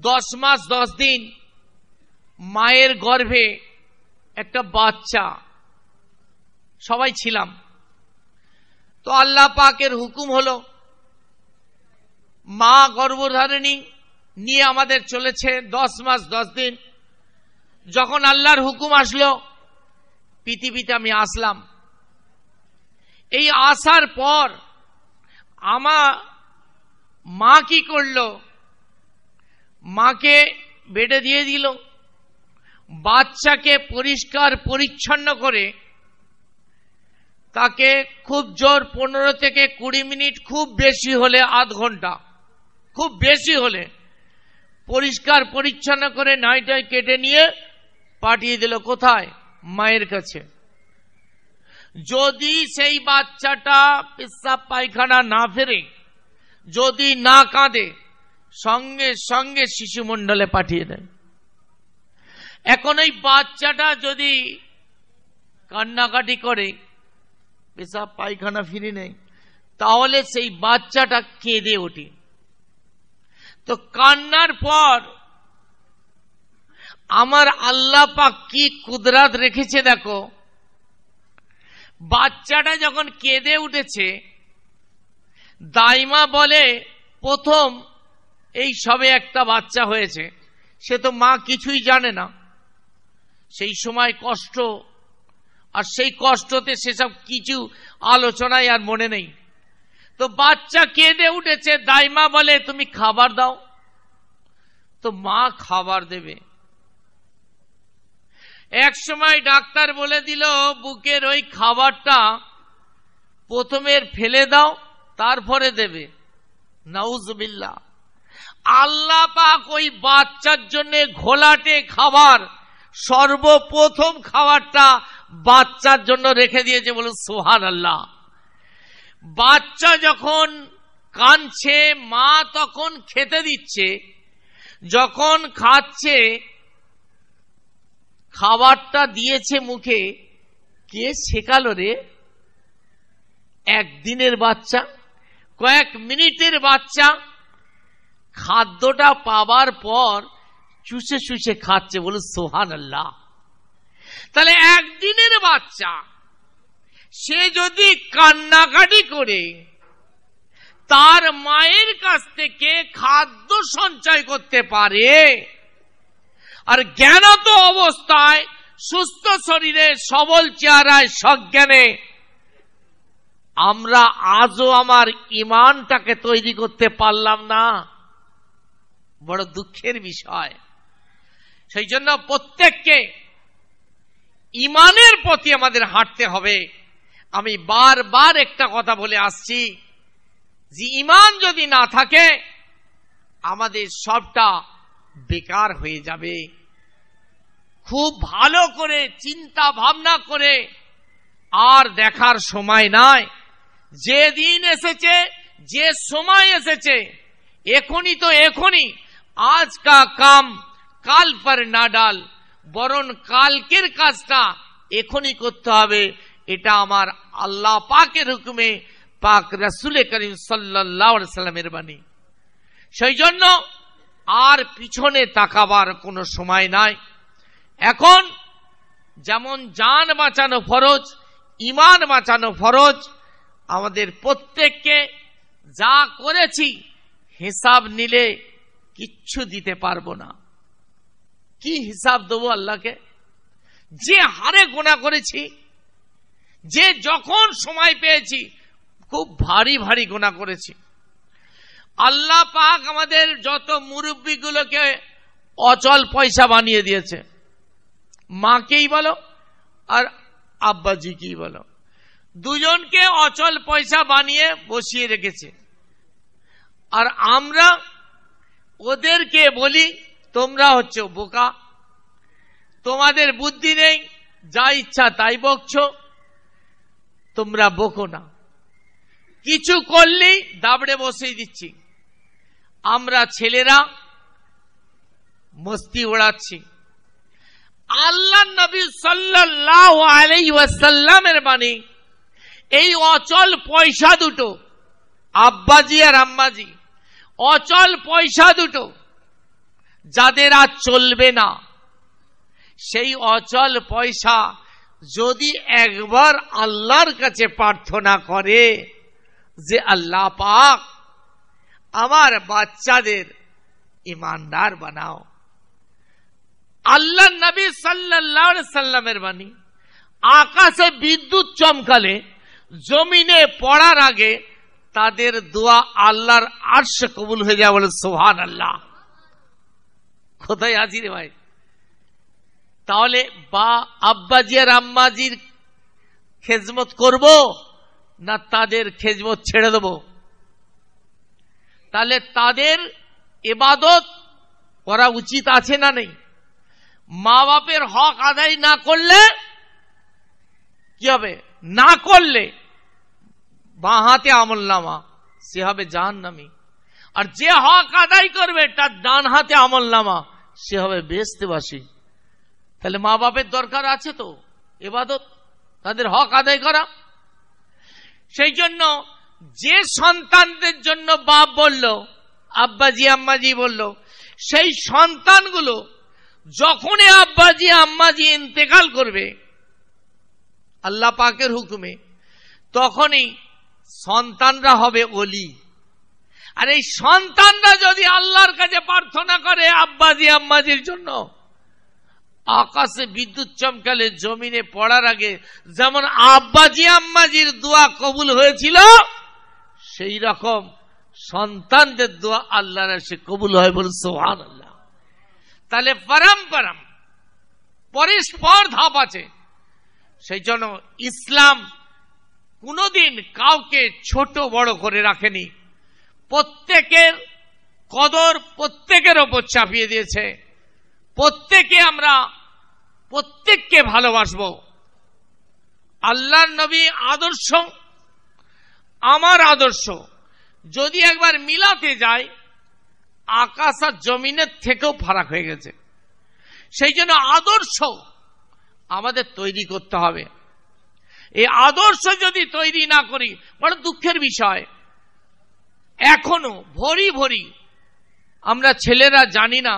Speaker 3: দশ মাস দশ দিন মায়ের গর্ভে একটা বাচ্চা সবাই ছিলাম তো আল্লাহ পাকের হুকুম হলো মা গর্ভধারিণী নিয়ে আমাদের চলেছে দশ মাস দশ দিন যখন আল্লাহর হুকুম আসলো পৃথিবীতে আমি আসলাম এই আসার পর আমা মা কি করল মাকে বেডে দিয়ে দিল বাচ্চাকে পরিষ্কার পরিচ্ছন্ন করে তাকে খুব জোর পনেরো থেকে কুড়ি মিনিট খুব বেশি হলে আধ ঘন্টা খুব বেশি হলে পরিষ্কার পরিচ্ছন্ন করে নাইটাই কেটে নিয়ে পাঠিয়ে দিল কোথায় মায়ের কাছে যদি সেই বাচ্চাটা পেশাব পায়খানা না ফেরে যদি না কাঁদে সঙ্গে সঙ্গে শিশুমণ্ডলে পাঠিয়ে দেয় এখন এই বাচ্চাটা যদি কান্নাকাটি করে পেশাব পায়খানা ফিরে নেয় তাহলে সেই বাচ্চাটা কেঁদে ওঠে তো কান্নার পর আমার আল্লাহ কি কুদরাত রেখেছে দেখো বাচ্চাটা যখন কেঁদে উঠেছে দাইমা বলে প্রথম এই সবে একটা বাচ্চা হয়েছে সে তো মা কিছুই জানে না সেই সময় কষ্ট আর সেই কষ্টতে সেসব কিছু আলোচনায় আর মনে নেই তো বাচ্চা কেঁদে উঠেছে দাইমা বলে তুমি খাবার দাও তো মা খাবার দেবে এক সময় ডাক্তার বলে দিল বুকের ওই খাবারটা প্রথমে ফেলে দাও তারপরে দেবে নাউজবিল্লা আল্লাহ পাক ওই বাচ্চার জন্য ঘোলাটে খাবার সর্বপ্রথম খাবারটা বাচ্চার জন্য রেখে দিয়েছে বলুন সোহান আল্লাহ বাচ্চা যখন কাঁদছে মা তখন খেতে দিচ্ছে যখন খাচ্ছে খাবারটা দিয়েছে মুখে কে শেখালো রে একদিনের বাচ্চা কয়েক মিনিটের বাচ্চা খাদ্যটা পাবার পর চুষে চুষে খাচ্ছে বলে সোহান আল্লাহ তাহলে একদিনের বাচ্চা সে যদি কান্নাকাটি করে তার মায়ের কাছ থেকে খাদ্য সঞ্চয় করতে পারে আর জ্ঞানত অবস্থায় সুস্থ শরীরে সবল চেহারায় সজ্ঞানে আমরা আজও আমার ইমানটাকে তৈরি করতে পারলাম না বড় দুঃখের বিষয় সেই জন্য প্রত্যেককে ইমানের প্রতি আমাদের হাঁটতে হবে আমি বারবার একটা কথা বলে আসছি যে ইমান যদি না থাকে আমাদের সবটা বেকার হয়ে যাবে খুব ভালো করে চিন্তা ভাবনা করে আর দেখার সময় নাই যে দিন এসেছে যে সময় এসেছে এখনই তো এখনই আজ কা কাম কাল পর না ডাল বরং কালকের কাজটা এখনই করতে হবে এটা আমার আল্লাহ পাকের হুকুমে পাক রসুল করিম সাল্লা সাল্লামের বাণী সেই জন্য আর পিছনে তাকাবার কোনো সময় নাই এখন যেমন যান বাঁচানো ফরজ ইমান বাঁচানো ফরজ আমাদের প্রত্যেককে যা করেছি হিসাব নিলে কিচ্ছু দিতে পারবো না কি হিসাব দেবো আল্লাহকে যে হারে গোনা করেছি যে যখন সময় পেয়েছি খুব ভারী ভারী গোনা করেছি আল্লাহ পাক আমাদের যত মুরব্বীগুলোকে অচল পয়সা বানিয়ে দিয়েছে মাকেই বলো আর আব্বাজিকেই বলো দুজনকে অচল পয়সা বানিয়ে বসিয়ে রেখেছে আর আমরা ওদেরকে বলি তোমরা হচ্ছে বোকা তোমাদের বুদ্ধি নেই যা ইচ্ছা তাই বকছ তোমরা বকো না কিছু করলেই দাবড়ে বসিয়ে দিচ্ছি আমরা ছেলেরা মস্তি ওড়াচ্ছি আল্লাহ নবী সাল্লাহ আলাই ওয়াসাল্লামের বাণী মানে এই অচল পয়সা দুটো আব্বাজি আর আম্মাজি অচল পয়সা দুটো যাদের আর চলবে না সেই অচল পয়সা যদি একবার আল্লাহর কাছে প্রার্থনা করে যে আল্লাহ পাক আমার বাচ্চাদের ইমানদার বানাও আল্লাহ নবী সাল্লাহ সাল্লামের বাণী আকাশে বিদ্যুৎ চমকালে জমিনে পড়ার আগে তাদের দোয়া আল্লাহর আর্শ কবুল হয়ে যায় বলে সোহান আল্লাহ কোথায় আছি রে ভাই তাহলে বা আব্বাজি আর আম্মাজির খেজমত করব না তাদের খেজমত ছেড়ে দেবো তাহলে তাদের এবাদত করা উচিত আছে না নেই মা বাপের হক আদায় না করলে কি হবে না করলে বাঁ হাতে আমল নামা সে হবে জাহান নামি আর যে হক আদায় করবে তার ডান হাতে আমল নামা
Speaker 2: সে হবে বেস্তবাসী
Speaker 3: তাহলে মা বাপের দরকার আছে তো এবাদত তাদের হক আদায় করা সেই জন্য যে সন্তানদের জন্য বাপ বলল আব্বাজি আম্মাজি বলল সেই সন্তানগুলো যখনই আব্বাজি আম্মাজি ইন্তেকাল করবে আল্লাহ পাকের হুকুমে তখনই সন্তানরা হবে অলি আর এই সন্তানরা যদি আল্লাহর কাছে প্রার্থনা করে আব্বাজি আম্মাজির জন্য আকাশে বিদ্যুৎ চমকালে জমিনে পড়ার আগে যেমন আব্বাজি আম্মাজির দোয়া কবুল হয়েছিল সেই রকম সন্তানদের দোয়া আল্লাহর সে কবুল হয় বলুন সোহান আল্লাহ তাহলে পরম্পরাম পরস্পর ধাপ আছে সেই জন্য ইসলাম কোনোদিন কাউকে ছোট বড় করে রাখেনি প্রত্যেকের কদর প্রত্যেকের ওপর চাপিয়ে দিয়েছে প্রত্যেকে আমরা প্রত্যেককে ভালোবাসব আল্লাহ নবী আদর্শ আমার আদর্শ যদি একবার মিলাতে যায় আকাশ আর জমিনের থেকেও ফারাক হয়ে গেছে সেই জন্য আদর্শ আমাদের তৈরি করতে হবে এই আদর্শ যদি তৈরি না করি বড় দুঃখের বিষয় এখনো ভরি ভরি আমরা ছেলেরা জানি না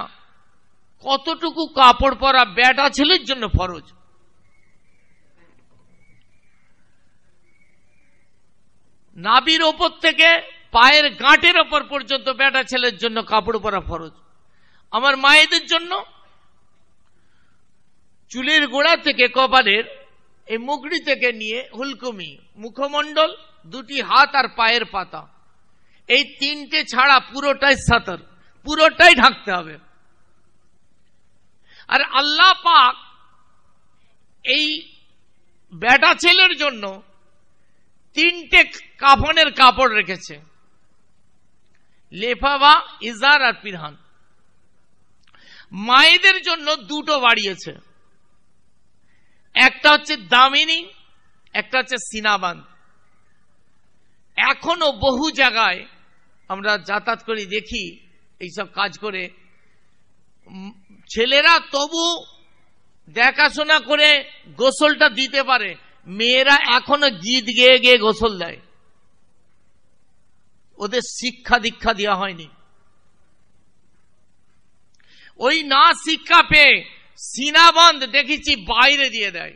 Speaker 3: কতটুকু কাপড় পরা ব্যাটা ছেলের জন্য ফরজ নাবির ওপর থেকে পায়ের গাঁটের ওপর পর্যন্ত বেটা ছেলের জন্য কাপড় পরা ফরজ আমার মায়েদের জন্য চুলের গোড়া থেকে কপালের এই মুগড়ি থেকে নিয়ে হুলকুমি মুখমণ্ডল দুটি হাত আর পায়ের পাতা এই তিনটে ছাড়া পুরোটাই সাতর পুরোটাই ঢাকতে হবে আর আল্লাহ পাক এই বেটা ছেলের জন্য তিনটে কাফনের কাপড় রেখেছে লেফা বা ইজার আর পিরহান মায়েদের জন্য দুটো বাড়িয়েছে একটা হচ্ছে দামিনী একটা হচ্ছে সিনাবান এখনো বহু জায়গায় আমরা যাতায়াত করি দেখি এইসব কাজ করে ছেলেরা তবু দেখাশোনা করে গোসলটা দিতে পারে মেয়েরা এখনো গীত গেয়ে গিয়ে গোসল দেয় ওদের শিক্ষা দীক্ষা দেওয়া হয়নি ওই না শিক্ষা পেয়ে সিনাবন্ধ দেখেছি বাইরে দিয়ে দেয়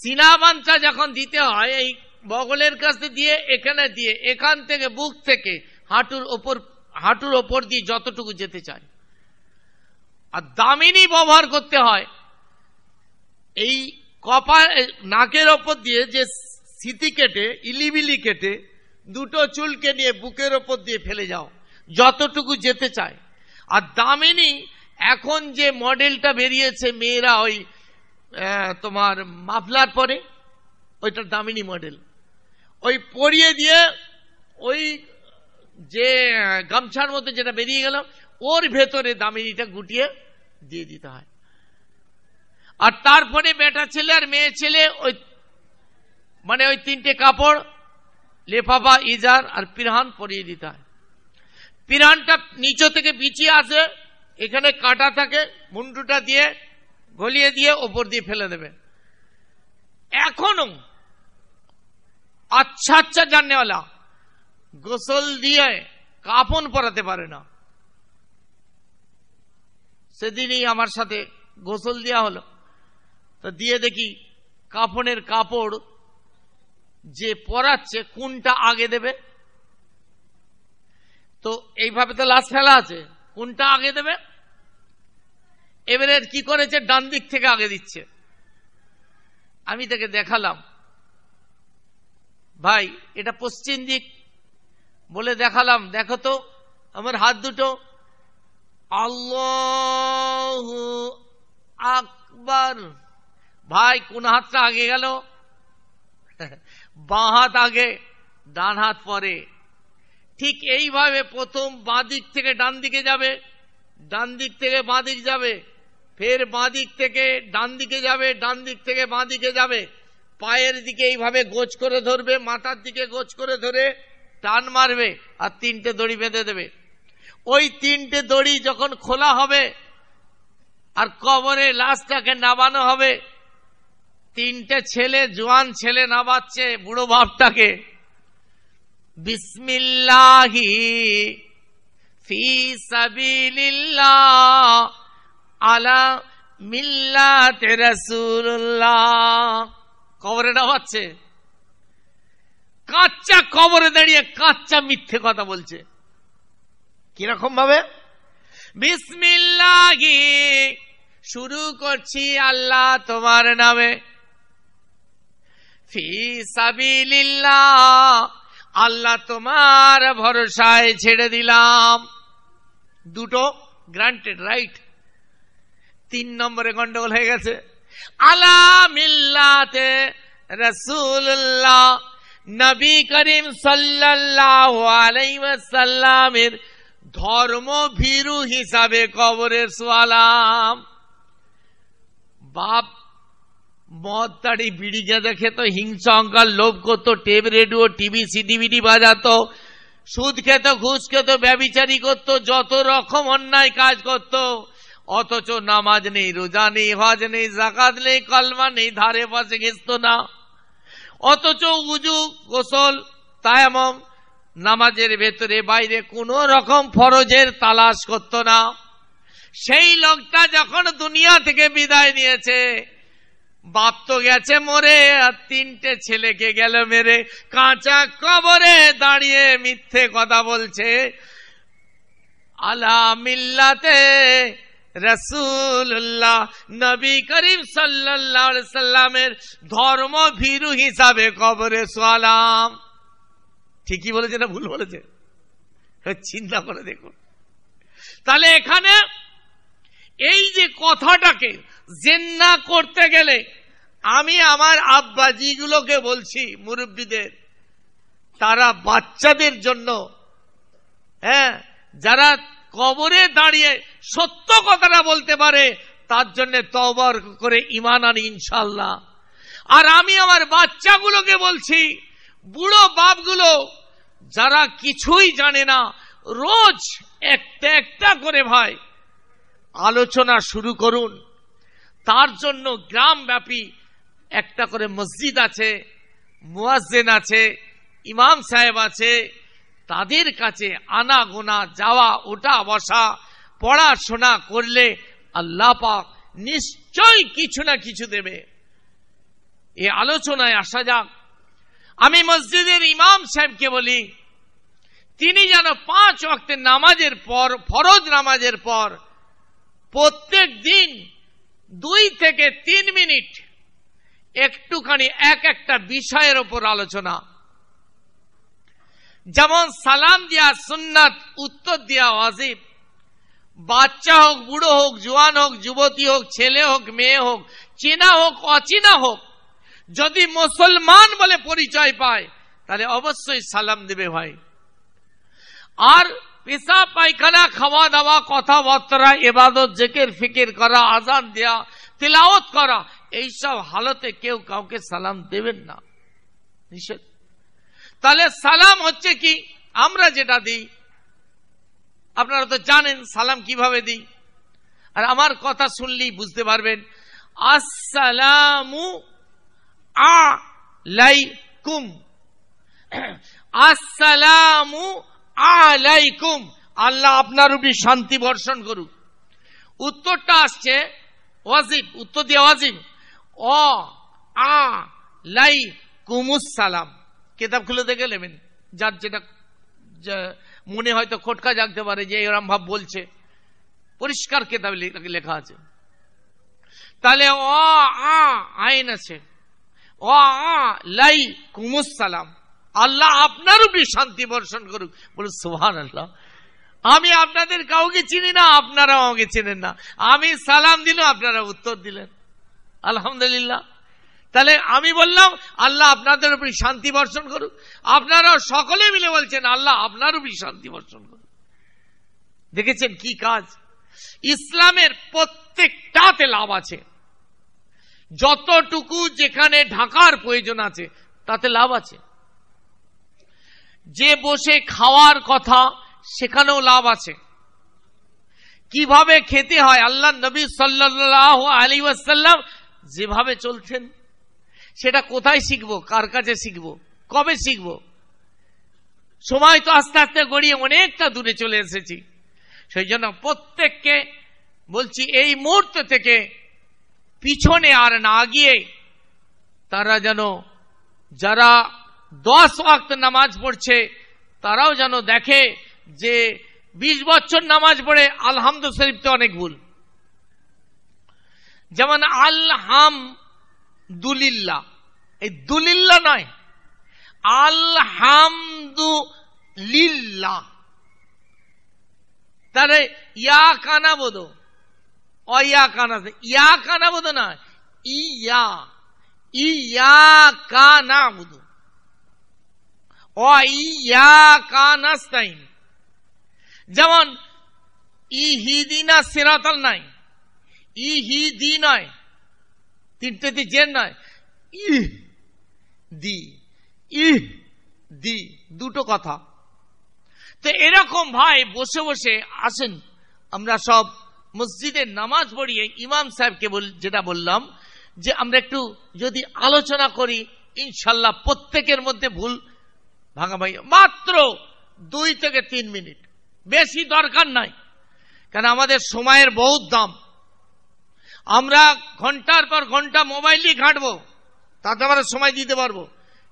Speaker 3: সিনাবন্ধটা যখন দিতে হয় এই বগলের কাছে দিয়ে এখানে দিয়ে এখান থেকে বুক থেকে হাঁটুর ওপর হাঁটুর ওপর দিয়ে যতটুকু যেতে চায় আর দামিনী ব্যবহার করতে হয় এই কপা নাকের ওপর দিয়ে যে স্মৃতি কেটে ইলিবিলি কেটে দুটো চুলকে নিয়ে বুকের ওপর দিয়ে ফেলে যাও যতটুকু যেতে চায় আর দামিনী এখন যে মডেলটা বেরিয়েছে মেয়েরা ওই তোমার মাফলার পরে ওইটা দামিনী মডেল ওই পরিয়ে দিয়ে ওই যে গামছার মধ্যে যেটা বেরিয়ে গেল ওর ভেতরে দামিনীটা গুটিয়ে দিয়ে দিতে হয় আর তারপরে বেটা ছেলে আর মেয়ে ছেলে ওই মানে ওই তিনটে কাপড় লেফাফা ইজার আর পিরহান পরিয়ে দিতে হয় পিরহানটা নিচ থেকে বিছিয়ে আসে এখানে কাটা থাকে মুন্ডুটা দিয়ে গলিয়ে দিয়ে ওপর দিয়ে ফেলে দেবে এখনো আচ্ছা আচ্ছা জানেওয়ালা গোসল দিয়ে কাপন পরাতে পারে না সেদিনই আমার সাথে গোসল দেওয়া হলো তা দিয়ে দেখি কাফনের কাপড় যে পরাচ্ছে কোনটা আগে দেবে তো এইভাবে তো লাশ ফেলা আছে কোনটা আগে দেবে এবারে কি করেছে ডান দিক থেকে আগে দিচ্ছে আমি তাকে দেখালাম ভাই এটা পশ্চিম দিক বলে দেখালাম দেখো তো আমার হাত দুটো আল্লাহ আকবার ভাই কোন হাতটা আগে গেল বাঁ হাত আগে ডান হাত পরে ঠিক এইভাবে প্রথম বাঁ দিক থেকে ডান দিকে যাবে ডান দিক থেকে বাঁ দিক যাবে ফের বাঁ দিক থেকে ডান দিকে যাবে ডান দিক থেকে বাঁ দিকে যাবে পায়ের দিকে এইভাবে গোছ করে ধরবে মাথার দিকে গোছ করে ধরে টান মারবে আর তিনটে দড়ি বেঁধে দেবে ওই তিনটে দড়ি যখন খোলা হবে আর কবরে লাশটাকে নামানো হবে তিনটে ছেলে জোয়ান ছেলে নামাচ্ছে বুড়ো বাপটাকে বিসমিল্লাহি ফি সাবিলিল্লাহ আলা মিল্লাতে রাসূলুল্লাহ কবরে নামাচ্ছে কাচ্চা কবরে দাঁড়িয়ে কাচ্চা মিথ্যে কথা বলছে কিরকম ভাবে বিসমিল্লাহি শুরু করছি আল্লাহ তোমার নামে আল্লাহ তোমার ভরসায় ছেড়ে দিলাম দুটো গ্রান্টেড রাইট তিন নম্বরে গন্ডগোল হয়ে গেছে আলা মিল্লাতে রসুল্লাহ নবী করিম সাল্লাহ আলাইসাল্লামের ধর্ম ভীরু হিসাবে কবরের সোয়ালাম বাপ মদ তাড়ি বিড়ি দেখে খেত হিংসা অঙ্কার লোভ করতো টেপ রেডিও টিভি সিডিবিডি বাজাতো সুদ খেত ঘুষ খেত ব্যবচারি করতো যত রকম অন্যায় কাজ করত অথচ নামাজ নেই রোজা নেই হজ নেই জাকাত নেই কলমা নেই ধারে পাশে ঘেসত না অথচ উজু গোসল এমন নামাজের ভেতরে বাইরে কোন রকম ফরজের তালাশ করত না সেই লোকটা যখন দুনিয়া থেকে বিদায় নিয়েছে বাপ তো গেছে মরে আর তিনটে ছেলেকে গেল মেরে কাঁচা কবরে দাঁড়িয়ে মিথ্যে কথা বলছে আলা মিল্লাতে রসুল্লাহ নবী করিম সাল্লাহ সাল্লামের ধর্ম ভীরু হিসাবে কবরে সালাম ঠিকই বলেছে না ভুল বলেছে চিন্তা করে দেখুন তাহলে এখানে এই যে কথাটাকে জেন্না করতে গেলে আমি আমার আব্বাজিগুলোকে বলছি মুরব্বীদের তারা বাচ্চাদের জন্য হ্যাঁ যারা কবরে দাঁড়িয়ে সত্য কথাটা বলতে পারে তার জন্য তবর করে ইমান আন ইনশাল্লাহ আর আমি আমার বাচ্চাগুলোকে বলছি বুড়ো বাপগুলো যারা কিছুই জানে না রোজ একটা একটা করে ভাই আলোচনা শুরু করুন তার জন্য গ্রামব্যাপী একটা করে মসজিদ আছে মুয়াজ্জেন আছে ইমাম সাহেব আছে তাদের কাছে আনা গোনা যাওয়া ওটা বসা পড়াশোনা করলে আল্লাহ পাক নিশ্চয় কিছু না কিছু দেবে এ আলোচনায় আসা যাক আমি মসজিদের ইমাম সাহেবকে বলি তিনি যেন পাঁচ অক্টের নামাজের পর ফরজ নামাজের পর প্রত্যেক দিন দুই থেকে তিন মিনিট একটুখানি এক একটা বিষয়ের ওপর আলোচনা যেমন সালাম দেওয়া সুন্নাত উত্তর দেওয়া ওয়াজিব বাচ্চা হোক বুড়ো হোক জোয়ান হোক যুবতী হোক ছেলে হোক মেয়ে হোক চেনা হোক অচেনা হোক যদি মুসলমান বলে পরিচয় পায় তাহলে অবশ্যই সালাম দেবে ভাই আর পেশা পায়খানা খাওয়া দাওয়া কথাবার্তা এবাদত জেকের ফিকির করা আজান দেয়া তেলাওত করা এইসব হালতে কেউ কাউকে সালাম দেবেন না নিষেধ তাহলে সালাম হচ্ছে কি আমরা যেটা দিই আপনারা তো জানেন সালাম কিভাবে দিই আর আমার কথা শুনলেই বুঝতে পারবেন আসসালামু আলাইকুম আসসালামু আলাইকুম আল্লাহ আপনার উপরে শান্তি বর্ষণ করুক উত্তরটা আসছে ওয়াজিব উত্তর দিয়ে ওয়াজিব অ আ লাই কুমুস সালাম কেতাব খুলে দেখে নেবেন যার যেটা মনে হয়তো খটকা জাগতে পারে যে এরম ভাব বলছে পরিষ্কার কেতাব লেখা আছে তাহলে অ আ আইন আছে অ আ লাই কুমুস সালাম আল্লাহ আপনার উপরে শান্তি বর্ষণ করুক বলে সোহান আল্লাহ আমি আপনাদের কাউকে চিনি না আপনারা আমাকে চেনেন না আমি সালাম দিলাম আপনারা উত্তর দিলেন আলহামদুলিল্লাহ তাহলে আমি বললাম আল্লাহ আপনাদের উপর শান্তি বর্ষণ করুক আপনারা সকলে মিলে বলছেন আল্লাহ আপনার উপর শান্তি বর্ষণ করুক দেখেছেন কি কাজ ইসলামের প্রত্যেকটাতে লাভ আছে যতটুকু যেখানে ঢাকার প্রয়োজন আছে তাতে লাভ আছে যে বসে খাওয়ার কথা সেখানেও লাভ আছে কিভাবে খেতে হয় আল্লাহ নবী সাল্লাহ আলী ওয়াসাল্লাম যেভাবে চলছেন সেটা কোথায় শিখব কার কাছে শিখব কবে শিখব সময় তো আস্তে আস্তে গড়িয়ে অনেকটা দূরে চলে এসেছি সেই জন্য প্রত্যেককে বলছি এই মুহূর্ত থেকে পিছনে আর না গিয়ে তারা যেন যারা দশ ওয়াক্ত নামাজ পড়ছে তারাও যেন দেখে যে বিশ বছর নামাজ পড়ে আলহামদুল তো অনেক ভুল যেমন আলহাম দুলিল্লা এই দুলিল্লা নয় আলহামদু লিল্লা তারে ইয়া কানা বোধ অয়া কানা ইয়া কানা বোধ না ইয়া ইয়া কানা বোধ অয়া কানাস্তাইন যেমন ইহিদিনা সিরাতাল নাই ই হি দি নয় তিনটে দি জেন নয় ই দি ই দি দুটো কথা তো এরকম ভাই বসে বসে আসেন আমরা সব মসজিদে নামাজ পড়িয়ে ইমাম সাহেবকে বল যেটা বললাম যে আমরা একটু যদি আলোচনা করি ইনশাল্লাহ প্রত্যেকের মধ্যে ভুল ভাঙা ভাঙাভাঙি মাত্র দুই থেকে তিন মিনিট বেশি দরকার নাই কেন আমাদের সময়ের বহুত দাম আমরা ঘন্টার পর ঘন্টা মোবাইল নিয়ে ঘাঁটবো তাতে আমরা সময় দিতে পারবো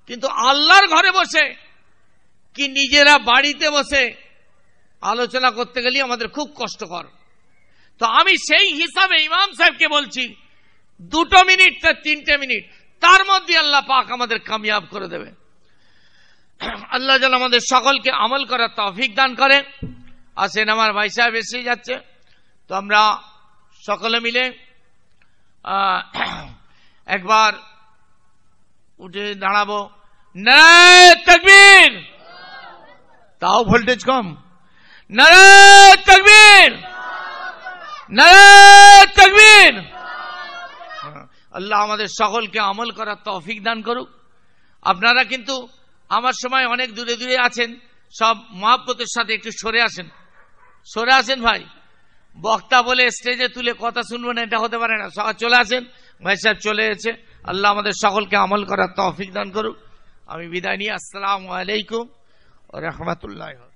Speaker 3: কিন্তু আল্লাহর ঘরে বসে কি নিজেরা বাড়িতে বসে আলোচনা করতে গেলে আমাদের খুব কষ্টকর তো আমি সেই হিসাবে ইমাম সাহেবকে বলছি দুটো মিনিট তিনটে মিনিট তার মধ্যে আল্লাহ পাক আমাদের কামিয়াব করে দেবে আল্লাহ যেন আমাদের সকলকে আমল করার তফিক দান করে আসেন আমার ভাই সাহেব এসে যাচ্ছে তো আমরা সকলে মিলে একবার উঠে দাঁড়াবো নারায় তকবীর তাও ভোল্টেজ কম নারায় তকবীর তকবীর আল্লাহ আমাদের সকলকে আমল করার তফিক দান করুক আপনারা কিন্তু আমার সময় অনেক দূরে দূরে আছেন সব মহাপতের সাথে একটু সরে আসেন সরে আসেন ভাই বক্তা বলে স্টেজে তুলে কথা শুনবো না এটা হতে পারে না সবাই চলে আসেন ভাই সাহেব চলে এসেছে আল্লাহ আমাদের সকলকে আমল করার তফিক দান করুক আমি বিদায় নিই আসসালামু আলাইকুম রহমতুল্লাহ